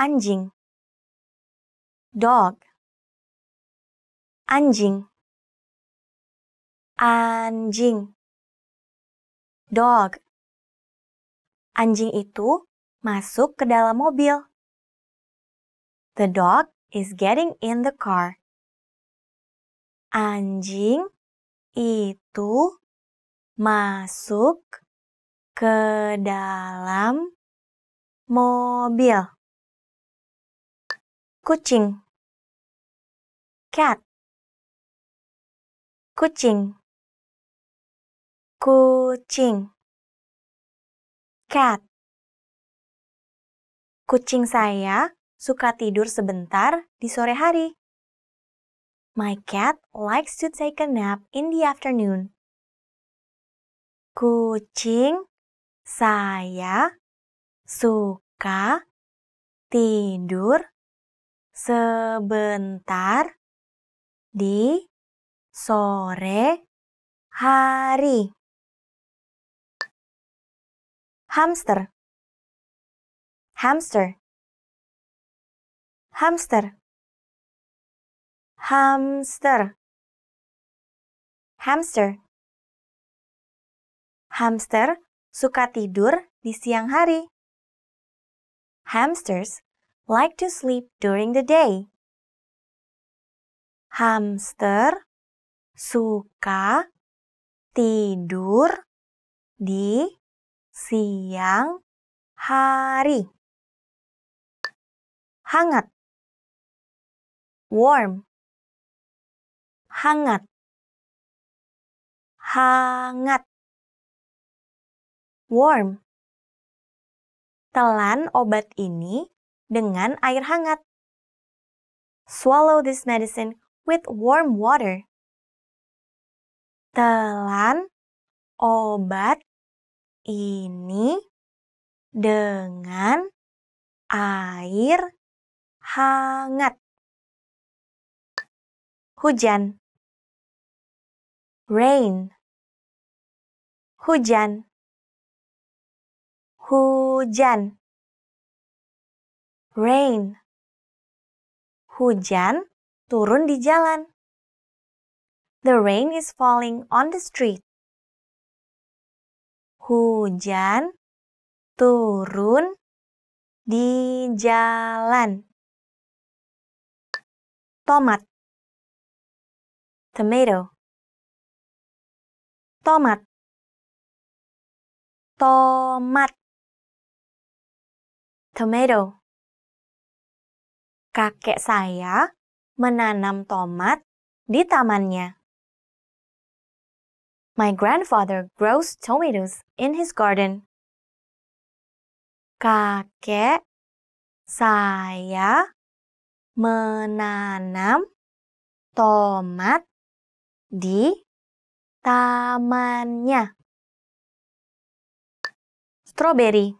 anjing dog anjing anjing dog anjing itu masuk ke dalam mobil the dog is getting in the car anjing itu masuk ke dalam mobil kucing cat kucing kucing cat kucing saya suka tidur sebentar di sore hari my cat likes to take a nap in the afternoon kucing saya suka tidur sebentar di sore hari. Hamster. Hamster. Hamster. Hamster. Hamster. Hamster suka tidur di siang hari. Hamsters like to sleep during the day. Hamster suka tidur di siang hari. Hangat. Warm. Hangat. Hangat. Warm. Telan obat ini dengan air hangat. Swallow this medicine with warm water. Telan obat ini dengan air hangat. Hujan. Rain. Hujan. Hujan rain. Hujan turun di jalan. The rain is falling on the street. Hujan turun di jalan. Tomat. Tomato. Tomat. Tomat. Tomato kakek saya menanam tomat di tamannya. My grandfather grows tomatoes in his garden. Kakek saya menanam tomat di tamannya. Strawberry.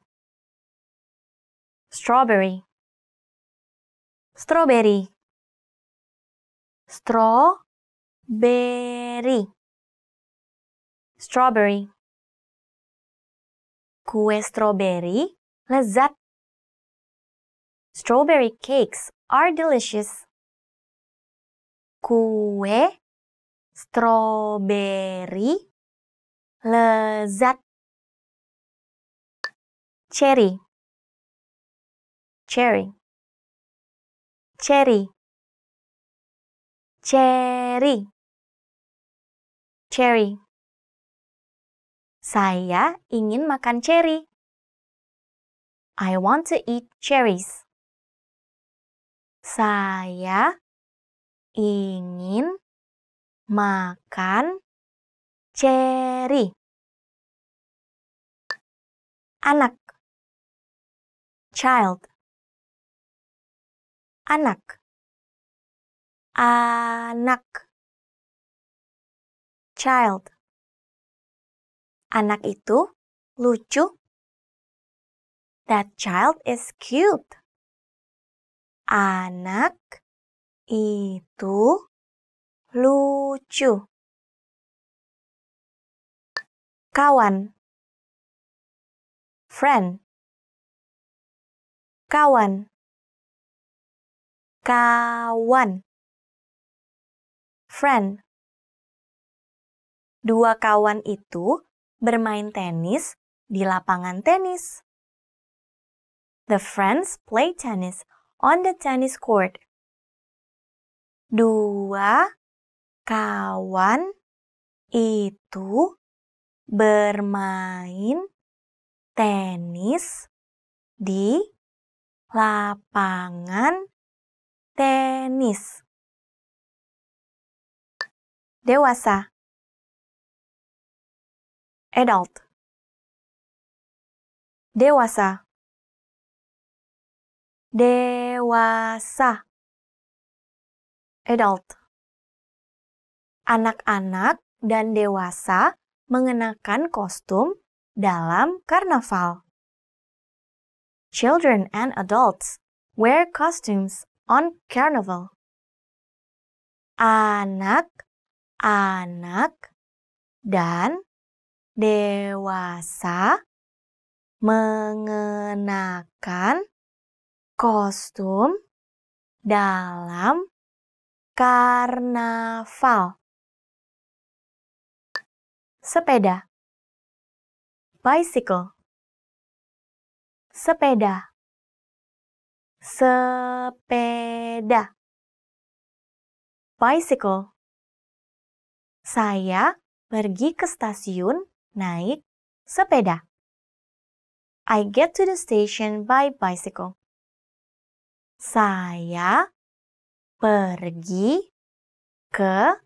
Strawberry. strawberry strawberry strawberry kue strawberry lezat strawberry cakes are delicious kue strawberry lezat cherry cherry cherry cherry cherry Saya ingin makan cherry. I want to eat cherries. Saya ingin makan cherry. Anak child anak anak child anak itu lucu that child is cute anak itu lucu kawan friend kawan kawan friend Dua kawan itu bermain tenis di lapangan tenis. The friends play tennis on the tennis court. Dua kawan itu bermain tenis di lapangan tenis dewasa adult dewasa dewasa adult anak-anak dan dewasa mengenakan kostum dalam karnaval children and adults wear costumes on carnival. Anak, anak, dan dewasa mengenakan kostum dalam karnaval. Sepeda Bicycle Sepeda sepeda bicycle saya pergi ke stasiun naik sepeda I get to the station by bicycle saya pergi ke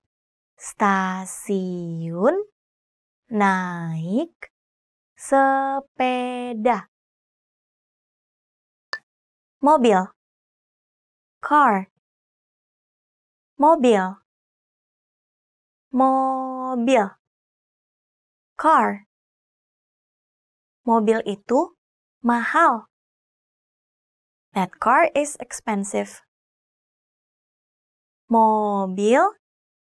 stasiun naik sepeda mobil car mobil mobil car mobil itu mahal that car is expensive mobil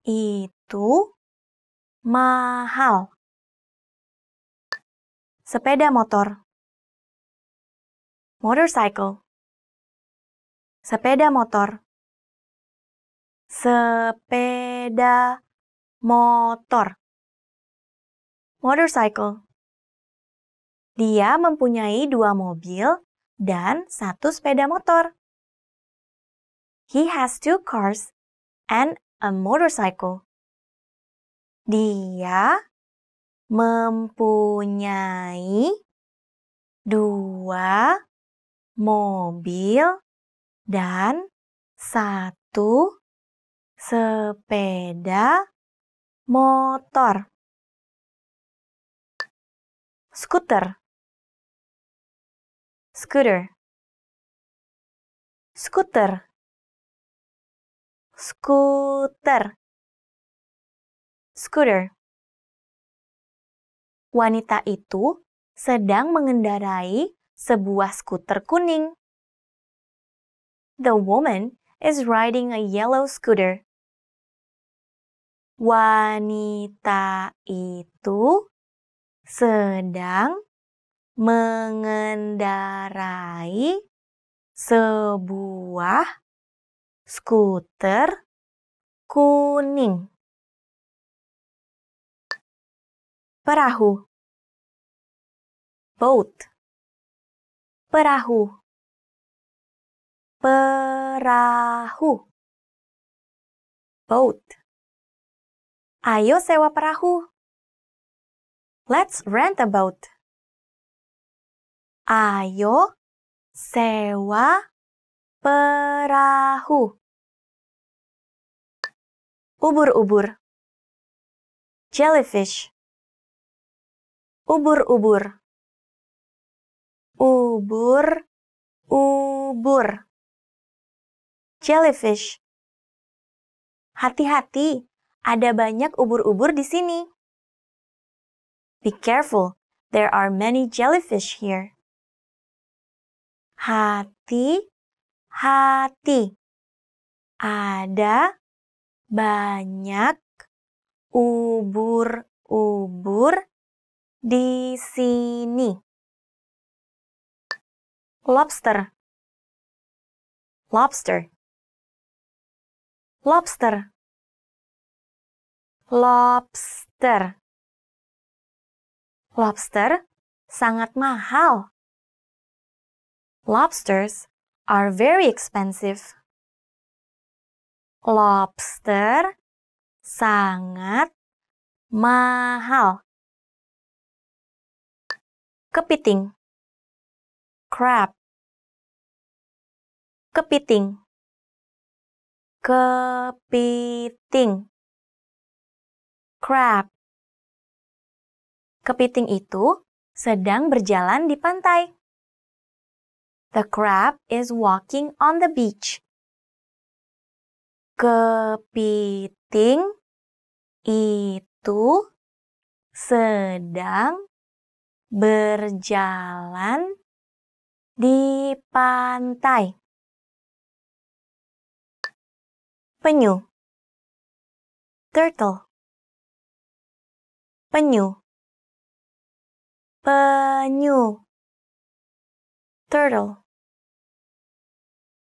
itu mahal sepeda motor motorcycle sepeda motor sepeda motor motorcycle dia mempunyai dua mobil dan satu sepeda motor he has two cars and a motorcycle dia mempunyai dua mobil dan satu sepeda motor. Skuter. Scooter. Skuter. Skuter. Scooter. Wanita itu sedang mengendarai sebuah skuter kuning. The woman is riding a yellow scooter. Wanita itu sedang mengendarai sebuah skuter kuning. Perahu Boat Perahu Perahu. Boat. Ayo sewa perahu. Let's rent a boat. Ayo sewa perahu. Ubur-ubur. Jellyfish. Ubur-ubur. Ubur-ubur jellyfish. Hati-hati, ada banyak ubur-ubur di sini. Be careful, there are many jellyfish here. Hati, hati. Ada banyak ubur-ubur di sini. Lobster. Lobster lobster lobster lobster sangat mahal lobsters are very expensive lobster sangat mahal kepiting crab kepiting kepiting crab Kepiting itu sedang berjalan di pantai. The crab is walking on the beach. Kepiting itu sedang berjalan di pantai. penyu turtle penyu penyu turtle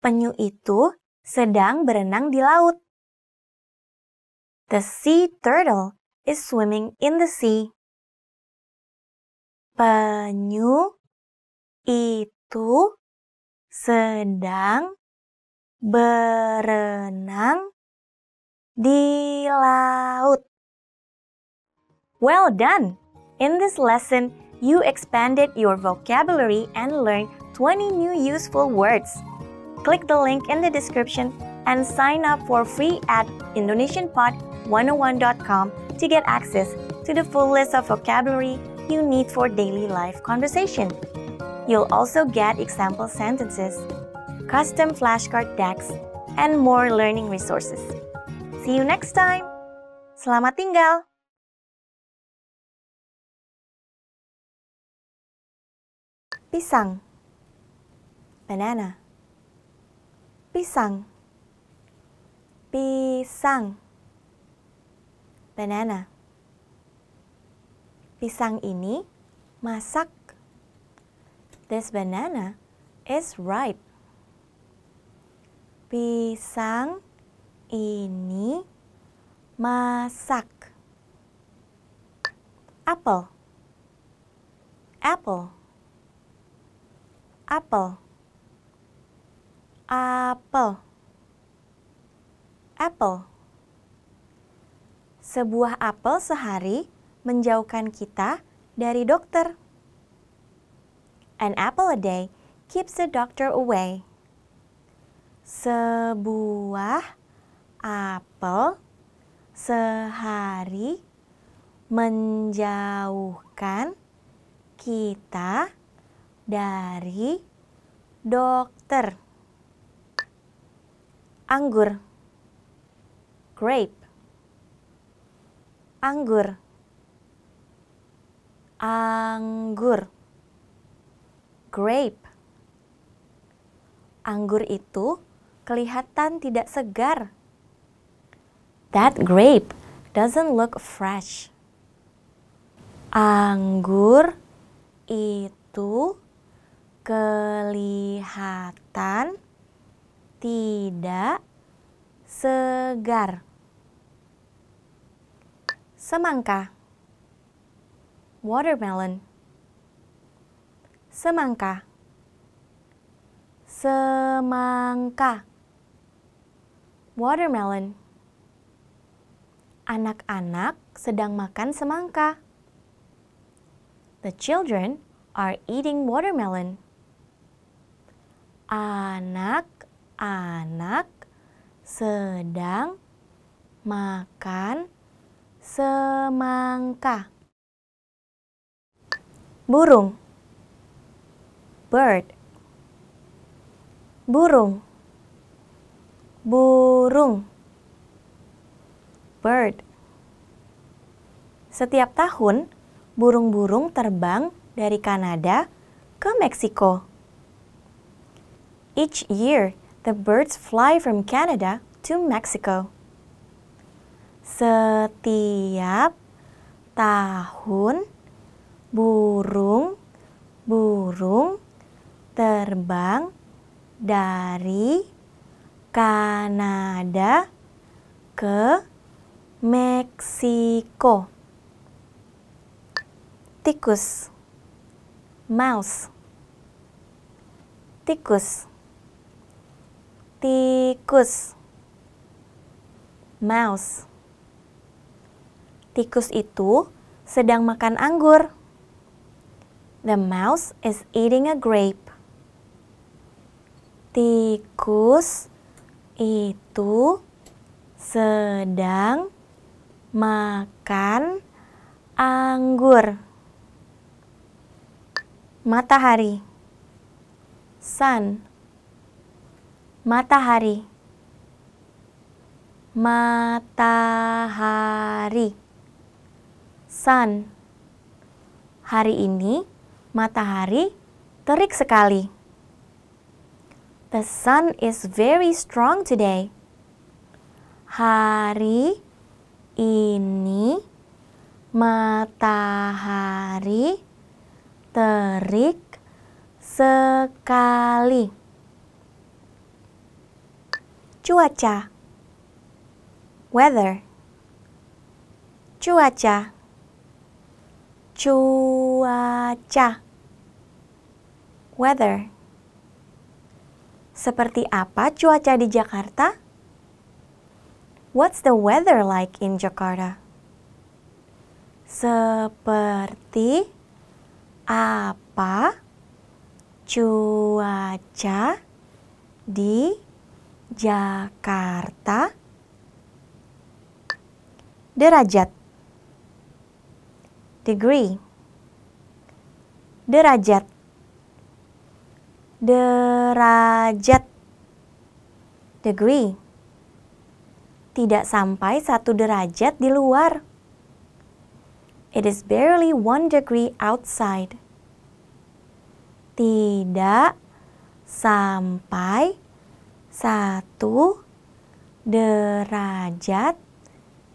penyu itu sedang berenang di laut the sea turtle is swimming in the sea penyu itu sedang berenang di laut. Well done! In this lesson, you expanded your vocabulary and learned 20 new useful words. Click the link in the description and sign up for free at indonesianpod101.com to get access to the full list of vocabulary you need for daily life conversation. You'll also get example sentences custom flashcard decks, and more learning resources. See you next time! Selamat tinggal! Pisang Banana Pisang Pisang Banana Pisang ini masak This banana is ripe. Pisang ini masak. Apple. Apple. Apple. Apple. Apple. Sebuah apel sehari menjauhkan kita dari dokter. An apple a day keeps the doctor away. Sebuah apel sehari menjauhkan kita dari dokter. Anggur. Grape. Anggur. Anggur. Grape. Anggur itu kelihatan tidak segar. That grape doesn't look fresh. Anggur itu kelihatan tidak segar. Semangka Watermelon Semangka Semangka watermelon. Anak-anak sedang makan semangka. The children are eating watermelon. Anak-anak sedang makan semangka. Burung Bird Burung burung bird Setiap tahun burung-burung terbang dari Kanada ke Meksiko. Each year the birds fly from Canada to Mexico. Setiap tahun burung burung terbang dari Kanada ke Meksiko. Tikus mouse tikus tikus mouse Tikus itu sedang makan anggur. The mouse is eating a grape. Tikus itu sedang makan anggur. Matahari. Sun. Matahari. Matahari. Sun. Hari ini matahari terik sekali. The sun is very strong today. Hari ini matahari terik sekali. Cuaca Weather Cuaca Cuaca Weather seperti apa cuaca di Jakarta? What's the weather like in Jakarta? Seperti apa cuaca di Jakarta? Derajat Degree Derajat derajat degree tidak sampai satu derajat di luar. It is barely one degree outside. Tidak sampai satu derajat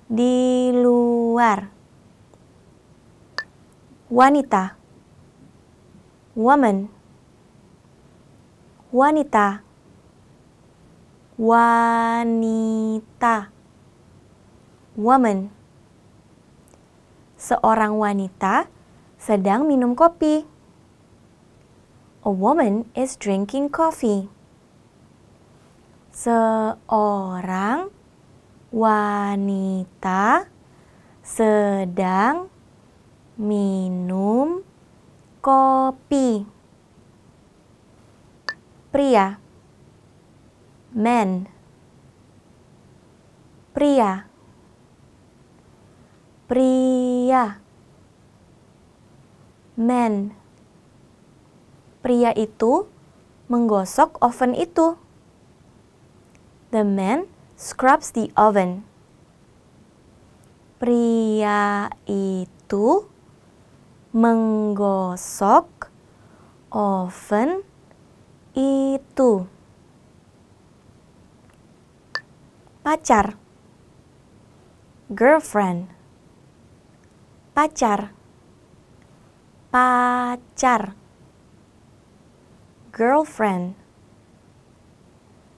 di luar. Wanita, woman wanita wanita woman seorang wanita sedang minum kopi a woman is drinking coffee seorang wanita sedang minum kopi pria men pria pria men pria itu menggosok oven itu the man scrubs the oven pria itu menggosok oven itu pacar girlfriend pacar pacar girlfriend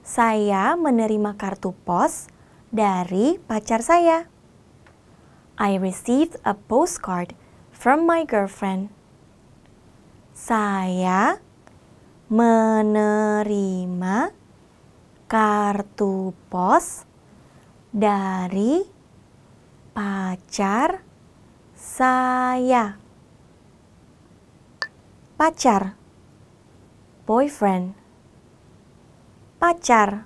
saya menerima kartu pos dari pacar saya I received a postcard from my girlfriend saya menerima kartu pos dari pacar saya. Pacar, boyfriend, pacar,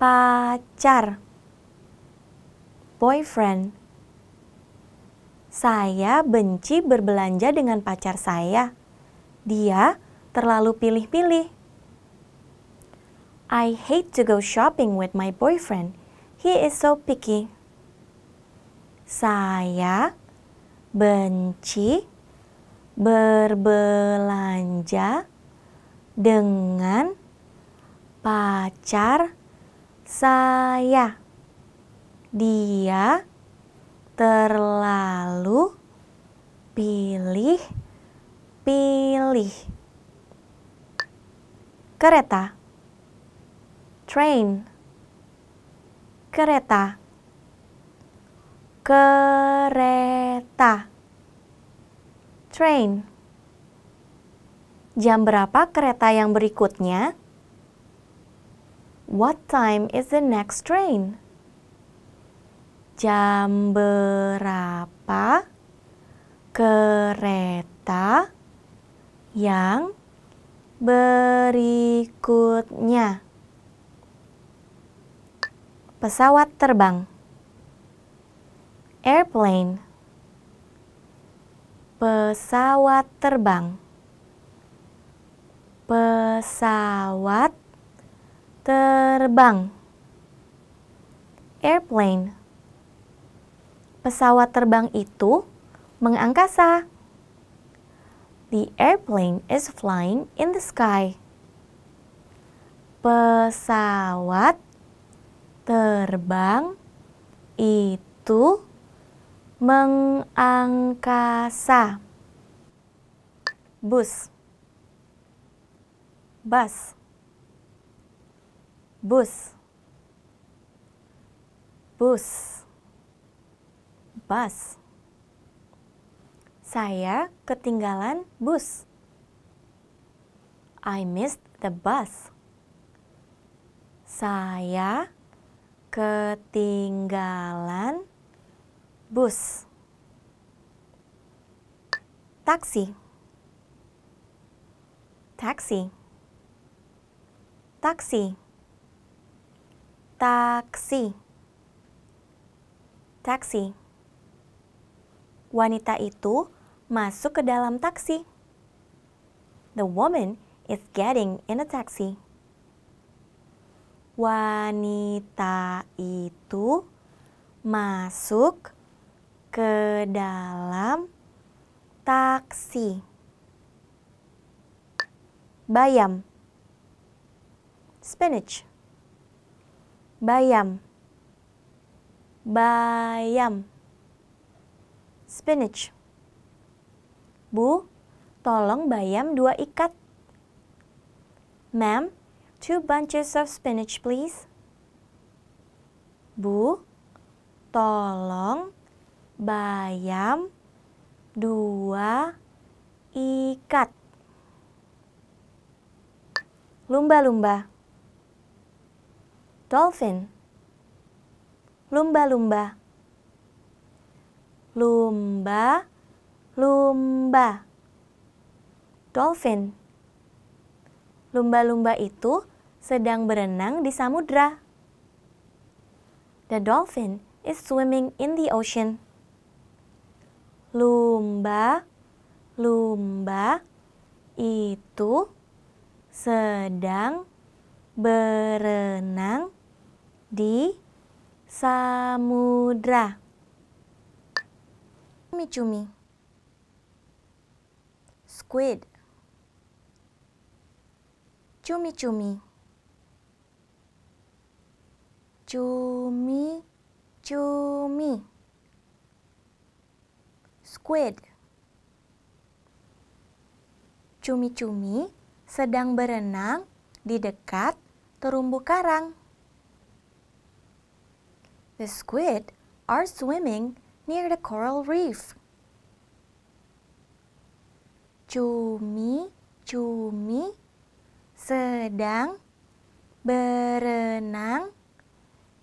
pacar, boyfriend. Saya benci berbelanja dengan pacar saya. Dia terlalu pilih-pilih. I hate to go shopping with my boyfriend. He is so picky. Saya benci berbelanja dengan pacar saya. Dia terlalu pilih Pilih. Kereta. Train. Kereta. Kereta. Train. Jam berapa kereta yang berikutnya? What time is the next train? Jam berapa kereta yang berikutnya. Pesawat terbang. Airplane. Pesawat terbang. Pesawat terbang. Airplane. Pesawat terbang itu mengangkasa. The airplane is flying in the sky. Pesawat terbang itu mengangkasa. Bus. Bus. Bus. Bus. Bus. Saya ketinggalan bus. I missed the bus. Saya ketinggalan bus. Taksi. Taksi. Taksi. Taksi. Taksi. Wanita itu masuk ke dalam taksi. The woman is getting in a taxi. Wanita itu masuk ke dalam taksi. Bayam. Spinach. Bayam. Bayam. Spinach. Bu, tolong bayam dua ikat. Ma'am, two bunches of spinach please. Bu, tolong bayam dua ikat. Lumba-lumba. Dolphin. Lumba-lumba. Lumba-lumba lumba. Dolphin. Lumba-lumba itu sedang berenang di samudra. The dolphin is swimming in the ocean. Lumba, lumba itu sedang berenang di samudra. Cumi-cumi squid cumi-cumi cumi cumi squid cumi-cumi sedang berenang di dekat terumbu karang The squid are swimming near the coral reef cumi-cumi sedang berenang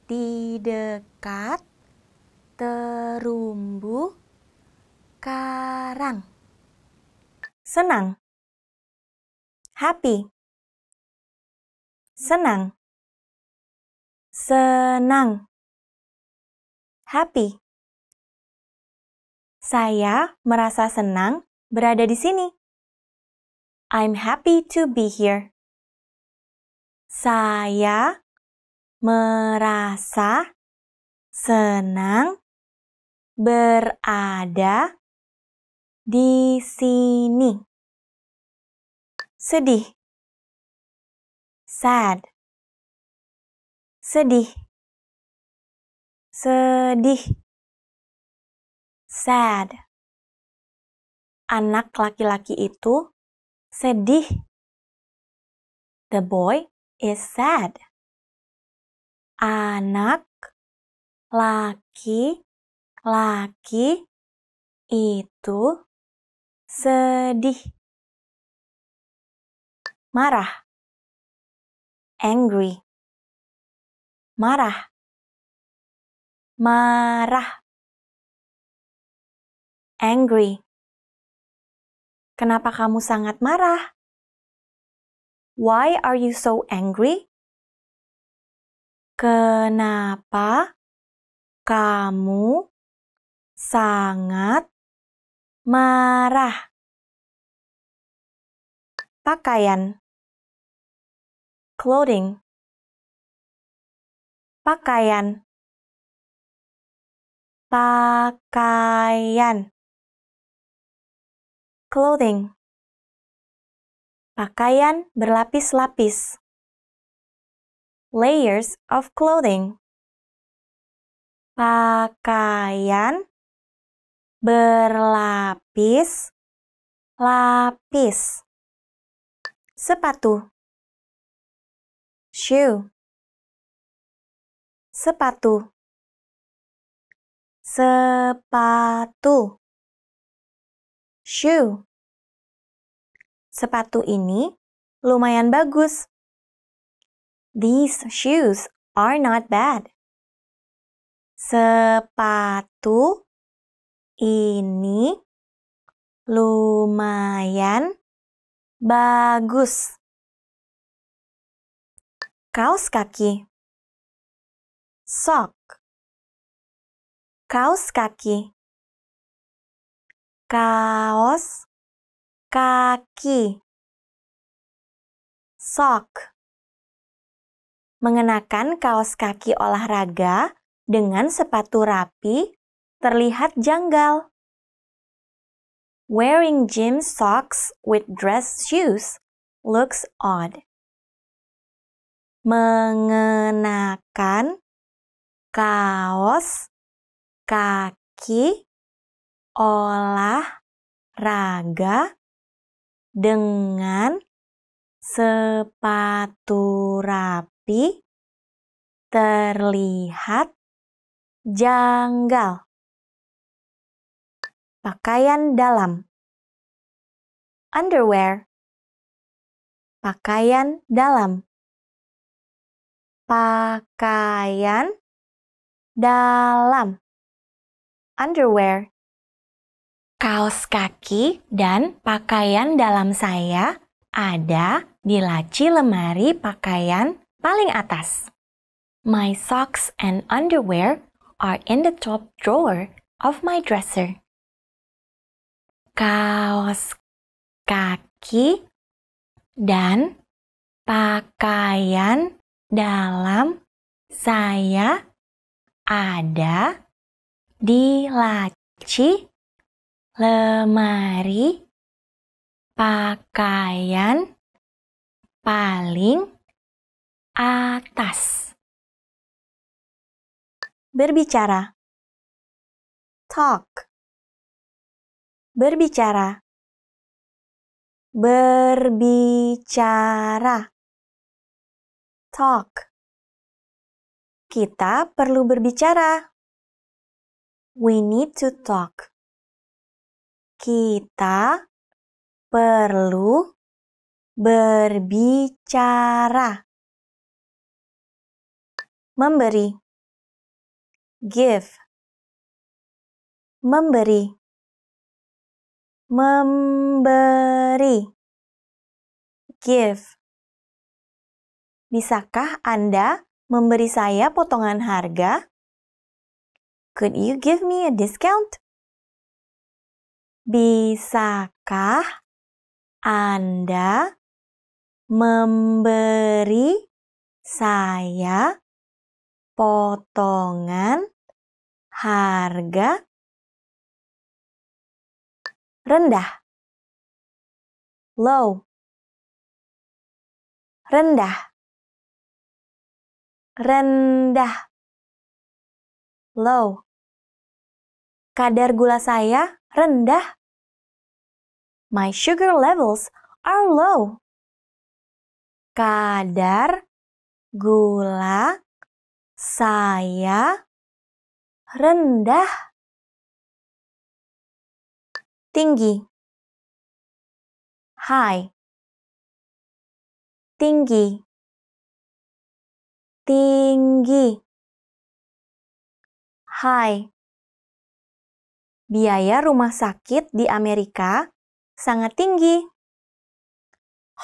di dekat terumbu karang. Senang. Happy. Senang. Senang. Happy. Saya merasa senang berada di sini. I'm happy to be here. Saya merasa senang berada di sini. Sedih. Sad. Sedih. Sedih. Sad anak laki-laki itu sedih. The boy is sad. Anak laki-laki itu sedih. Marah. Angry. Marah. Marah. Angry. Kenapa kamu sangat marah? Why are you so angry? Kenapa kamu sangat marah? Pakaian Clothing Pakaian Pakaian clothing. Pakaian berlapis-lapis. Layers of clothing. Pakaian berlapis-lapis. Sepatu. Shoe. Sepatu. Sepatu shoe. Sepatu ini lumayan bagus. These shoes are not bad. Sepatu ini lumayan bagus. Kaos kaki. Sock. Kaos kaki kaos kaki sok mengenakan kaos kaki olahraga dengan sepatu rapi terlihat janggal Wearing gym socks with dress shoes looks odd. Mengenakan kaos kaki olahraga dengan sepatu rapi terlihat janggal. Pakaian dalam underwear pakaian dalam pakaian dalam underwear kaos kaki dan pakaian dalam saya ada di laci lemari pakaian paling atas. My socks and underwear are in the top drawer of my dresser. Kaos kaki dan pakaian dalam saya ada di laci lemari, pakaian, paling atas. Berbicara. Talk. Berbicara. Berbicara. Talk. Kita perlu berbicara. We need to talk kita perlu berbicara. Memberi. Give. Memberi. Memberi. Give. Bisakah Anda memberi saya potongan harga? Could you give me a discount? Bisakah Anda memberi saya potongan harga rendah low rendah rendah low kadar gula saya rendah. My sugar levels are low. Kadar gula saya rendah. Tinggi. High. Tinggi. Tinggi. High biaya rumah sakit di Amerika sangat tinggi.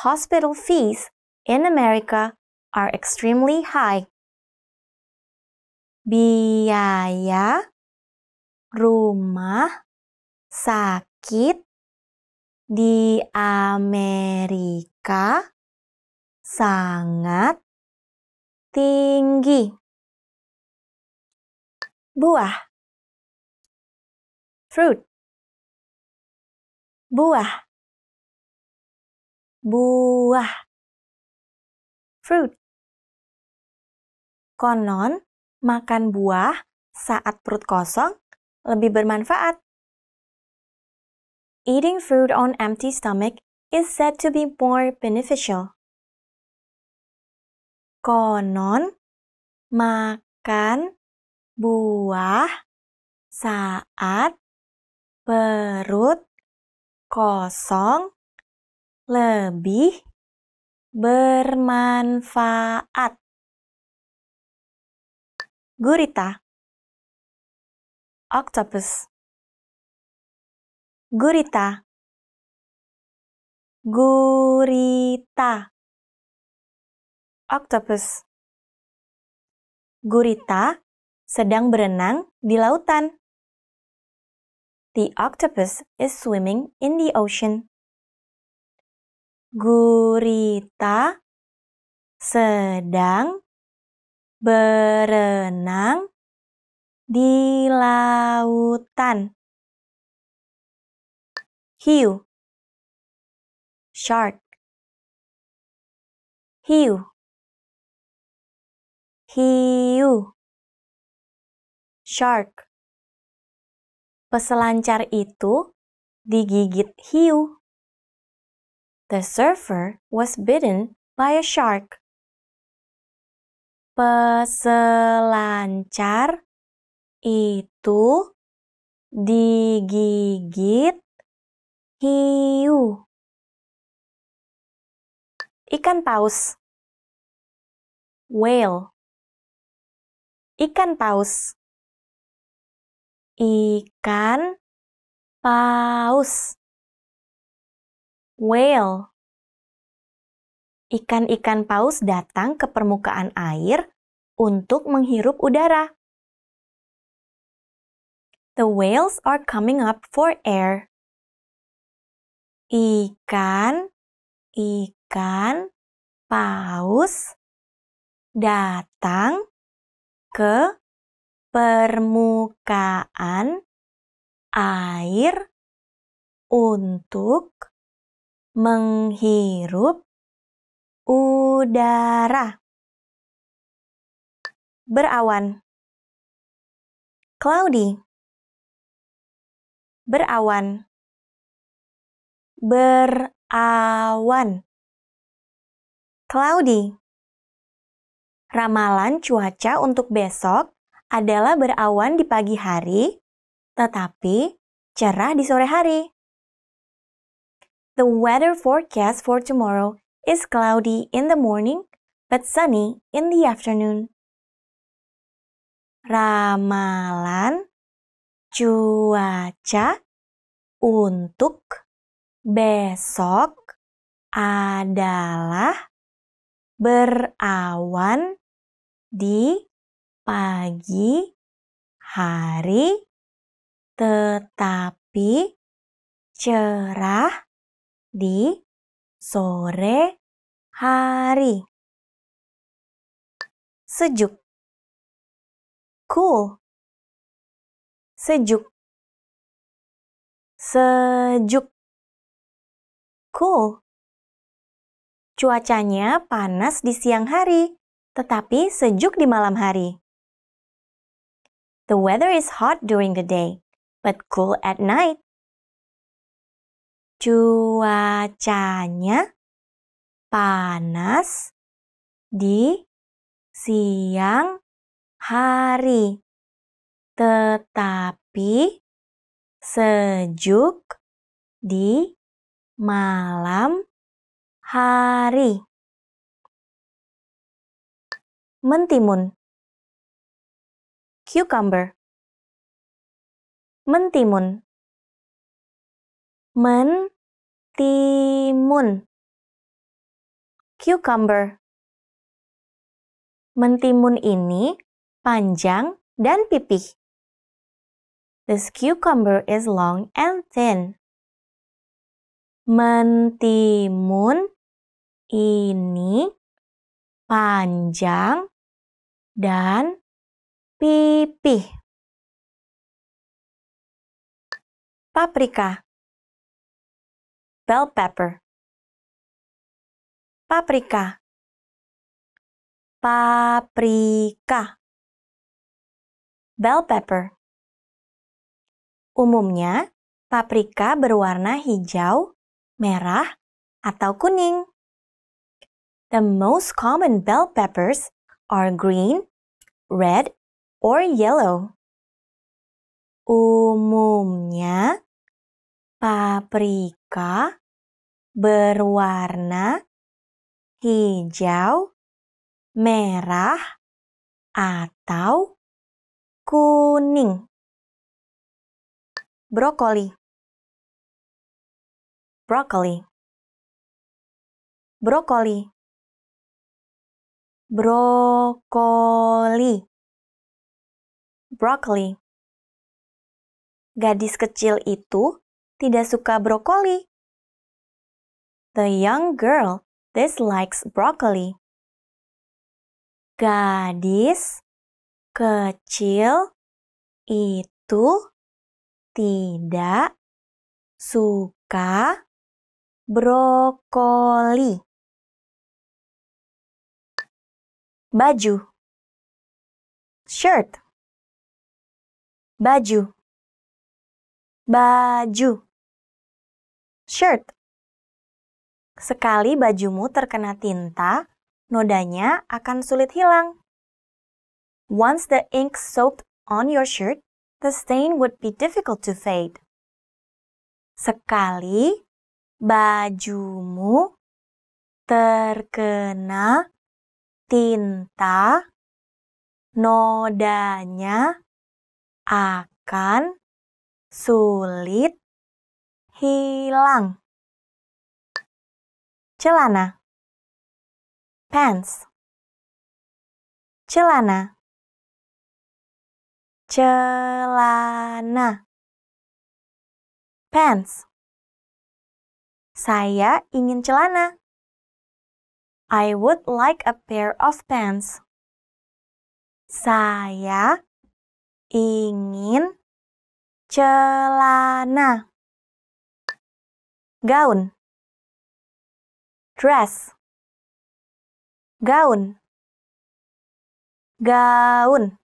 Hospital fees in America are extremely high. Biaya rumah sakit di Amerika sangat tinggi. Buah fruit buah buah fruit konon makan buah saat perut kosong lebih bermanfaat eating fruit on empty stomach is said to be more beneficial konon makan buah saat perut kosong lebih bermanfaat. Gurita Octopus Gurita Gurita Octopus Gurita sedang berenang di lautan. The octopus is swimming in the ocean. Gurita sedang berenang di lautan. Hiu Shark Hiu Hiu Shark Peselancar itu digigit hiu. The surfer was bitten by a shark. Peselancar itu digigit hiu. Ikan paus. Whale. Ikan paus ikan paus whale ikan-ikan paus datang ke permukaan air untuk menghirup udara. The whales are coming up for air. Ikan, ikan, paus datang ke permukaan air untuk menghirup udara. Berawan. Cloudy. Berawan. Berawan. Cloudy. Ramalan cuaca untuk besok adalah berawan di pagi hari, tetapi cerah di sore hari. The weather forecast for tomorrow is cloudy in the morning, but sunny in the afternoon. Ramalan cuaca untuk besok adalah berawan di pagi hari tetapi cerah di sore hari. Sejuk. Cool. Sejuk. Sejuk. Cool. Cuacanya panas di siang hari, tetapi sejuk di malam hari. The weather is hot during the day, but cool at night. Cuacanya panas di siang hari, tetapi sejuk di malam hari. Mentimun cucumber. Mentimun. Mentimun. Cucumber. Mentimun ini panjang dan pipih. This cucumber is long and thin. Mentimun ini panjang dan pipih paprika bell pepper paprika paprika bell pepper umumnya paprika berwarna hijau merah atau kuning The most common bell peppers are green, red, or yellow. Umumnya, paprika berwarna hijau, merah, atau kuning. Brokoli. Brokoli. Brokoli. Brokoli brokoli. Gadis kecil itu tidak suka brokoli. The young girl dislikes broccoli. Gadis kecil itu tidak suka brokoli. Baju shirt baju baju shirt Sekali bajumu terkena tinta, nodanya akan sulit hilang. Once the ink soaked on your shirt, the stain would be difficult to fade. Sekali bajumu terkena tinta, nodanya akan sulit hilang. Celana Pants Celana Celana Pants Saya ingin celana. I would like a pair of pants. Saya ingin celana gaun dress gaun gaun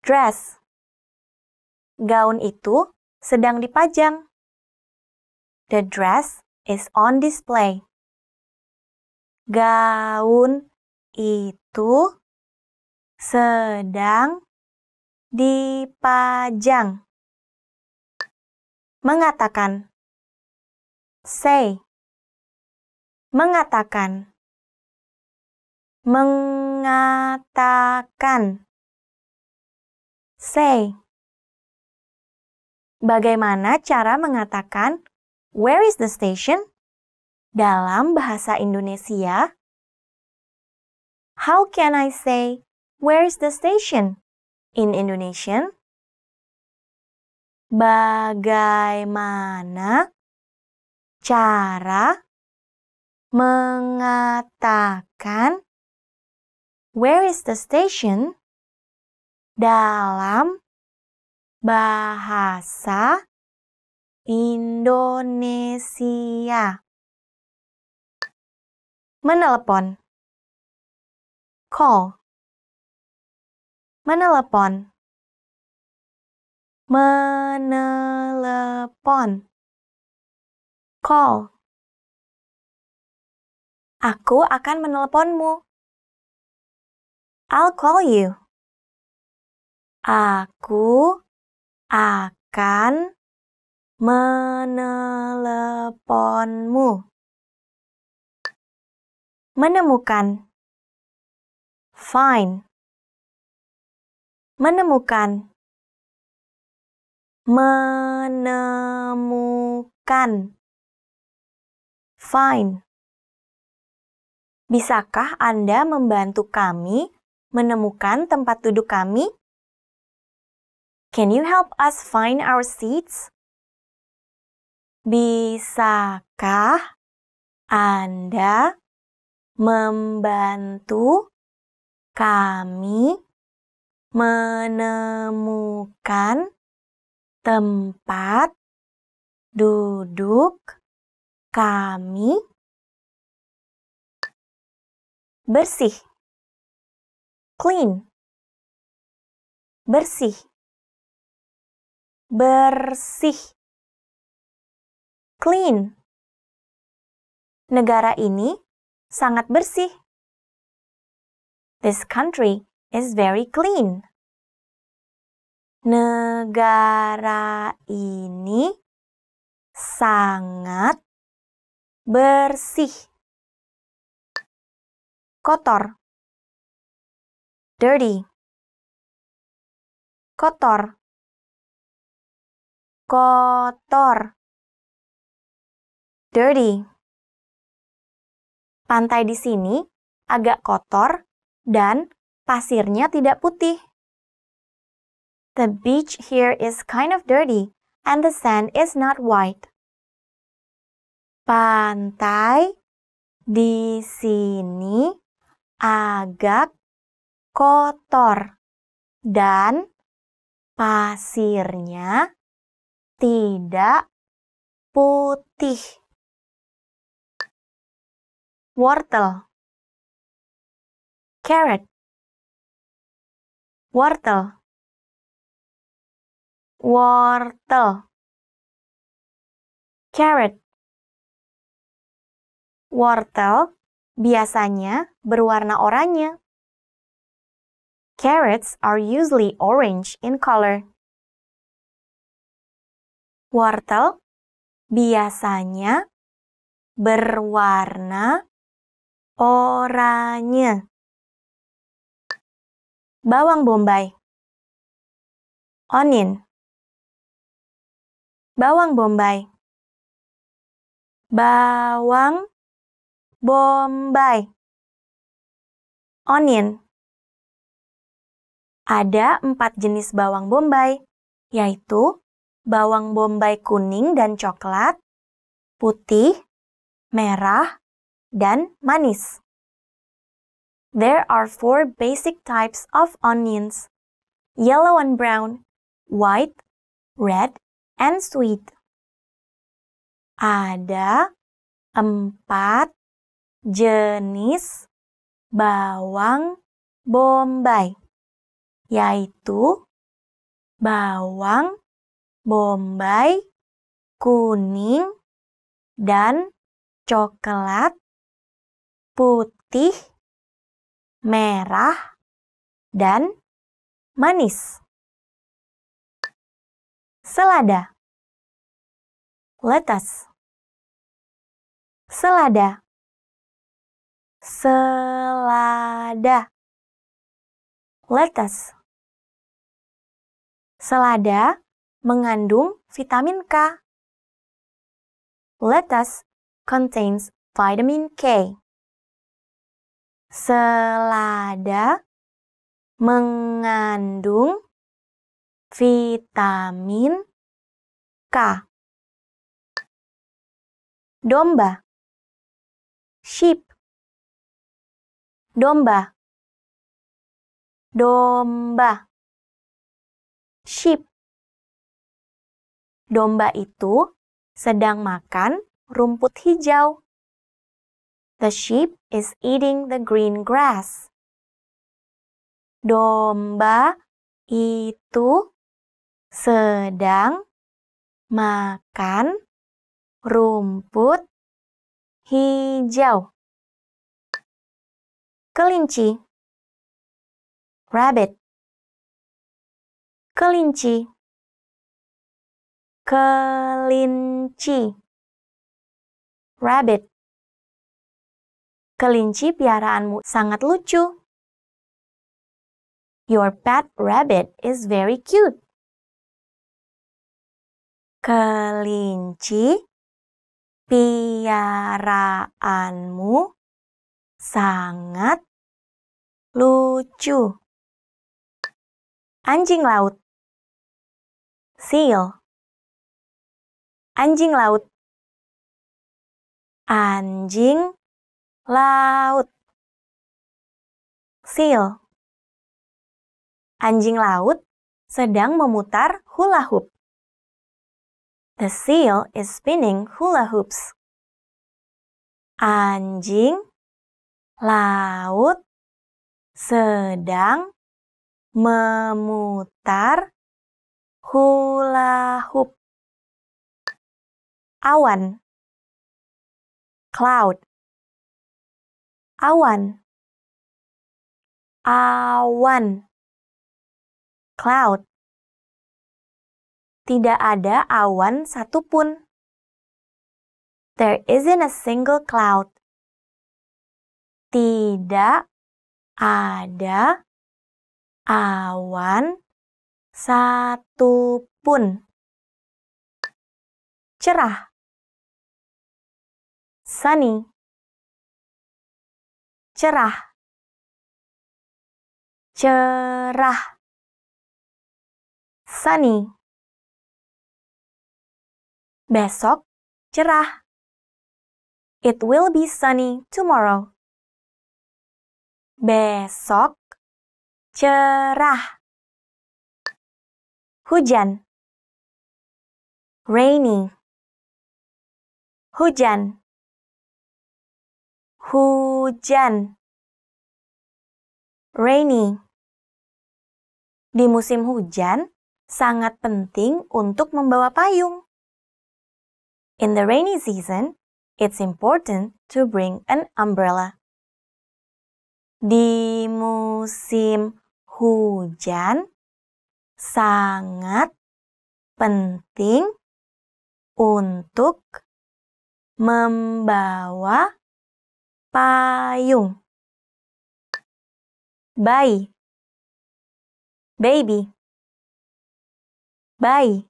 dress gaun itu sedang dipajang the dress is on display gaun itu sedang dipajang mengatakan say mengatakan mengatakan say bagaimana cara mengatakan where is the station dalam bahasa Indonesia how can i say where is the station in Indonesian? Bagaimana cara mengatakan Where is the station? dalam bahasa Indonesia. Menelepon. Call menelepon menelepon call Aku akan meneleponmu. I'll call you. Aku akan meneleponmu. Menemukan. Fine menemukan menemukan find Bisakah Anda membantu kami menemukan tempat duduk kami? Can you help us find our seats? Bisakah Anda membantu kami menemukan tempat duduk kami bersih clean bersih bersih clean negara ini sangat bersih this country is very clean. Negara ini sangat bersih. Kotor. Dirty. Kotor. Kotor. Dirty. Pantai di sini agak kotor dan Pasirnya tidak putih. The beach here is kind of dirty and the sand is not white. Pantai di sini agak kotor dan pasirnya tidak putih. Wortel, carrot, wortel wortel carrot wortel biasanya berwarna oranye carrots are usually orange in color wortel biasanya berwarna oranye Bawang bombay. (onion). Bawang bombay. Bawang bombay. Onion. Ada empat jenis bawang bombay, yaitu bawang bombay kuning dan coklat, putih, merah, dan manis. There are four basic types of onions yellow and brown, white, red, and sweet. Ada empat jenis bawang bombay, yaitu bawang bombay kuning dan coklat, putih, merah, dan manis. Selada Letas Selada Selada Letas Selada mengandung vitamin K. Lettuce contains vitamin K. Selada mengandung vitamin K. Domba sheep domba domba sheep domba itu sedang makan rumput hijau The sheep is eating the green grass. Domba itu sedang makan rumput hijau. Kelinci Rabbit Kelinci Kelinci Rabbit Kelinci piaraanmu sangat lucu. Your pet rabbit is very cute. Kelinci piaraanmu sangat lucu. Anjing laut. Seal. Anjing laut. Anjing laut, seal. Anjing laut sedang memutar hula hoop. The seal is spinning hula hoops. Anjing, laut, sedang memutar hula hoop. Awan, cloud awan awan cloud tidak ada awan satupun there isn't a single cloud tidak ada awan satupun cerah sunny cerah cerah sunny besok cerah it will be sunny tomorrow besok cerah hujan rainy hujan hujan rainy di musim hujan sangat penting untuk membawa payung. In the rainy season, it's important to bring an umbrella. Di musim hujan sangat penting untuk membawa payung bayi baby bayi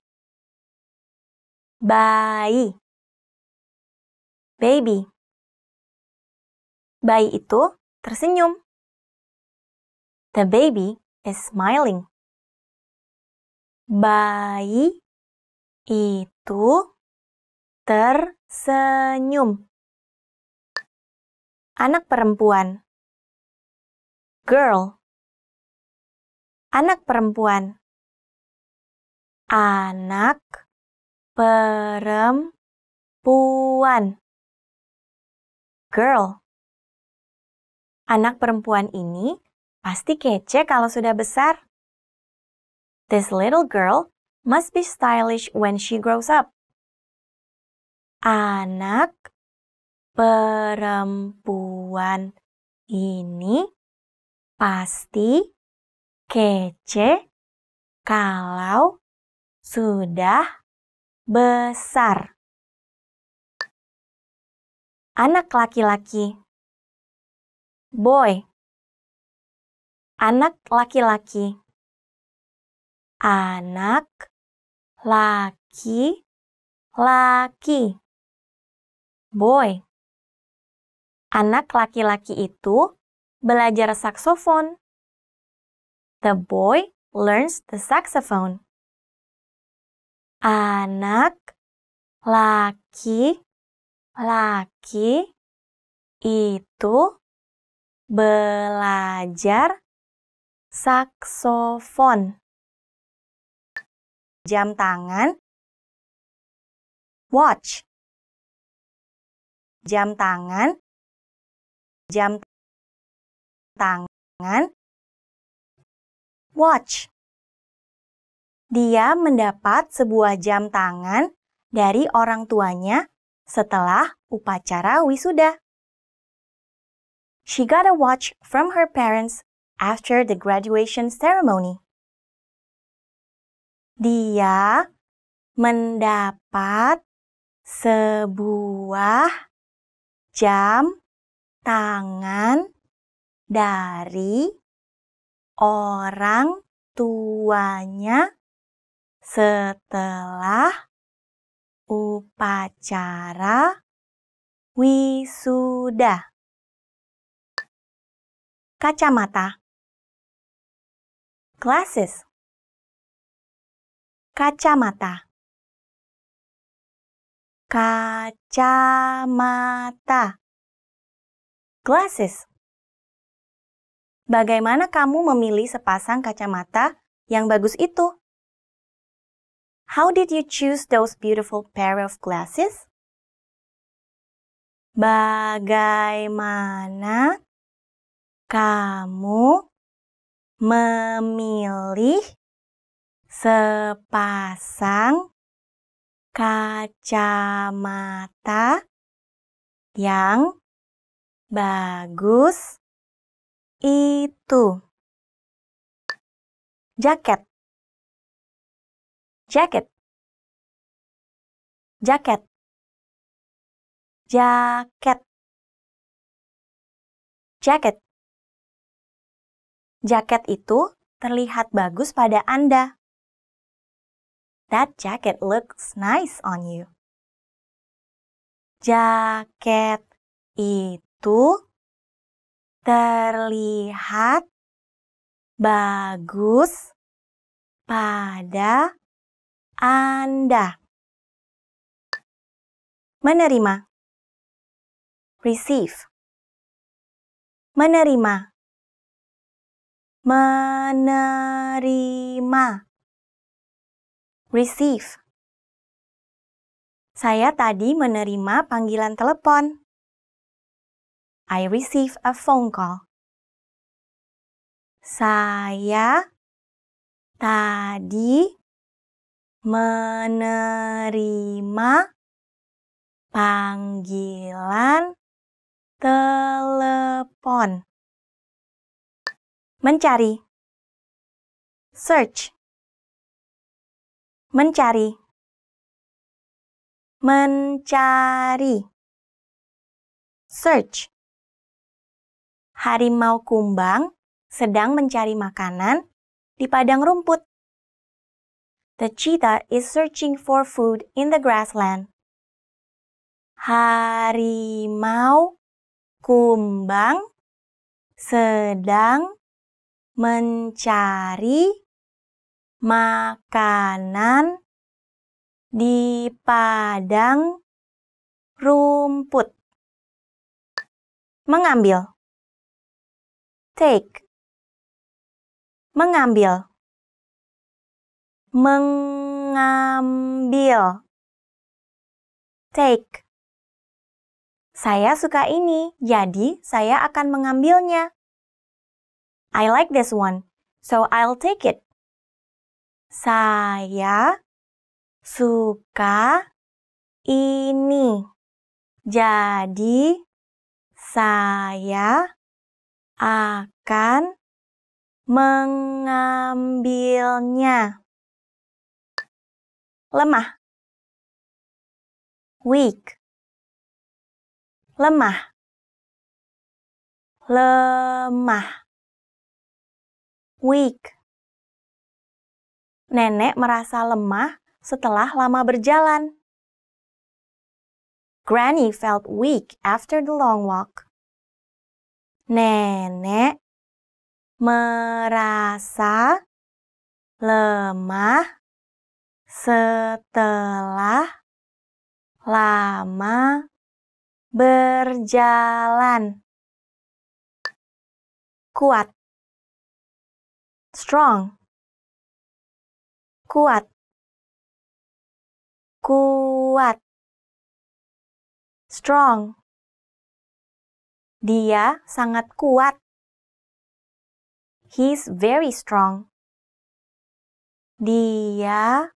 bayi baby bayi itu tersenyum the baby is smiling bayi itu tersenyum anak perempuan. Girl, anak perempuan. Anak perempuan. Girl. Anak perempuan ini pasti kece kalau sudah besar. This little girl must be stylish when she grows up. Anak perempuan ini pasti kece kalau sudah besar. Anak laki-laki, boy, anak laki-laki, anak laki-laki, boy. Anak laki-laki itu belajar saksofon. The boy learns the saxophone. Anak laki-laki itu belajar saksofon. Jam tangan watch. Jam tangan jam tangan watch. Dia mendapat sebuah jam tangan dari orang tuanya setelah upacara wisuda. She got a watch from her parents after the graduation ceremony. Dia mendapat sebuah jam tangan dari orang tuanya setelah upacara wisuda. Kacamata Glasses Kacamata Kacamata glasses. Bagaimana kamu memilih sepasang kacamata yang bagus itu? How did you choose those beautiful pair of glasses? Bagaimana kamu memilih sepasang kacamata yang Bagus itu. Jaket. Jaket. Jaket. Jaket. Jaket. Jaket itu terlihat bagus pada Anda. That jacket looks nice on you. Jaket itu itu terlihat bagus pada Anda. Menerima. Receive. Menerima. Menerima. Receive. Saya tadi menerima panggilan telepon. I receive a phone call. Saya tadi menerima panggilan telepon. Mencari. Search. Mencari. Mencari. Search harimau kumbang sedang mencari makanan di padang rumput. The cheetah is searching for food in the grassland. Harimau kumbang sedang mencari makanan di padang rumput. Mengambil Take. Mengambil. Mengambil. Take. Saya suka ini, jadi saya akan mengambilnya. I like this one, so I'll take it. Saya suka ini. Jadi, saya akan mengambilnya. Lemah. Weak. Lemah. Lemah. Weak. Nenek merasa lemah setelah lama berjalan. Granny felt weak after the long walk. Nenek merasa lemah setelah lama berjalan. Kuat. Strong. Kuat. Kuat. Strong. Dia sangat kuat. He's very strong. Dia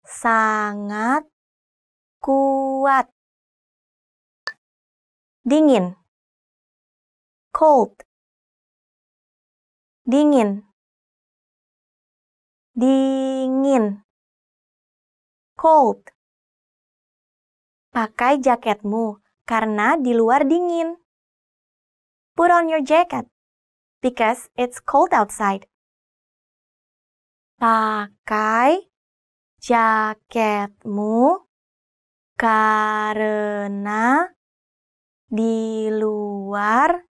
sangat kuat. Dingin. Cold. Dingin. Dingin. Cold. Pakai jaketmu karena di luar dingin. Put on your jacket because it's cold outside. Pakai jaketmu karena di luar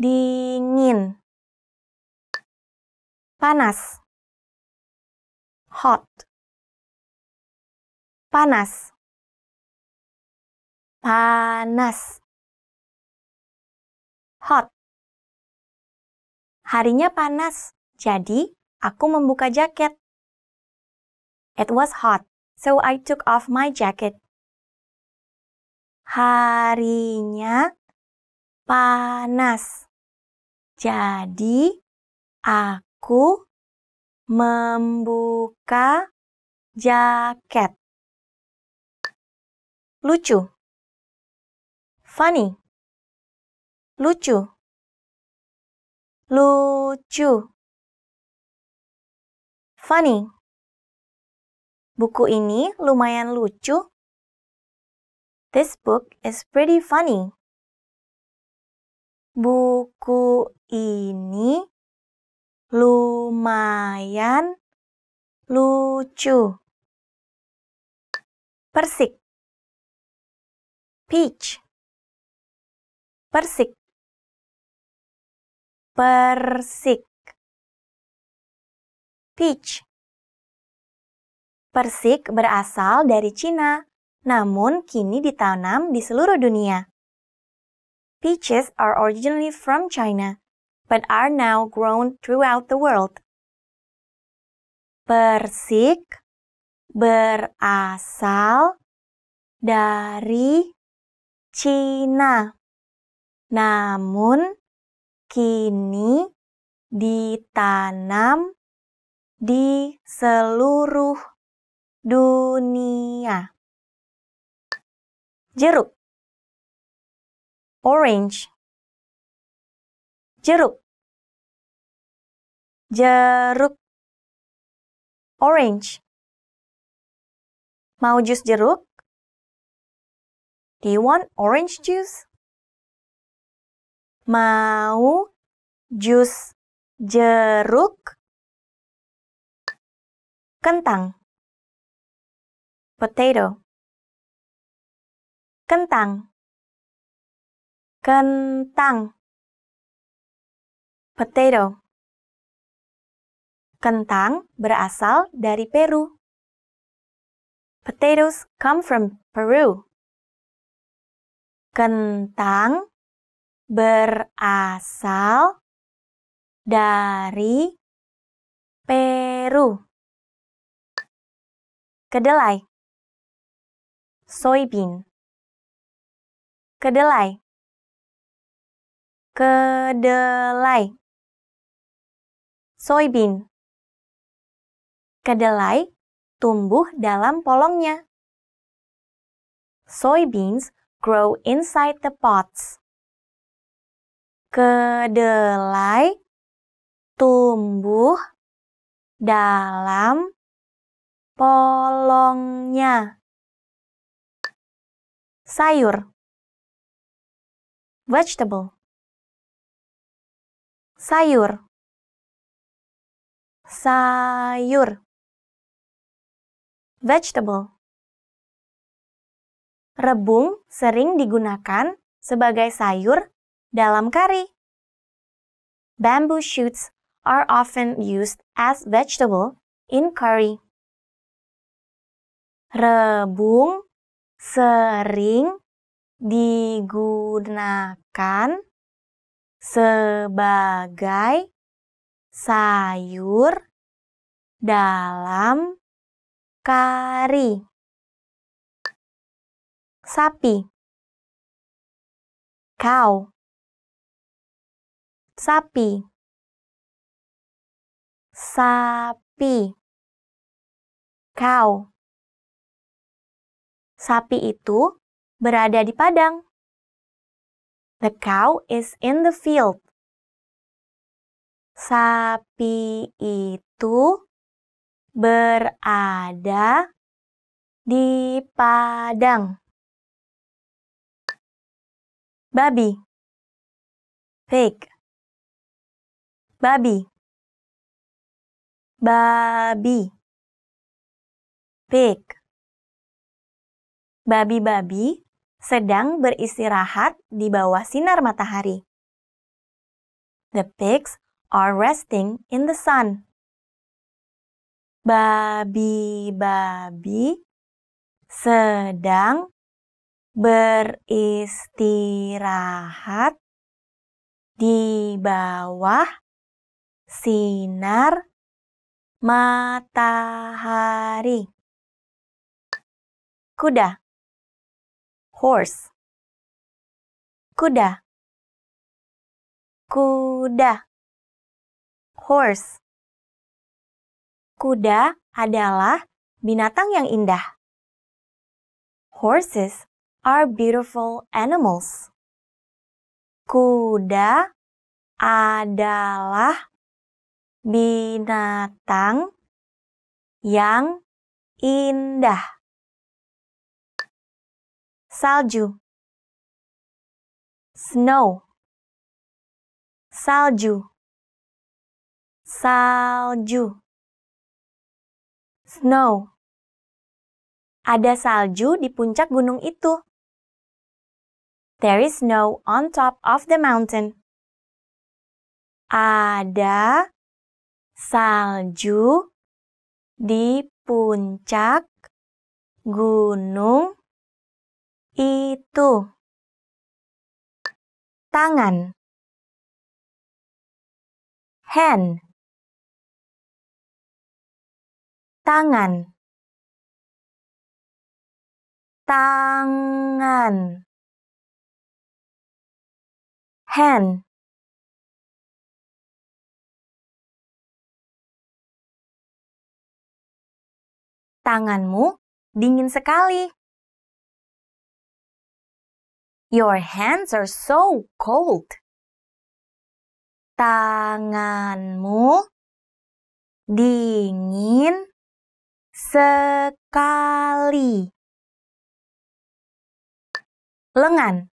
dingin. Panas. Hot. Panas. Panas hot. Harinya panas, jadi aku membuka jaket. It was hot, so I took off my jacket. Harinya panas. Jadi aku membuka jaket. Lucu. Funny lucu lucu funny buku ini lumayan lucu this book is pretty funny buku ini lumayan lucu persik peach persik persik peach Persik berasal dari Cina, namun kini ditanam di seluruh dunia. Peaches are originally from China, but are now grown throughout the world. Persik berasal dari Cina, namun kini ditanam di seluruh dunia. Jeruk Orange Jeruk Jeruk Orange Mau jus jeruk? Do you want orange juice? mau jus jeruk kentang potato kentang kentang potato Kentang berasal dari Peru. Potatoes come from Peru. Kentang berasal dari Peru. Kedelai soybean kedelai kedelai soybean kedelai tumbuh dalam polongnya soybeans grow inside the pots Kedelai tumbuh dalam polongnya. Sayur Vegetable Sayur Sayur Vegetable Rebung sering digunakan sebagai sayur dalam kari. Bamboo shoots are often used as vegetable in curry. Rebung sering digunakan sebagai sayur dalam kari. Sapi Cow sapi sapi cow sapi itu berada di padang the cow is in the field sapi itu berada di padang babi pig babi babi pig babi-babi sedang beristirahat di bawah sinar matahari the pigs are resting in the sun babi-babi sedang beristirahat di bawah sinar matahari. Kuda horse kuda kuda horse kuda adalah binatang yang indah horses are beautiful animals kuda adalah binatang yang indah. Salju. Snow. Salju. Salju. Snow. Ada salju di puncak gunung itu. There is snow on top of the mountain. Ada salju di puncak gunung itu. Tangan hand tangan tangan hand Tanganmu dingin sekali. Your hands are so cold. Tanganmu dingin sekali. Lengan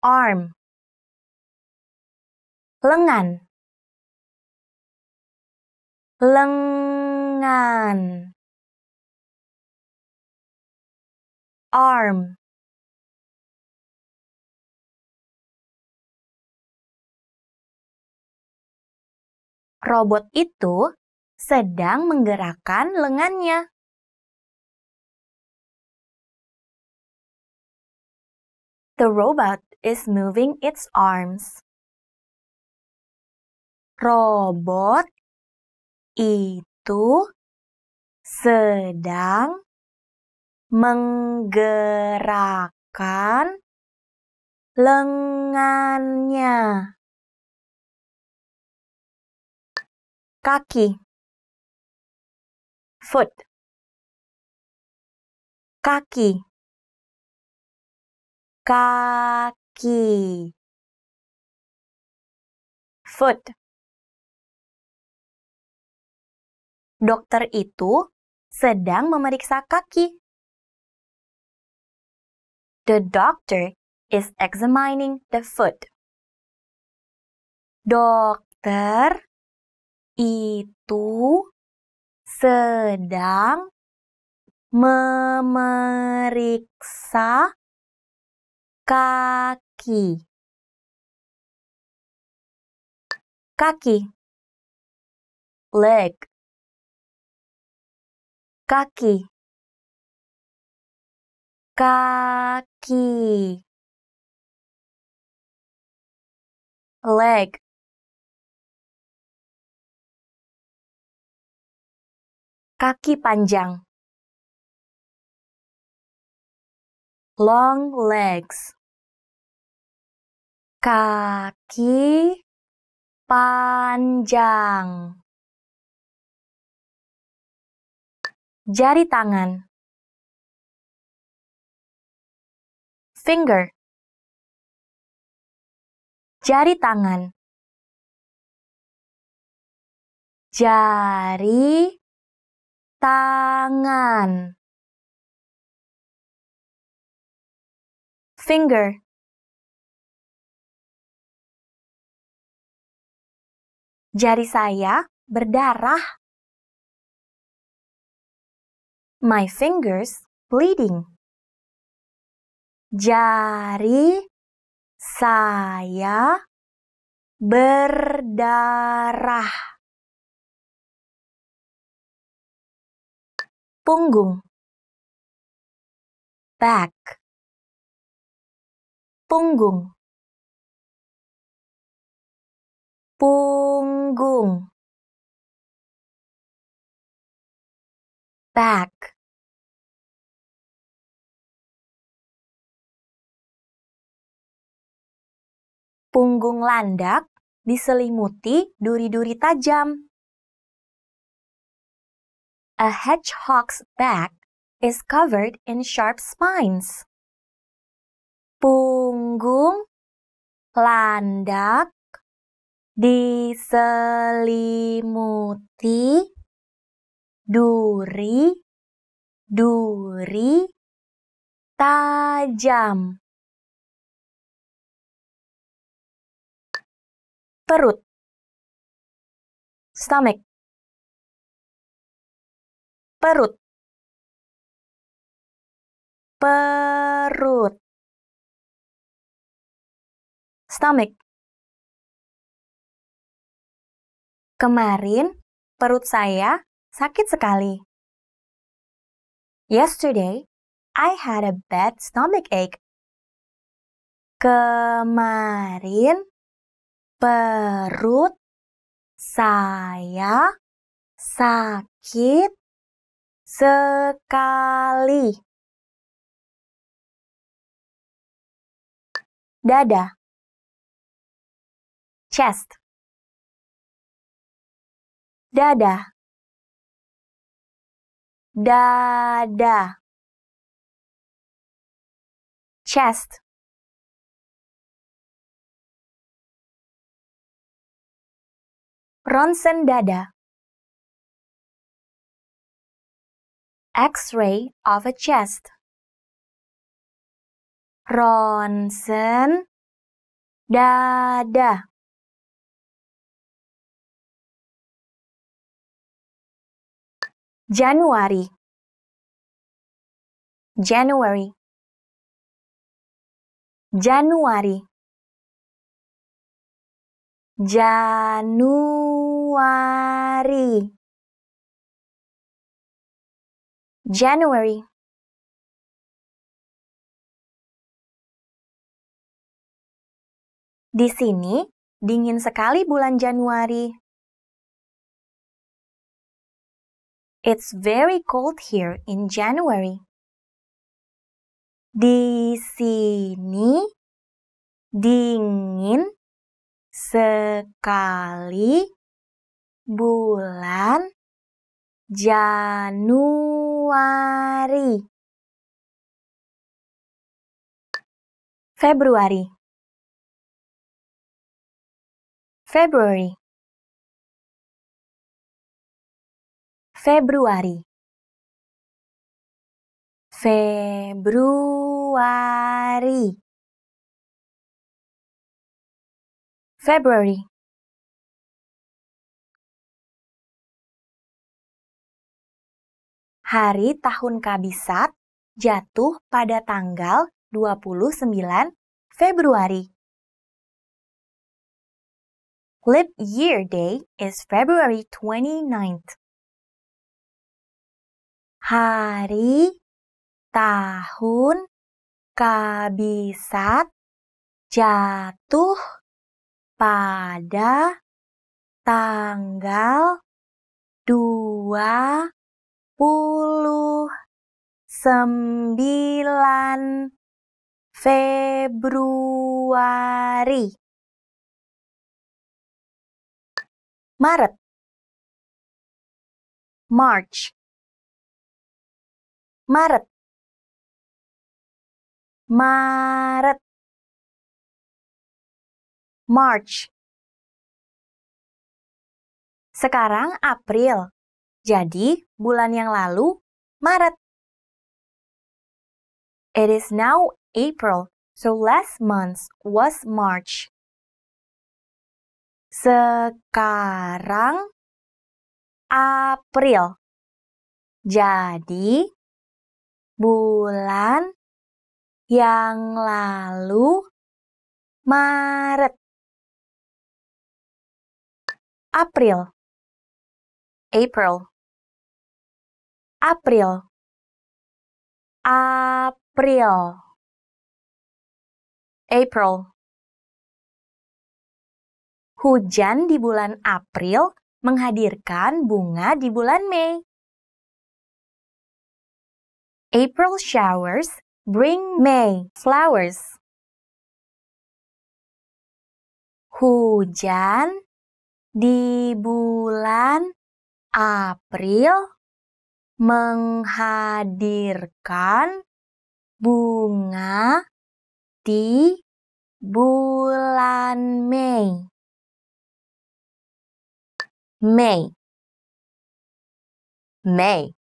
arm lengan lengan arm Robot itu sedang menggerakkan lengannya. The robot is moving its arms. Robot itu sedang menggerakkan lengannya. Kaki foot kaki kaki foot dokter itu sedang memeriksa kaki. The doctor is examining the foot. Dokter itu sedang memeriksa kaki. Kaki. Leg kaki kaki leg kaki panjang long legs kaki panjang jari tangan finger jari tangan jari tangan finger jari saya berdarah My fingers bleeding. Jari saya berdarah. Punggung. Back. Punggung. Punggung. back Punggung landak diselimuti duri-duri tajam. A hedgehog's back is covered in sharp spines. Punggung landak diselimuti duri, duri, tajam. Perut, stomach, perut, perut, stomach. Kemarin perut saya Sakit sekali. Yesterday, I had a bad stomach ache. Kemarin, perut saya sakit sekali. Dada Chest Dada dada chest ronsen dada x-ray of a chest ronsen dada Januari January Januari Januari January Di sini dingin sekali bulan Januari. It's very cold here in January. Di sini dingin sekali bulan Januari. Februari. February. Februari Februari February Hari tahun Kabisat jatuh pada tanggal 29 Februari. Leap Year Day is February 29th hari, tahun, kabisat, jatuh, pada, tanggal, dua, puluh, sembilan, Februari. Maret March Maret Maret March Sekarang April. Jadi, bulan yang lalu Maret. It is now April, so last month was March. Sekarang April. Jadi, bulan yang lalu Maret April April April April April Hujan di bulan April menghadirkan bunga di bulan Mei. April showers bring May flowers. Hujan di bulan April menghadirkan bunga di bulan Mei. Mei. Mei.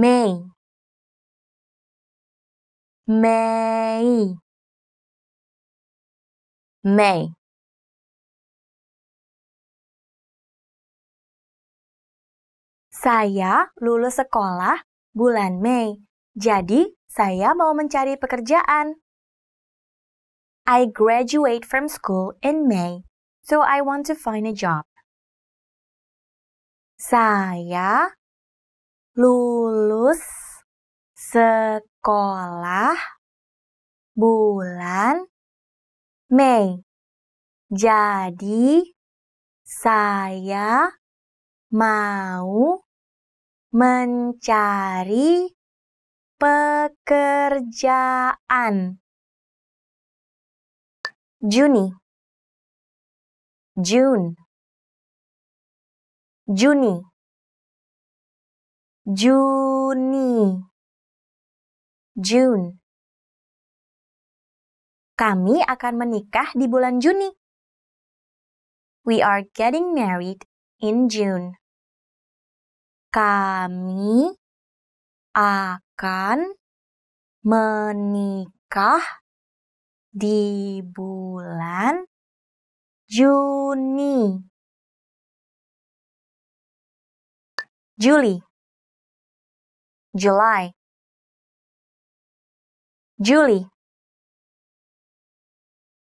Mei Mei Mei Saya lulus sekolah bulan Mei, jadi saya mau mencari pekerjaan. I graduate from school in May, so I want to find a job. Saya lulus sekolah bulan Mei. Jadi, saya mau mencari pekerjaan. Juni June Juni Juni June Kami akan menikah di bulan Juni. We are getting married in June. Kami akan menikah di bulan Juni. Juli July. Julie.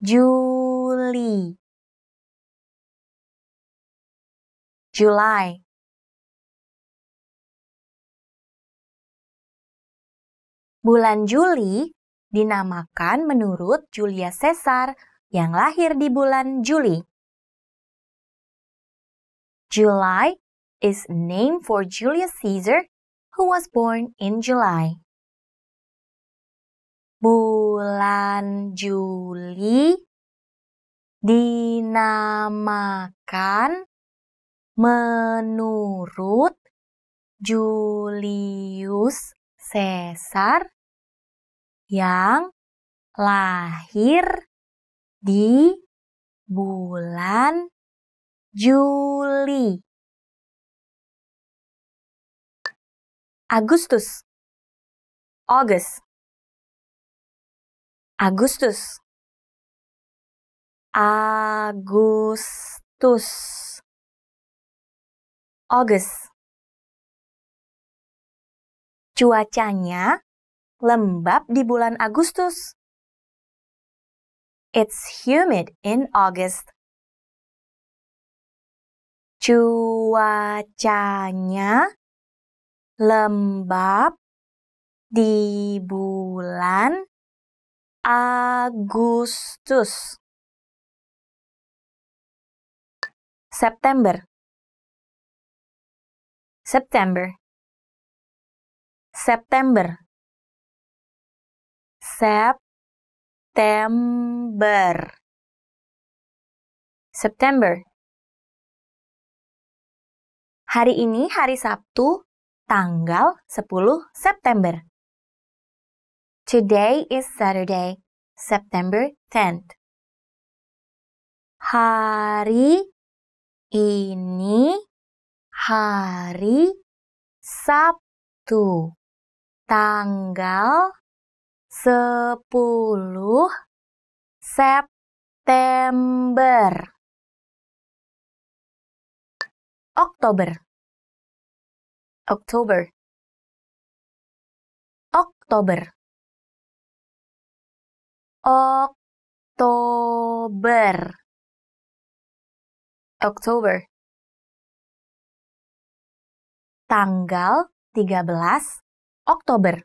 Julie. July. Bulan Juli dinamakan menurut Julius Caesar yang lahir di bulan Juli. July is named for Julius Caesar who was born in July. Bulan Juli dinamakan menurut Julius Caesar yang lahir di bulan Juli. Agustus August Agustus Agustus August Cuacanya lembab di bulan Agustus. It's humid in August. Cuacanya lembab di bulan Agustus. September. September. September. September. September. Hari ini hari Sabtu tanggal 10 September. Today is Saturday, September 10th. Hari ini hari Sabtu, tanggal 10 September. Oktober October. Oktober. Oktober. Oktober. Tanggal 13 Oktober.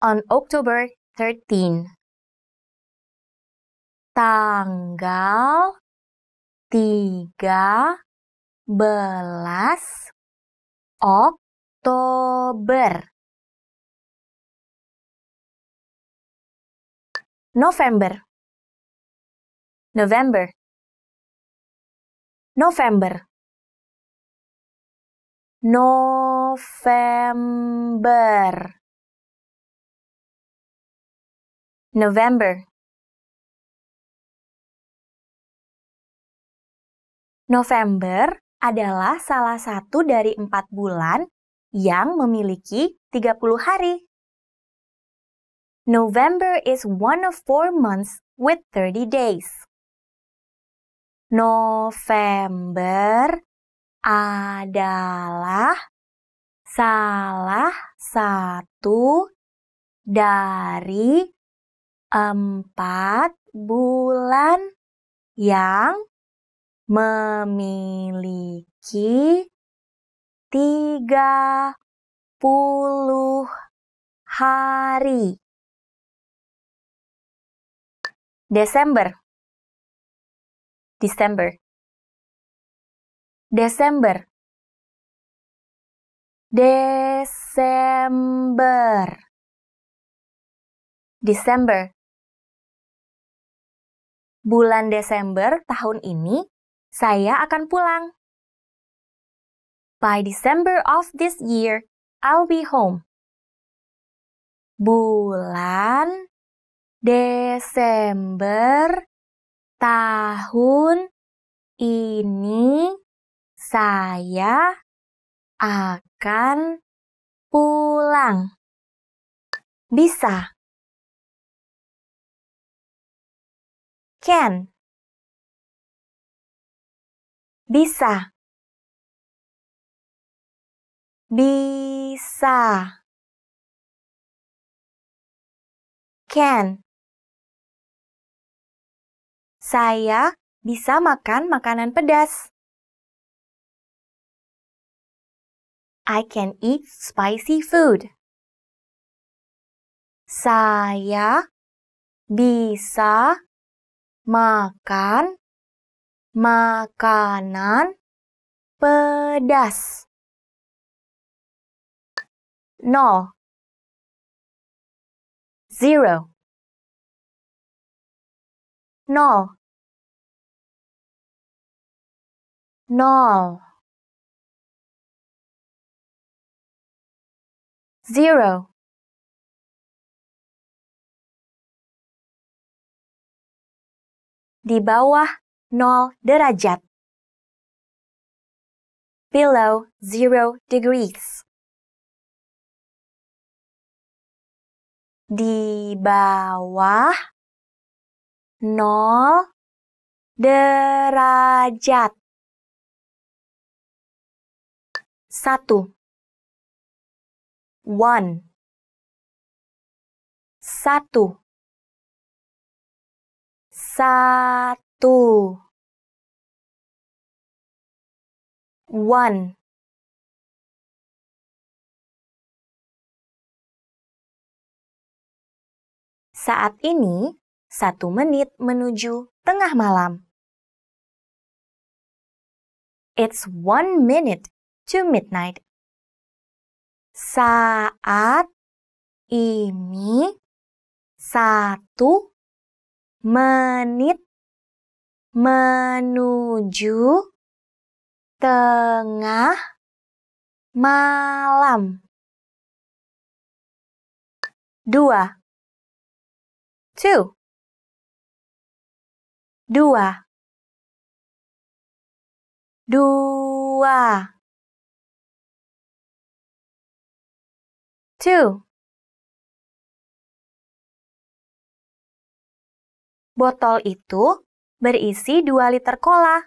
On October 13. Tanggal 13 Oktober November November November November November November adalah salah satu dari empat bulan yang memiliki 30 hari. November is one of four months with 30 days. November adalah salah satu dari empat bulan yang memiliki tiga puluh hari. Desember. Desember. Desember. Desember. Desember. Bulan Desember tahun ini saya akan pulang. By December of this year, I'll be home. Bulan Desember tahun ini saya akan pulang. Bisa. Can bisa. Bisa. Can. Saya bisa makan makanan pedas. I can eat spicy food. Saya bisa makan makanan pedas. No. Zero. No. No. Zero. Di bawah 0 derajat. Below 0 degrees. Di bawah 0 derajat. 1 1. 1. satu two one Saat ini, satu menit menuju tengah malam. It's one minute to midnight. Saat ini satu menit menuju tengah malam. Dua. Two. Dua. Dua. Two. Botol itu berisi 2 liter cola.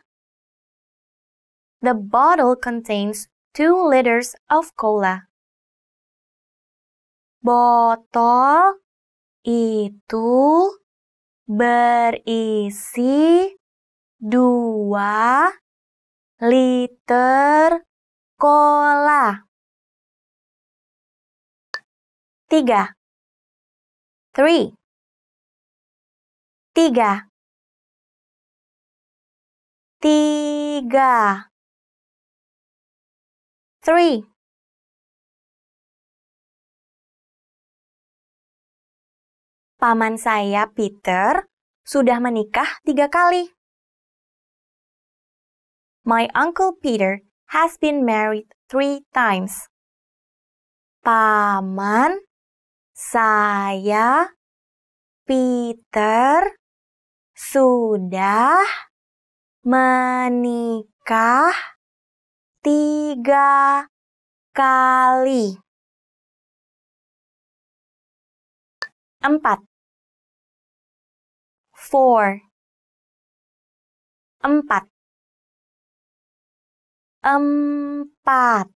The bottle contains 2 liters of cola. Botol itu berisi 2 liter cola. 3 3 3 tiga three Paman saya, Peter, sudah menikah tiga kali. My uncle Peter has been married three times. Paman, saya, Peter, sudah menikah tiga kali. Empat. Four. Empat. Empat.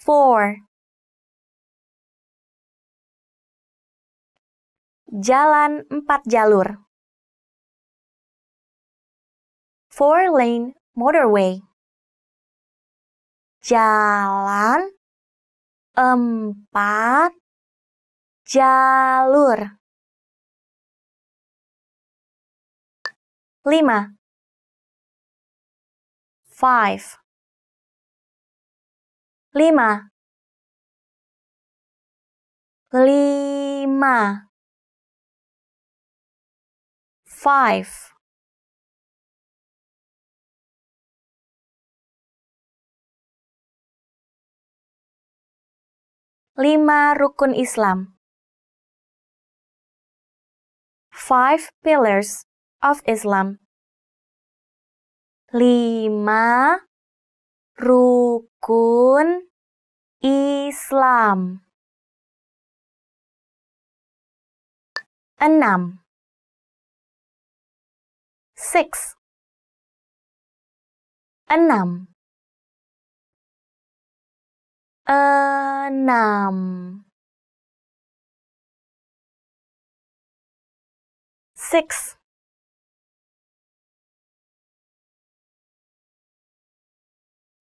Four. Jalan empat jalur. four-lane motorway. Jalan empat jalur. Lima. Five. Lima. Lima. Five. 5 rukun Islam. Five pillars of Islam. 5 rukun Islam. 6 6 6 enam six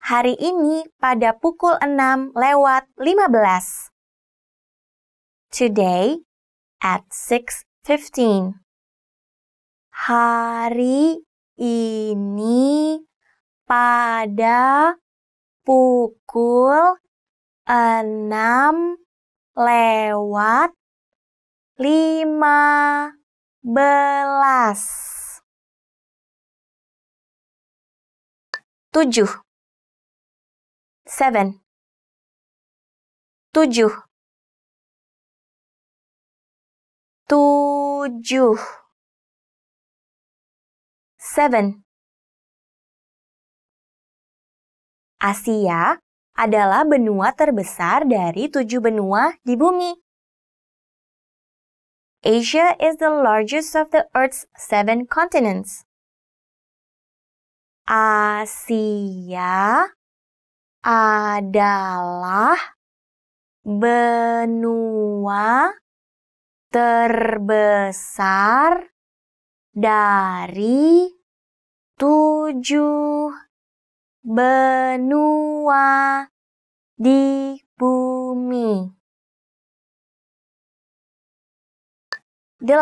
Hari ini pada pukul enam lewat lima belas. Today at six fifteen. Hari ini pada pukul enam lewat lima belas. Tujuh. Seven. Tujuh. Tujuh. Seven. Asia adalah benua terbesar dari tujuh benua di bumi. Asia is the largest of the Earth's seven continents. Asia adalah benua terbesar dari tujuh benua di bumi. 8 8 8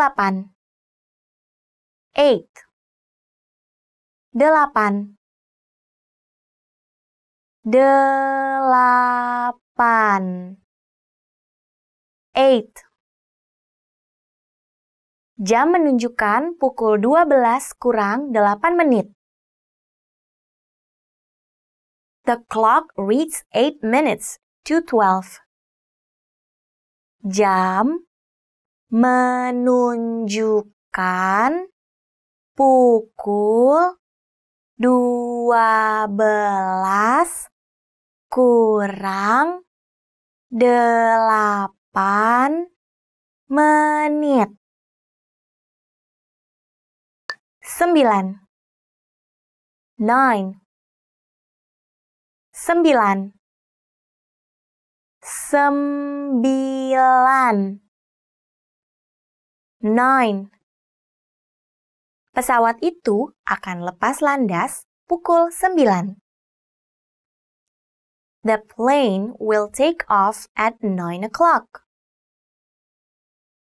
delapan eight Jam menunjukkan pukul 12 kurang 8 menit. The clock reads 8 minutes to 12. Jam menunjukkan pukul 12 kurang 8 menit. 9 9 Sembilan. Sembilan. Nine. Pesawat itu akan lepas landas pukul sembilan. The plane will take off at nine o'clock.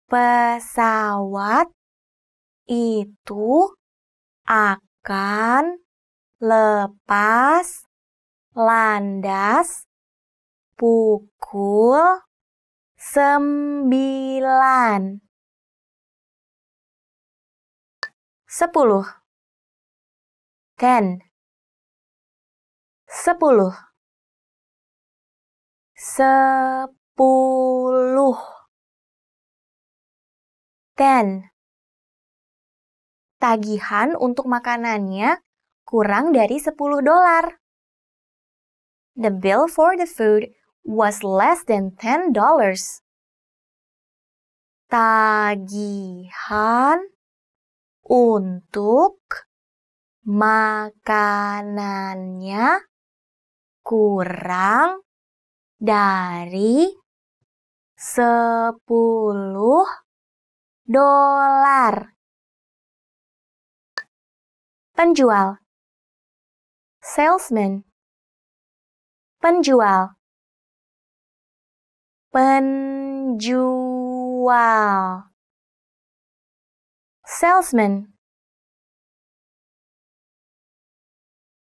Pesawat itu akan lepas landas pukul sembilan. Sepuluh. Ten. Sepuluh. Sepuluh. Ten. Tagihan untuk makanannya kurang dari sepuluh dolar. The bill for the food was less than ten dollars. Tagihan untuk makanannya kurang dari sepuluh dolar. Penjual Salesman penjual penjual salesman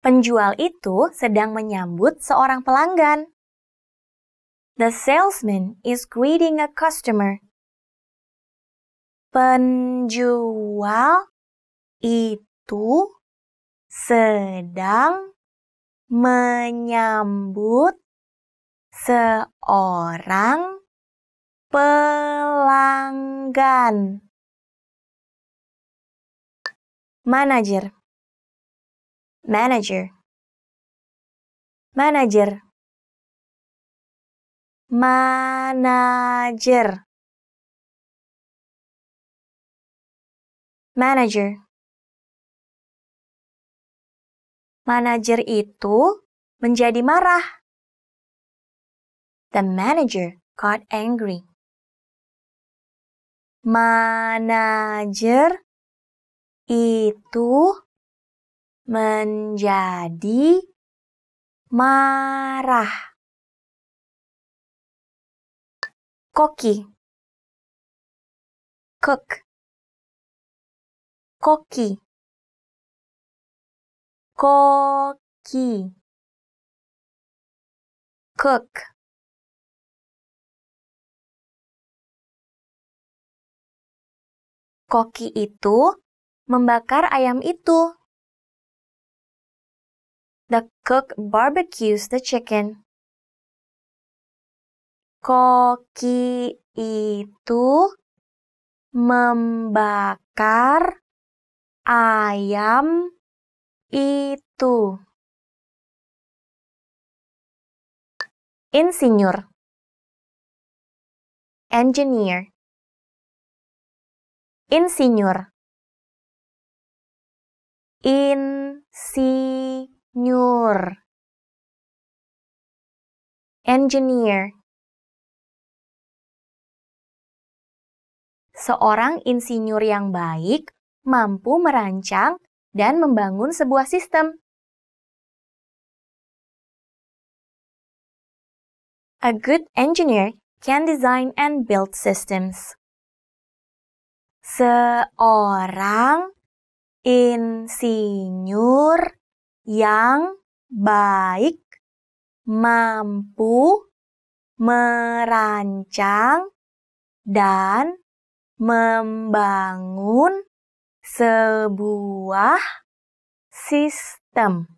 Penjual itu sedang menyambut seorang pelanggan. The salesman is greeting a customer. Penjual itu sedang menyambut seorang pelanggan. Manager. Manager. Manager. Manager. Manager. manajer itu menjadi marah. The manager got angry. Manajer itu menjadi marah. Koki Cook Koki koki cook koki itu membakar ayam itu The cook barbecues the chicken. Koki itu membakar ayam itu. Insinyur. Engineer. Insinyur. Insinyur. Engineer. Seorang insinyur yang baik mampu merancang dan membangun sebuah sistem. A good engineer can design and build systems. Seorang insinyur yang baik mampu merancang dan membangun sebuah sistem.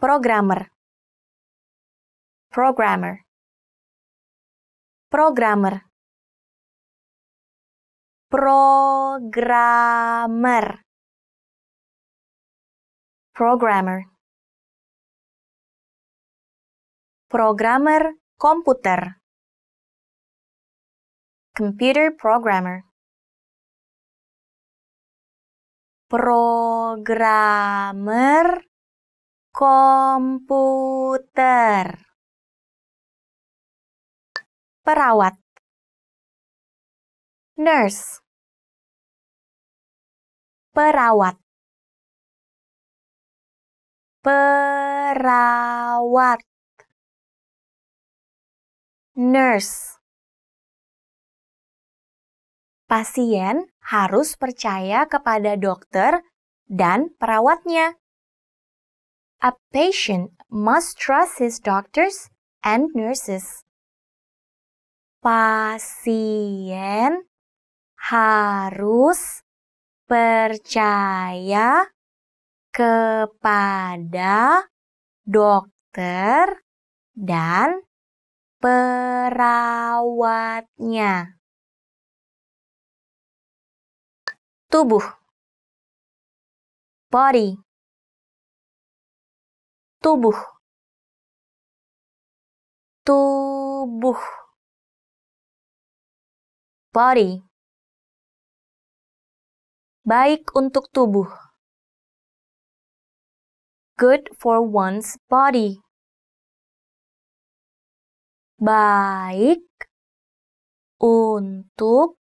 Programmer. Programmer. Programmer. Programmer. Programmer. Programmer komputer. Computer programmer. programmer komputer perawat nurse perawat perawat nurse pasien harus percaya kepada dokter dan perawatnya. A patient must trust his doctors and nurses. Pasien harus percaya kepada dokter dan perawatnya. tubuh body tubuh tubuh body baik untuk tubuh good for one's body baik untuk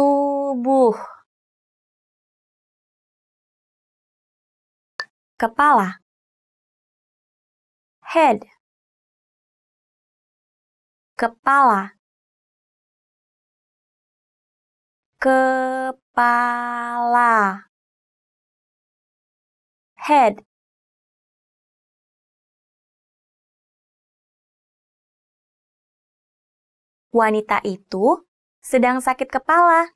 tubuh kepala head kepala kepala head wanita itu sedang sakit kepala.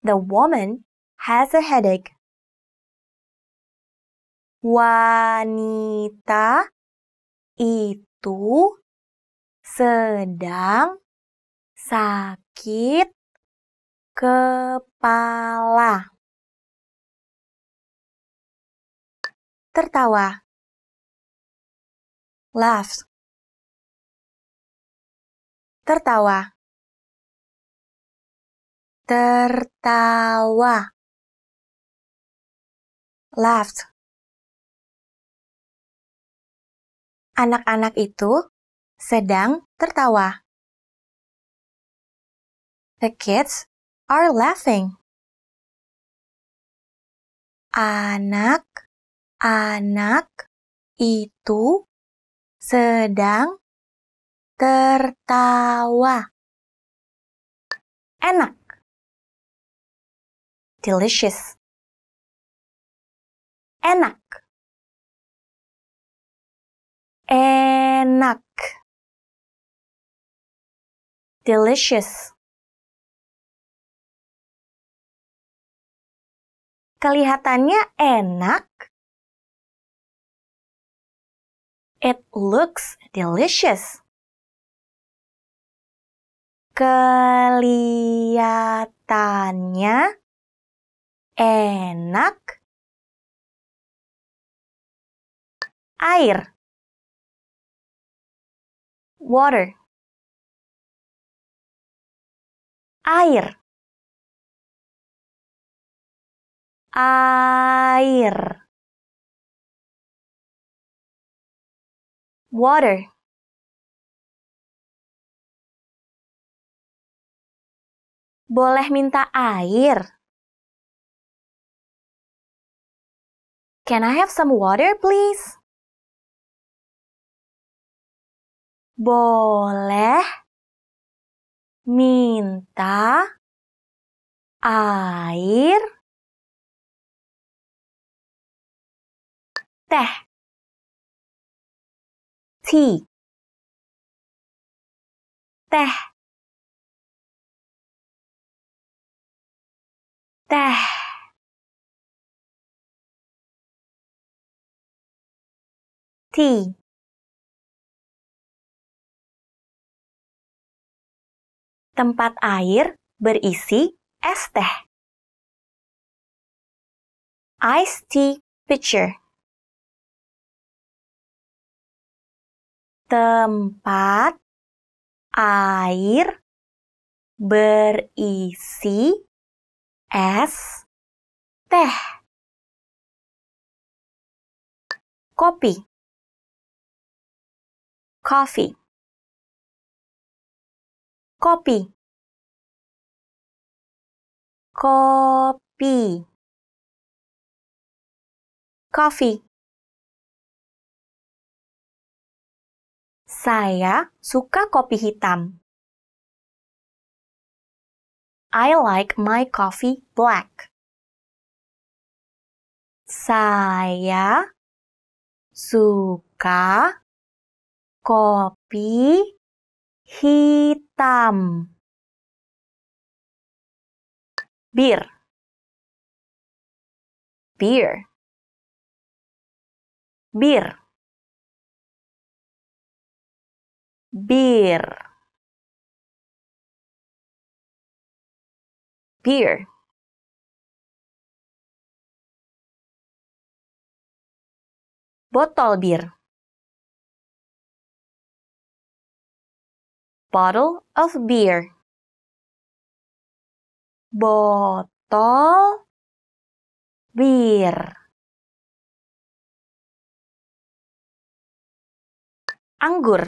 The woman has a headache. Wanita itu sedang sakit kepala. Tertawa. Laughs tertawa tertawa laughed anak-anak itu sedang tertawa the kids are laughing anak-anak itu sedang tertawa enak delicious enak enak delicious kelihatannya enak it looks delicious Kelihatannya enak. Air. Water. Air. Air. Water. boleh minta air? Can I have some water, please? Boleh minta air teh tea teh teh tea tempat air berisi es teh ice tea pitcher tempat air berisi es, teh, kopi, coffee, kopi, kopi, coffee. Saya suka kopi hitam. I like my coffee black. Saya suka kopi hitam. Beer. Beer. Beer. Beer. Beer, botol bir bottle of beer botol bir anggur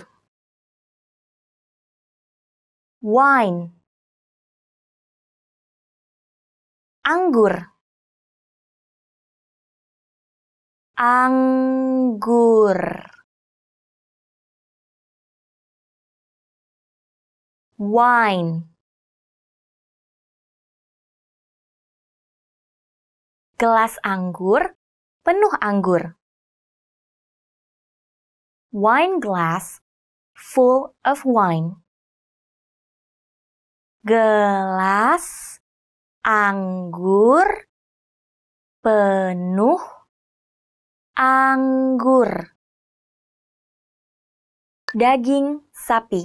wine anggur anggur wine gelas anggur penuh anggur wine glass full of wine gelas anggur penuh anggur daging sapi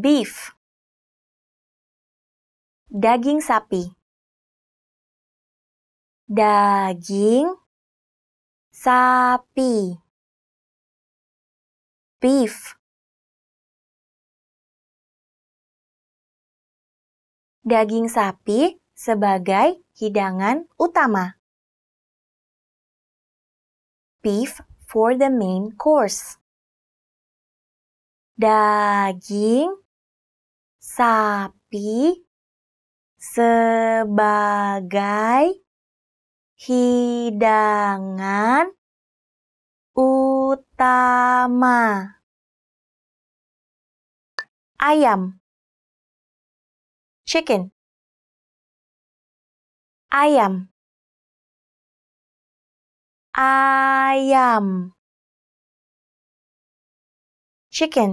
beef daging sapi daging sapi beef daging sapi sebagai hidangan utama. Beef for the main course. Daging sapi sebagai hidangan utama. Ayam chicken ayam ayam chicken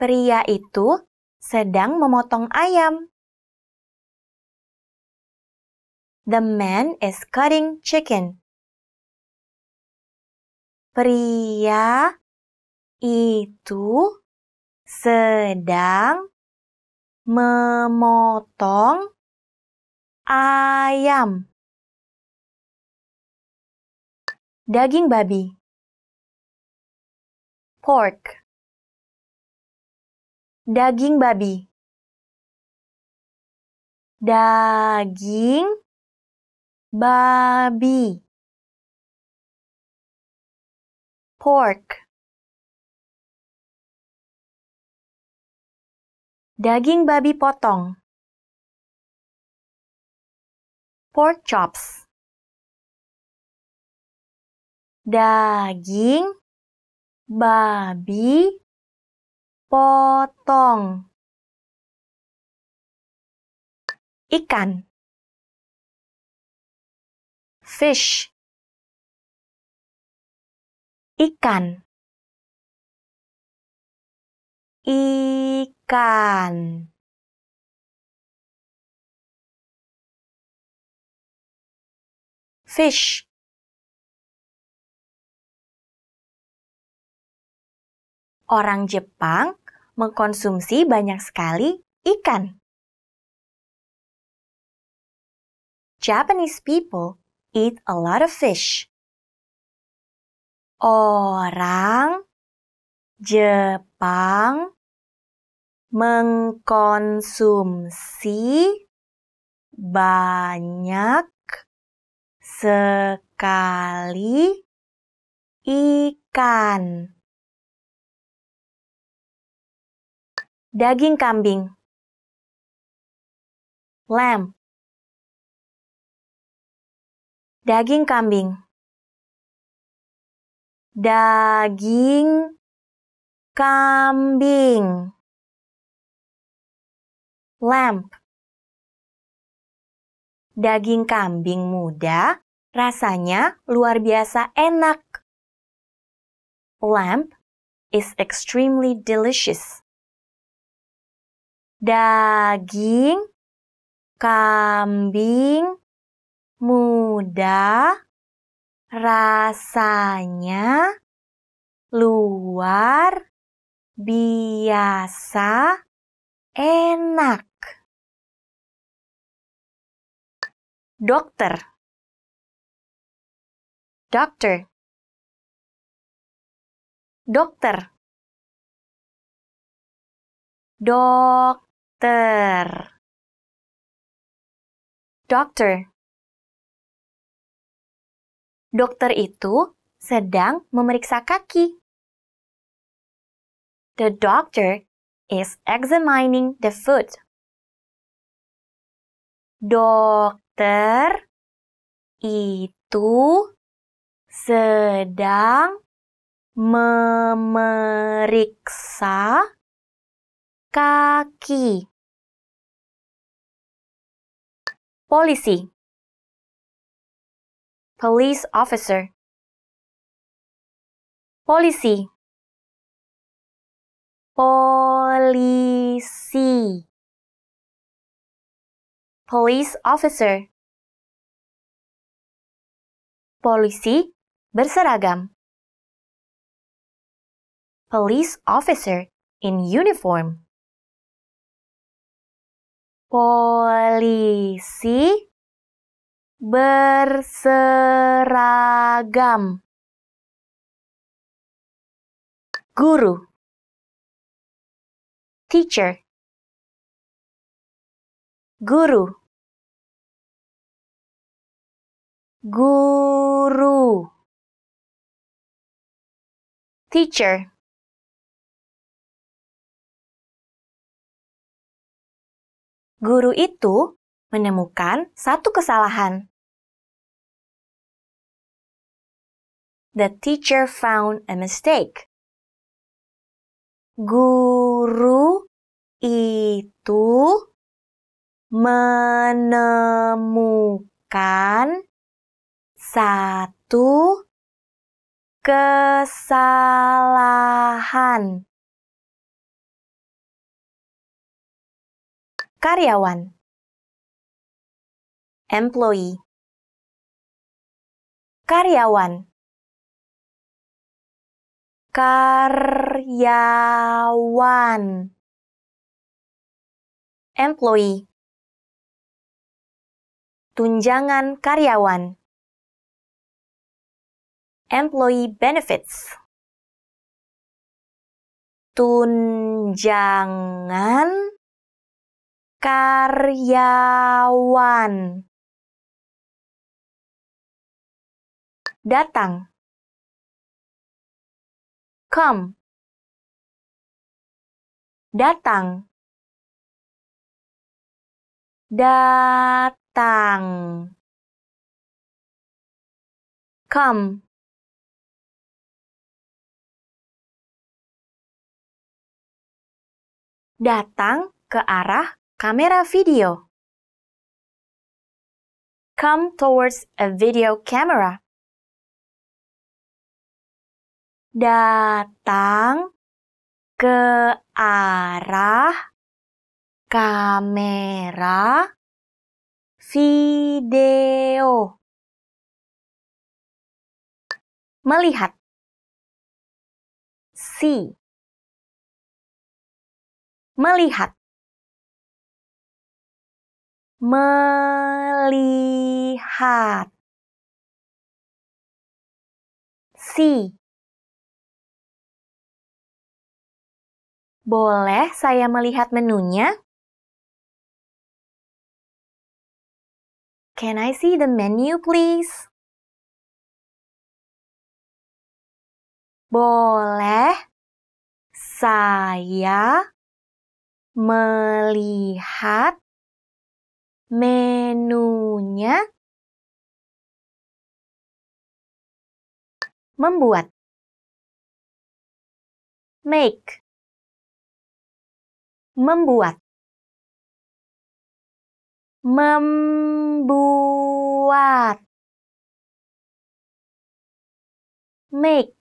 Pria itu sedang memotong ayam. The man is cutting chicken. Pria itu sedang memotong ayam. Daging babi. Pork. Daging babi. Daging babi. Pork. Daging babi potong. Pork chops. Daging babi potong. Ikan. Fish. Ikan ikan fish Orang Jepang mengkonsumsi banyak sekali ikan. Japanese people eat a lot of fish. Orang Jepang mengkonsumsi banyak sekali ikan. Daging kambing. Lamb. Daging kambing. Daging kambing lamp. Daging kambing muda rasanya luar biasa enak. Lamp is extremely delicious. Daging kambing muda rasanya luar biasa enak. Dokter. Dokter. Dokter. Dokter. Dokter. Dokter itu sedang memeriksa kaki. The doctor is examining the food. Dokter itu sedang memeriksa kaki. Polisi Police officer Polisi polisi police officer polisi berseragam police officer in uniform polisi berseragam guru Teacher Guru Guru Teacher Guru itu menemukan satu kesalahan. The teacher found a mistake. Guru itu menemukan satu kesalahan. Karyawan Employee Karyawan karyawan employee tunjangan karyawan employee benefits tunjangan karyawan datang Come. Datang. Datang. Come. Datang ke arah kamera video. Come towards a video camera. datang ke arah kamera video. Melihat. si Melihat. Melihat. See. Boleh saya melihat menunya? Can I see the menu, please? Boleh saya melihat menunya? Membuat make membuat membuat make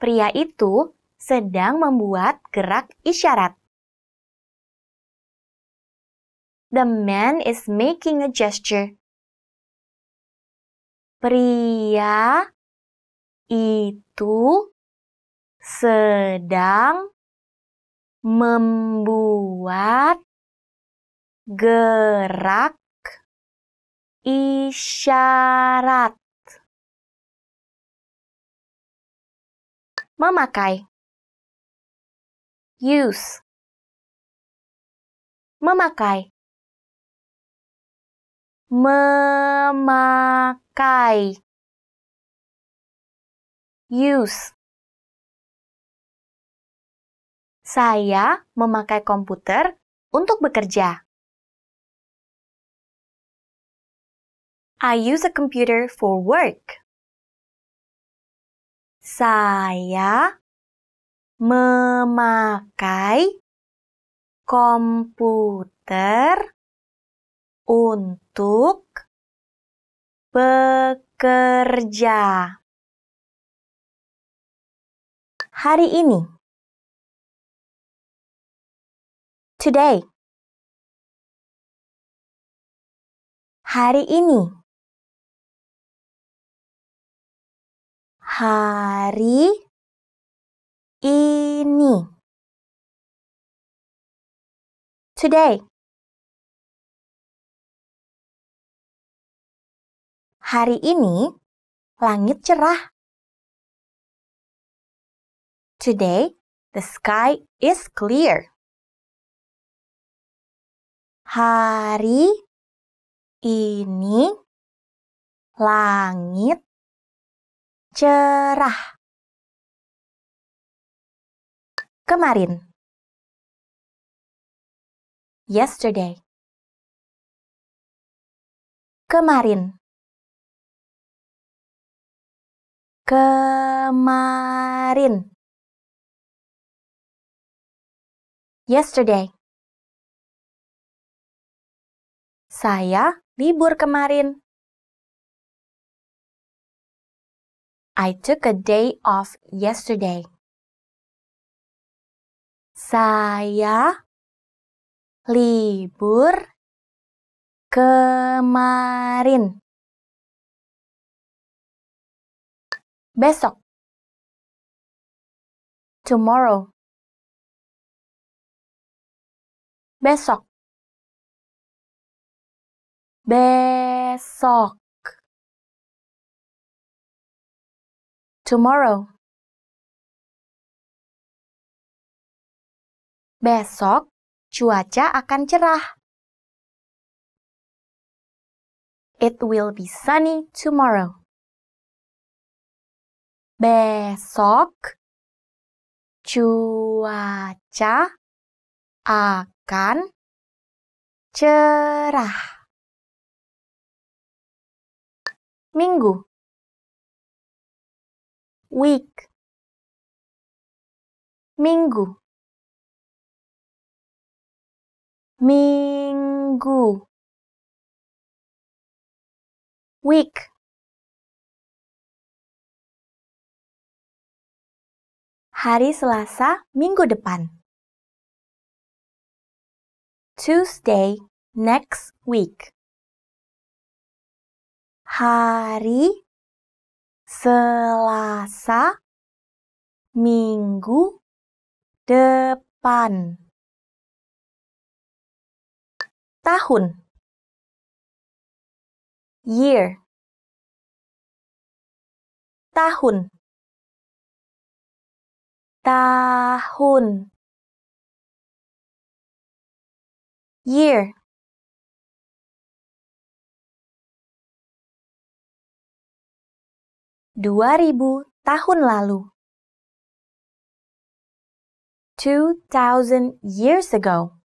pria itu sedang membuat gerak isyarat. The man is making a gesture. Pria itu sedang membuat gerak isyarat memakai use memakai memakai use. Saya memakai komputer untuk bekerja. I use a computer for work. Saya memakai komputer untuk bekerja hari ini. Today. Hari ini. Hari ini. Today. Hari ini langit cerah. Today, the sky is clear. Hari ini langit cerah. Kemarin. Yesterday. Kemarin. Kemarin. yesterday. Saya libur kemarin. I took a day off yesterday. Saya libur kemarin. Besok. Tomorrow. besok besok tomorrow besok cuaca akan cerah It will be sunny tomorrow. Besok cuaca akan kan? Cerah. Minggu. Week. Minggu. Minggu. Week. hari Selasa minggu depan. Tuesday next week. Hari Selasa minggu depan. Tahun Year Tahun Tahun year dua ribu tahun lalu. Two thousand years ago.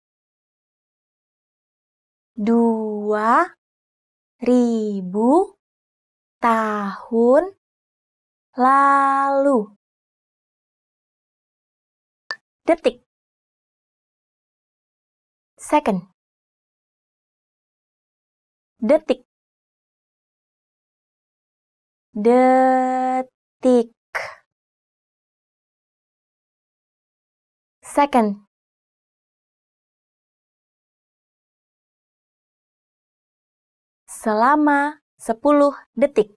Dua ribu tahun lalu. Detik second. Detik. Detik. Second. Selama 10 detik.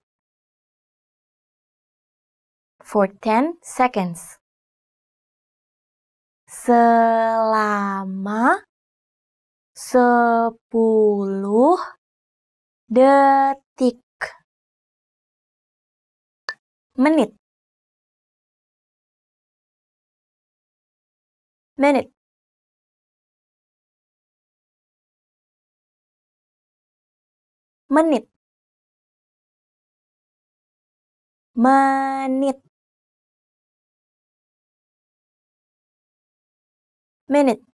For 10 seconds. Selama sepuluh detik menit menit menit menit menit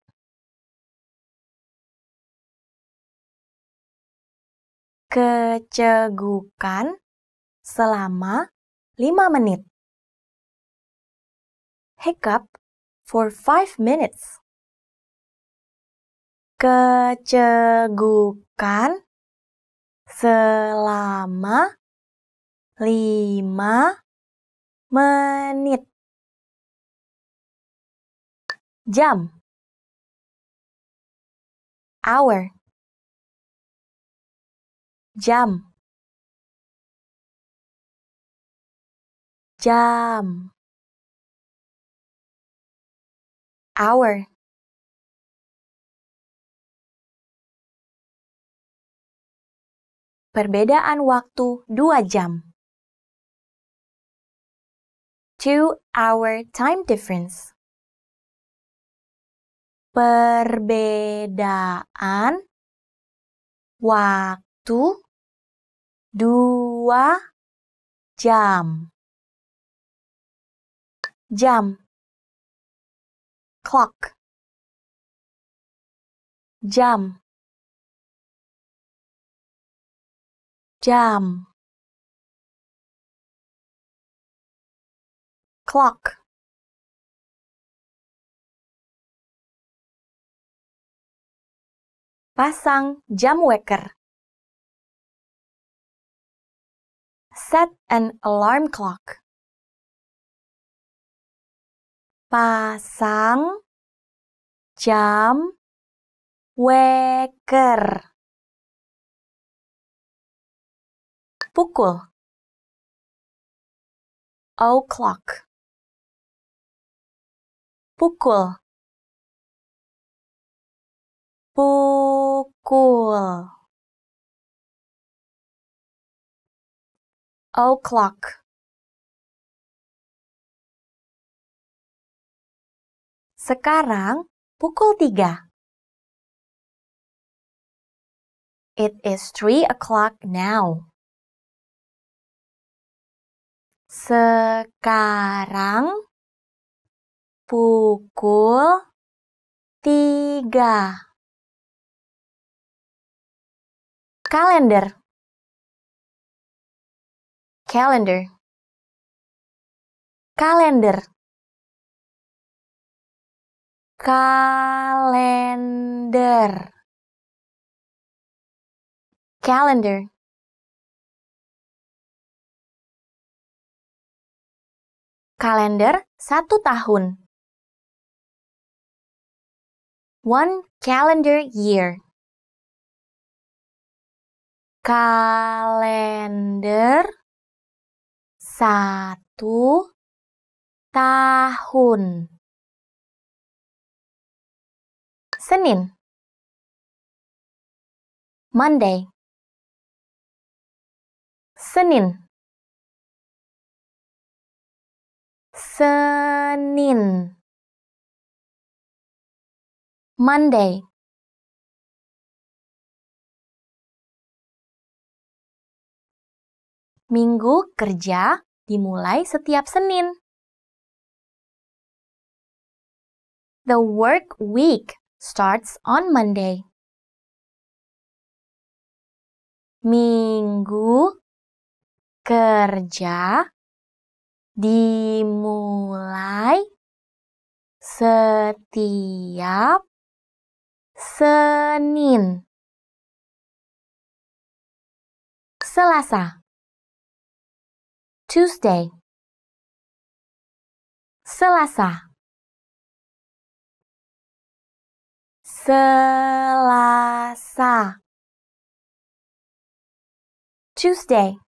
kecegukan selama 5 menit. Hiccup for 5 minutes. Kecegukan selama 5 menit. Jam. Hour jam jam hour Perbedaan waktu dua jam. 2 hour time difference. Perbedaan waktu dua jam jam clock jam jam clock pasang jam waker Set an alarm clock. Pasang jam waker. Pukul. O'clock. Pukul. Pukul. o'clock Sekarang pukul tiga. It is three o'clock now. Sekarang pukul tiga. Kalender calendar kalender kalender calendar kalender satu tahun one calendar year kalender satu tahun. Senin Monday Senin Senin Monday Minggu kerja dimulai setiap Senin. The work week starts on Monday. Minggu kerja dimulai setiap Senin. Selasa Tuesday Selasa Selasa Tuesday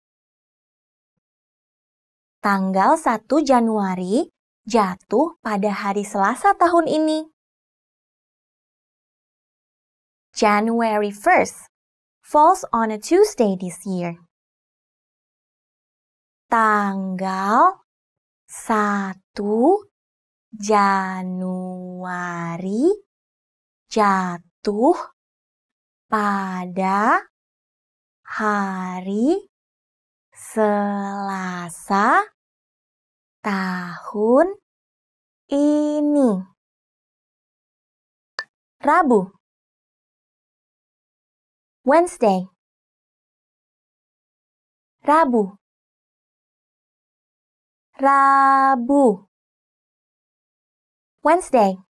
Tanggal 1 Januari jatuh pada hari Selasa tahun ini. January 1st falls on a Tuesday this year tanggal 1 Januari jatuh pada hari Selasa tahun ini. Rabu Wednesday Rabu Rabu Wednesday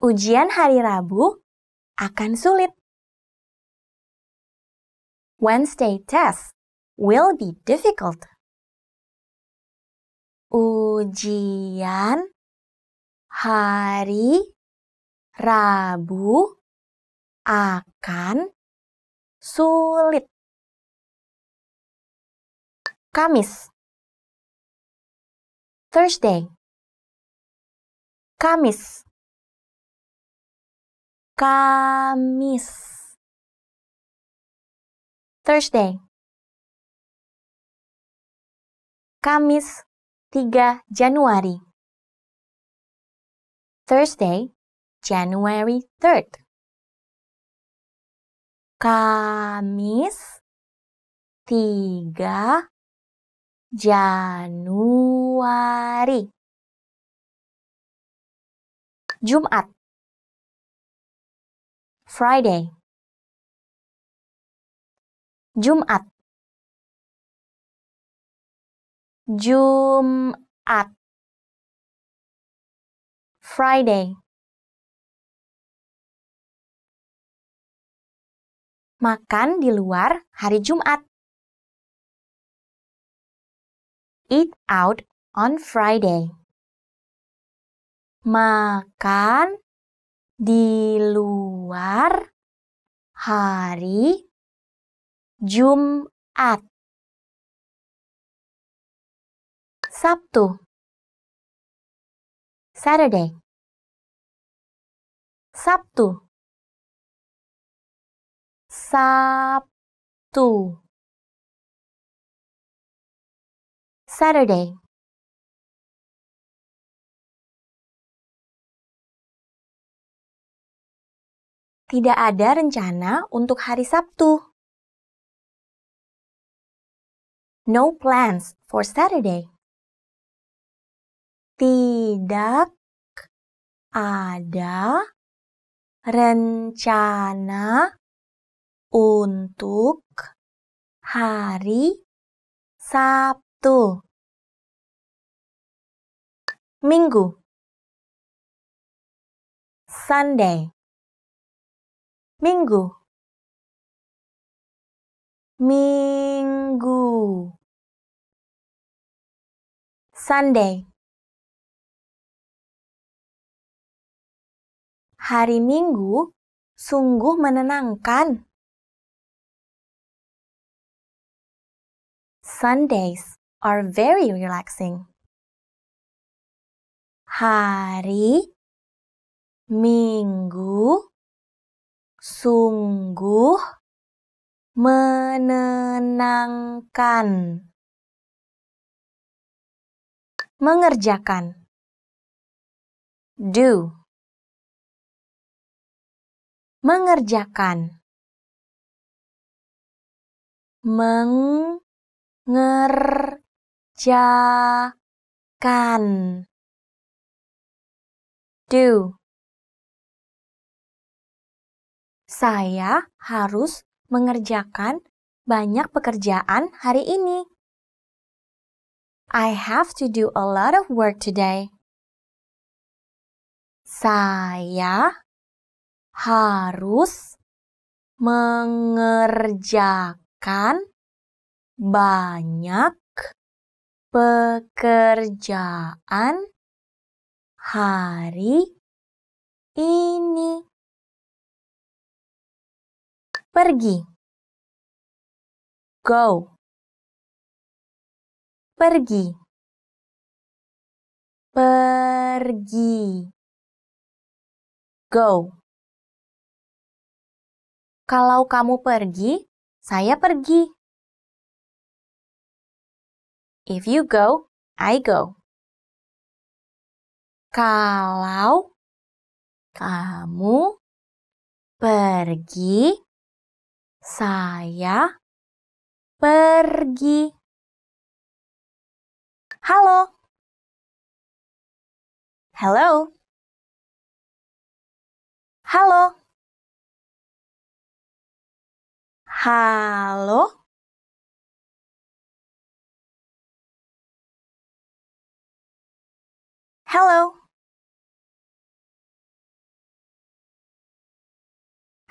Ujian hari Rabu akan sulit. Wednesday test will be difficult. Ujian hari Rabu akan sulit. Kamis Thursday Kamis Kamis Thursday Kamis 3 Januari Thursday January 3rd Kamis 3 Januari Jumat Friday Jumat Jumat Friday Makan di luar hari Jumat eat out on Friday. Makan di luar hari Jumat. Sabtu. Saturday. Sabtu. Sabtu. Saturday Tidak ada rencana untuk hari Sabtu. No plans for Saturday. Tidak ada rencana untuk hari Sabtu. Minggu Sunday Minggu Minggu Sunday Hari Minggu sungguh menenangkan. Sundays are very relaxing hari, minggu, sungguh menenangkan. Mengerjakan. Do. Mengerjakan. Mengerjakan do. Saya harus mengerjakan banyak pekerjaan hari ini. I have to do a lot of work today. Saya harus mengerjakan banyak pekerjaan hari ini. Pergi. Go. Pergi. Pergi. Go. Kalau kamu pergi, saya pergi. If you go, I go kalau kamu pergi, saya pergi. Halo. Hello. Halo. Halo. Hello.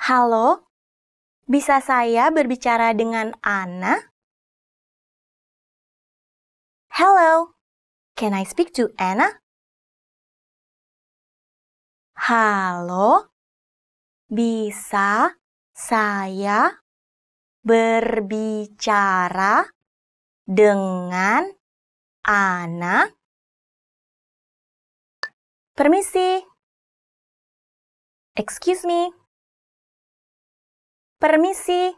Halo, bisa saya berbicara dengan Anna? Hello, can I speak to Anna? Halo, bisa saya berbicara dengan Anna? Permisi. Excuse me. Permisi.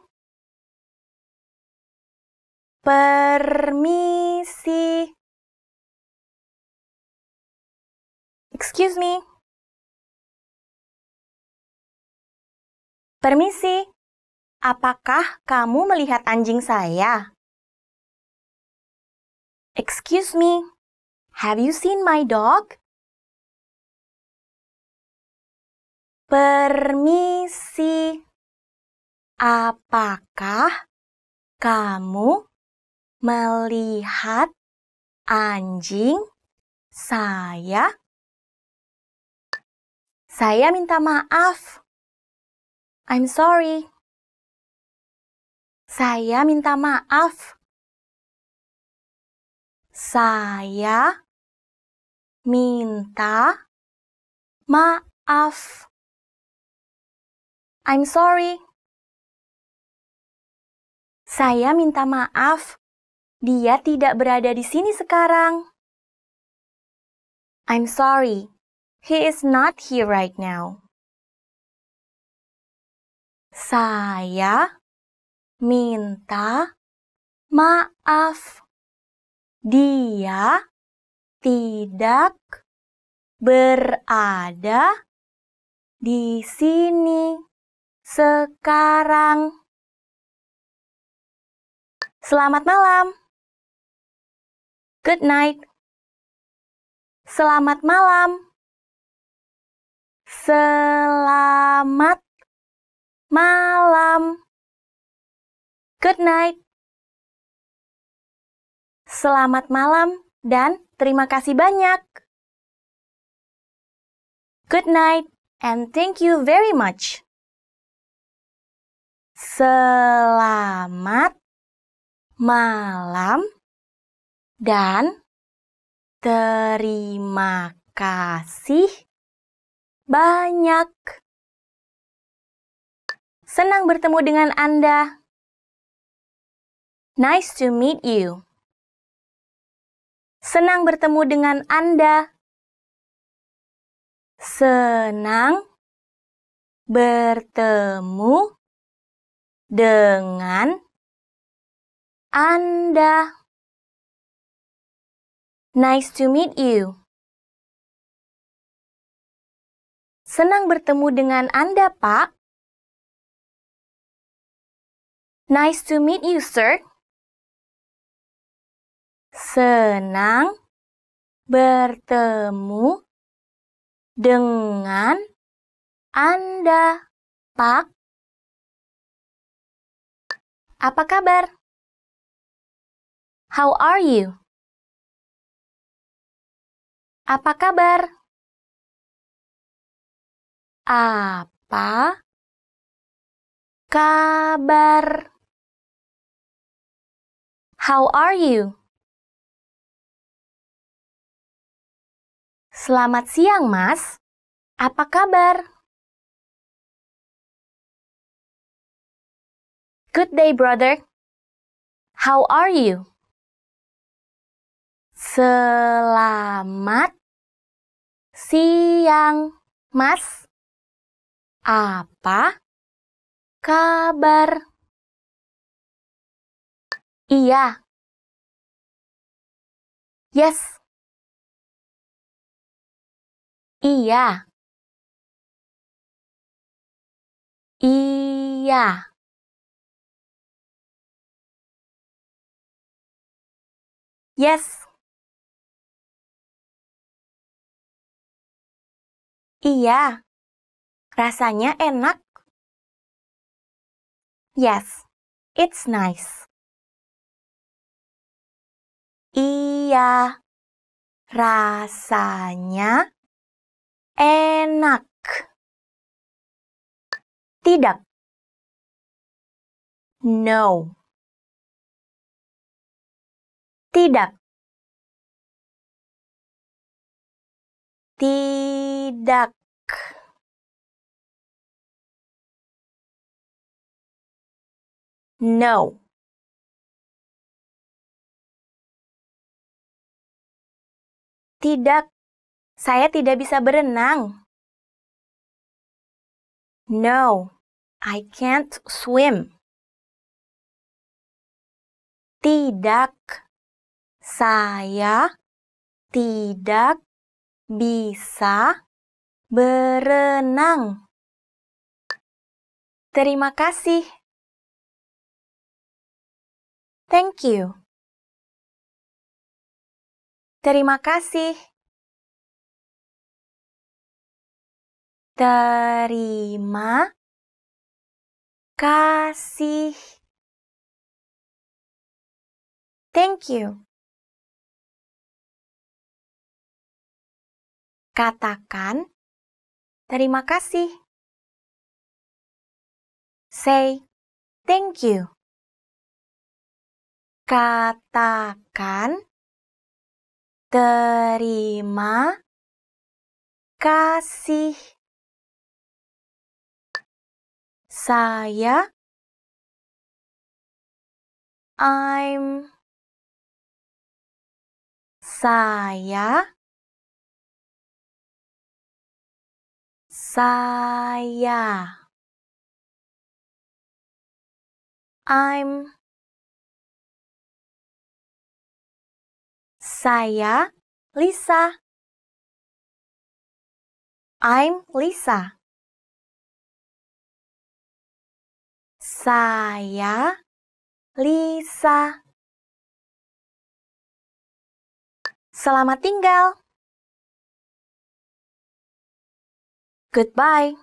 Permisi. Excuse me. Permisi. Apakah kamu melihat anjing saya? Excuse me. Have you seen my dog? Permisi. Apakah kamu melihat anjing saya? Saya minta maaf. I'm sorry. Saya minta maaf. Saya minta maaf. I'm sorry. Saya minta maaf. Dia tidak berada di sini sekarang. I'm sorry. He is not here right now. Saya minta maaf. Dia tidak berada di sini sekarang. Selamat malam. Good night. Selamat malam. Selamat malam. Good night. Selamat malam dan terima kasih banyak. Good night and thank you very much selamat malam dan terima kasih banyak. Senang bertemu dengan Anda. Nice to meet you. Senang bertemu dengan Anda. Senang bertemu dengan Anda. Nice to meet you. Senang bertemu dengan Anda, Pak. Nice to meet you, sir. Senang bertemu dengan Anda, Pak. Apa kabar? How are you? Apa kabar? Apa kabar? How are you? Selamat siang, Mas. Apa kabar? Good day, brother. How are you? Selamat siang, Mas. Apa kabar? Iya. Yes. Iya. Iya. Yes. Iya. Rasanya enak. Yes. It's nice. Iya. Rasanya enak. Tidak. No. Tidak. Tidak. No. Tidak. Saya tidak bisa berenang. No, I can't swim. Tidak. Saya tidak bisa berenang. Terima kasih. Thank you. Terima kasih. Terima kasih. Thank you. Katakan, terima kasih. Say, thank you. Katakan, terima kasih. Saya I'm saya saya I'm saya Lisa I'm Lisa saya Lisa Selamat tinggal Goodbye.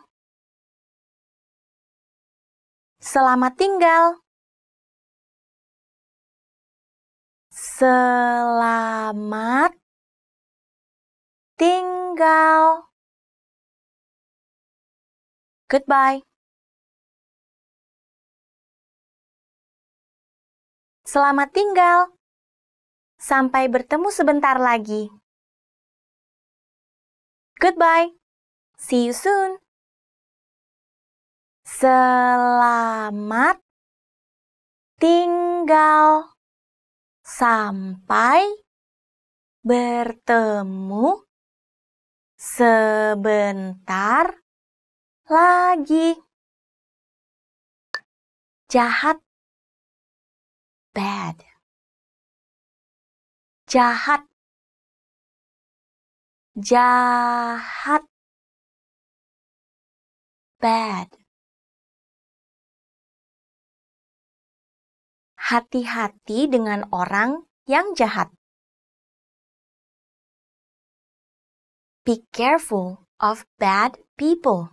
Selamat tinggal. Selamat tinggal. Goodbye. Selamat tinggal. Sampai bertemu sebentar lagi. Goodbye. See you soon. Selamat tinggal. Sampai bertemu sebentar lagi. Jahat bad jahat jahat bad. Hati-hati dengan orang yang jahat. Be careful of bad people.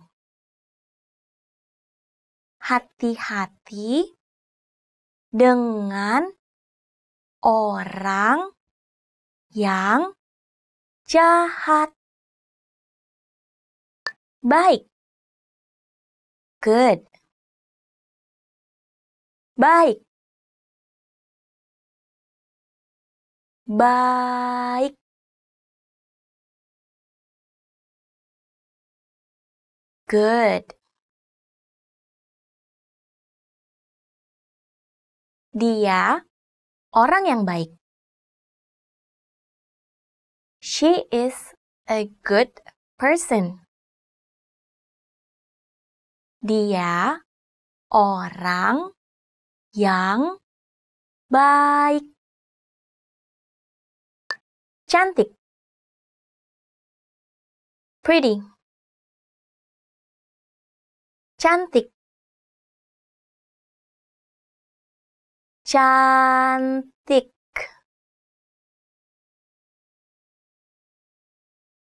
Hati-hati dengan orang yang jahat. Baik, Good. Baik. Baik. Good. Dia orang yang baik. She is a good person. Dia orang yang baik. Cantik. Pretty. Cantik. Cantik.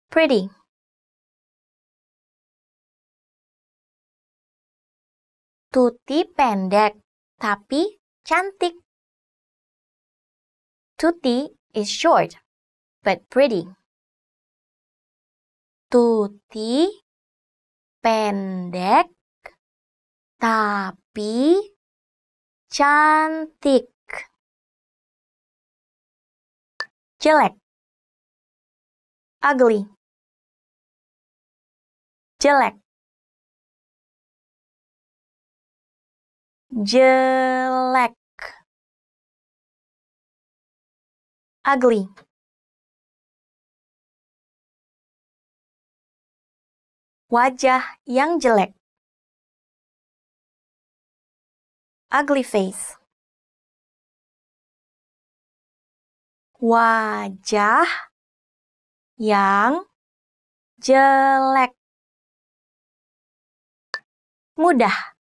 Pretty. Tuti pendek, tapi cantik. Tuti is short, but pretty. Tuti pendek, tapi cantik. Jelek. Ugly. Jelek. jelek ugly wajah yang jelek ugly face wajah yang jelek mudah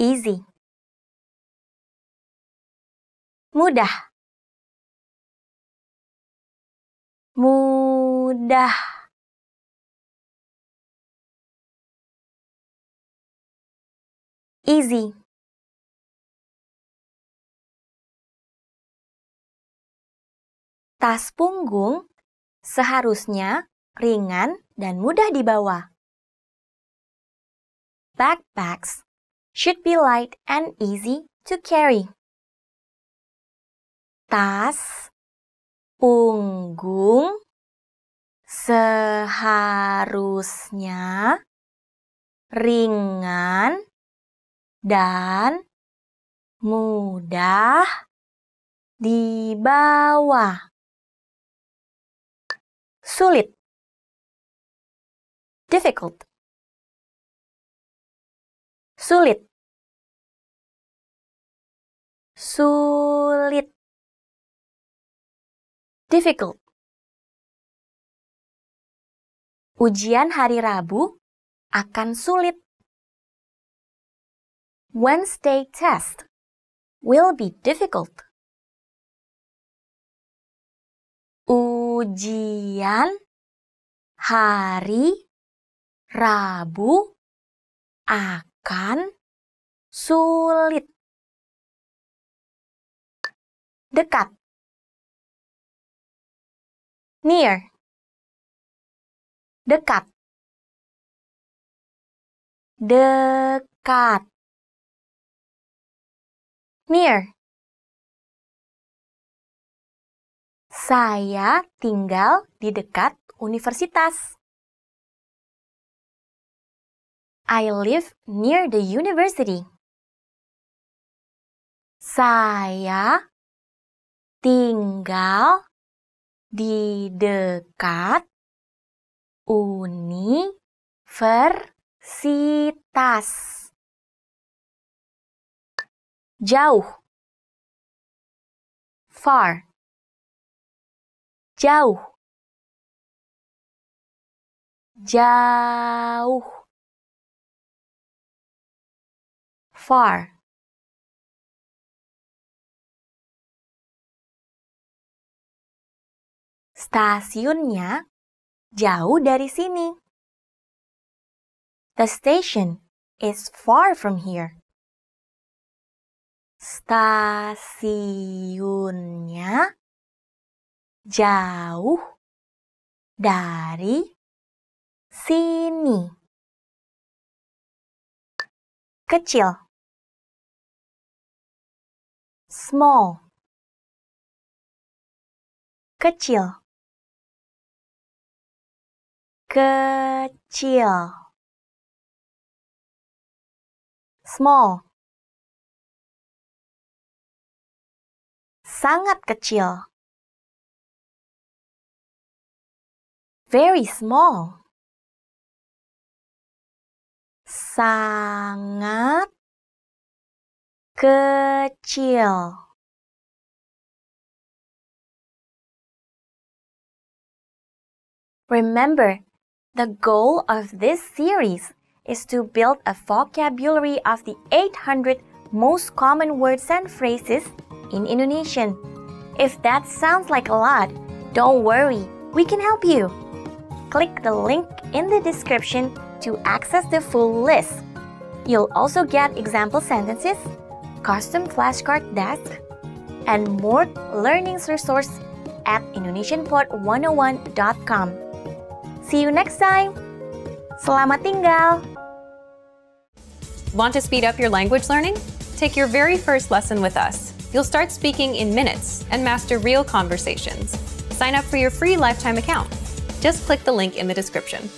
Easy. Mudah. Mudah. Easy. Tas punggung seharusnya ringan dan mudah dibawa. Backpacks should be light and easy to carry. Tas, punggung, seharusnya ringan dan mudah dibawa. Sulit. Difficult. Sulit sulit difficult Ujian hari Rabu akan sulit. Wednesday test will be difficult. Ujian hari Rabu akan sulit dekat near dekat dekat near Saya tinggal di dekat universitas. I live near the university. Saya tinggal di dekat universitas. Jauh. Far. Jauh. Jauh. Far. Stasiunnya jauh dari sini. The station is far from here. Stasiunnya jauh dari sini. Kecil. Small. Kecil. kecil small sangat kecil very small sangat kecil Remember the goal of this series is to build a vocabulary of the 800 most common words and phrases in Indonesian. If that sounds like a lot, don't worry, we can help you. Click the link in the description to access the full list. You'll also get example sentences, custom flashcard desk, and more learning resources at indonesianpod101.com. See you next time. Selamat tinggal. Want to speed up your language learning? Take your very first lesson with us. You'll start speaking in minutes and master real conversations. Sign up for your free lifetime account. Just click the link in the description.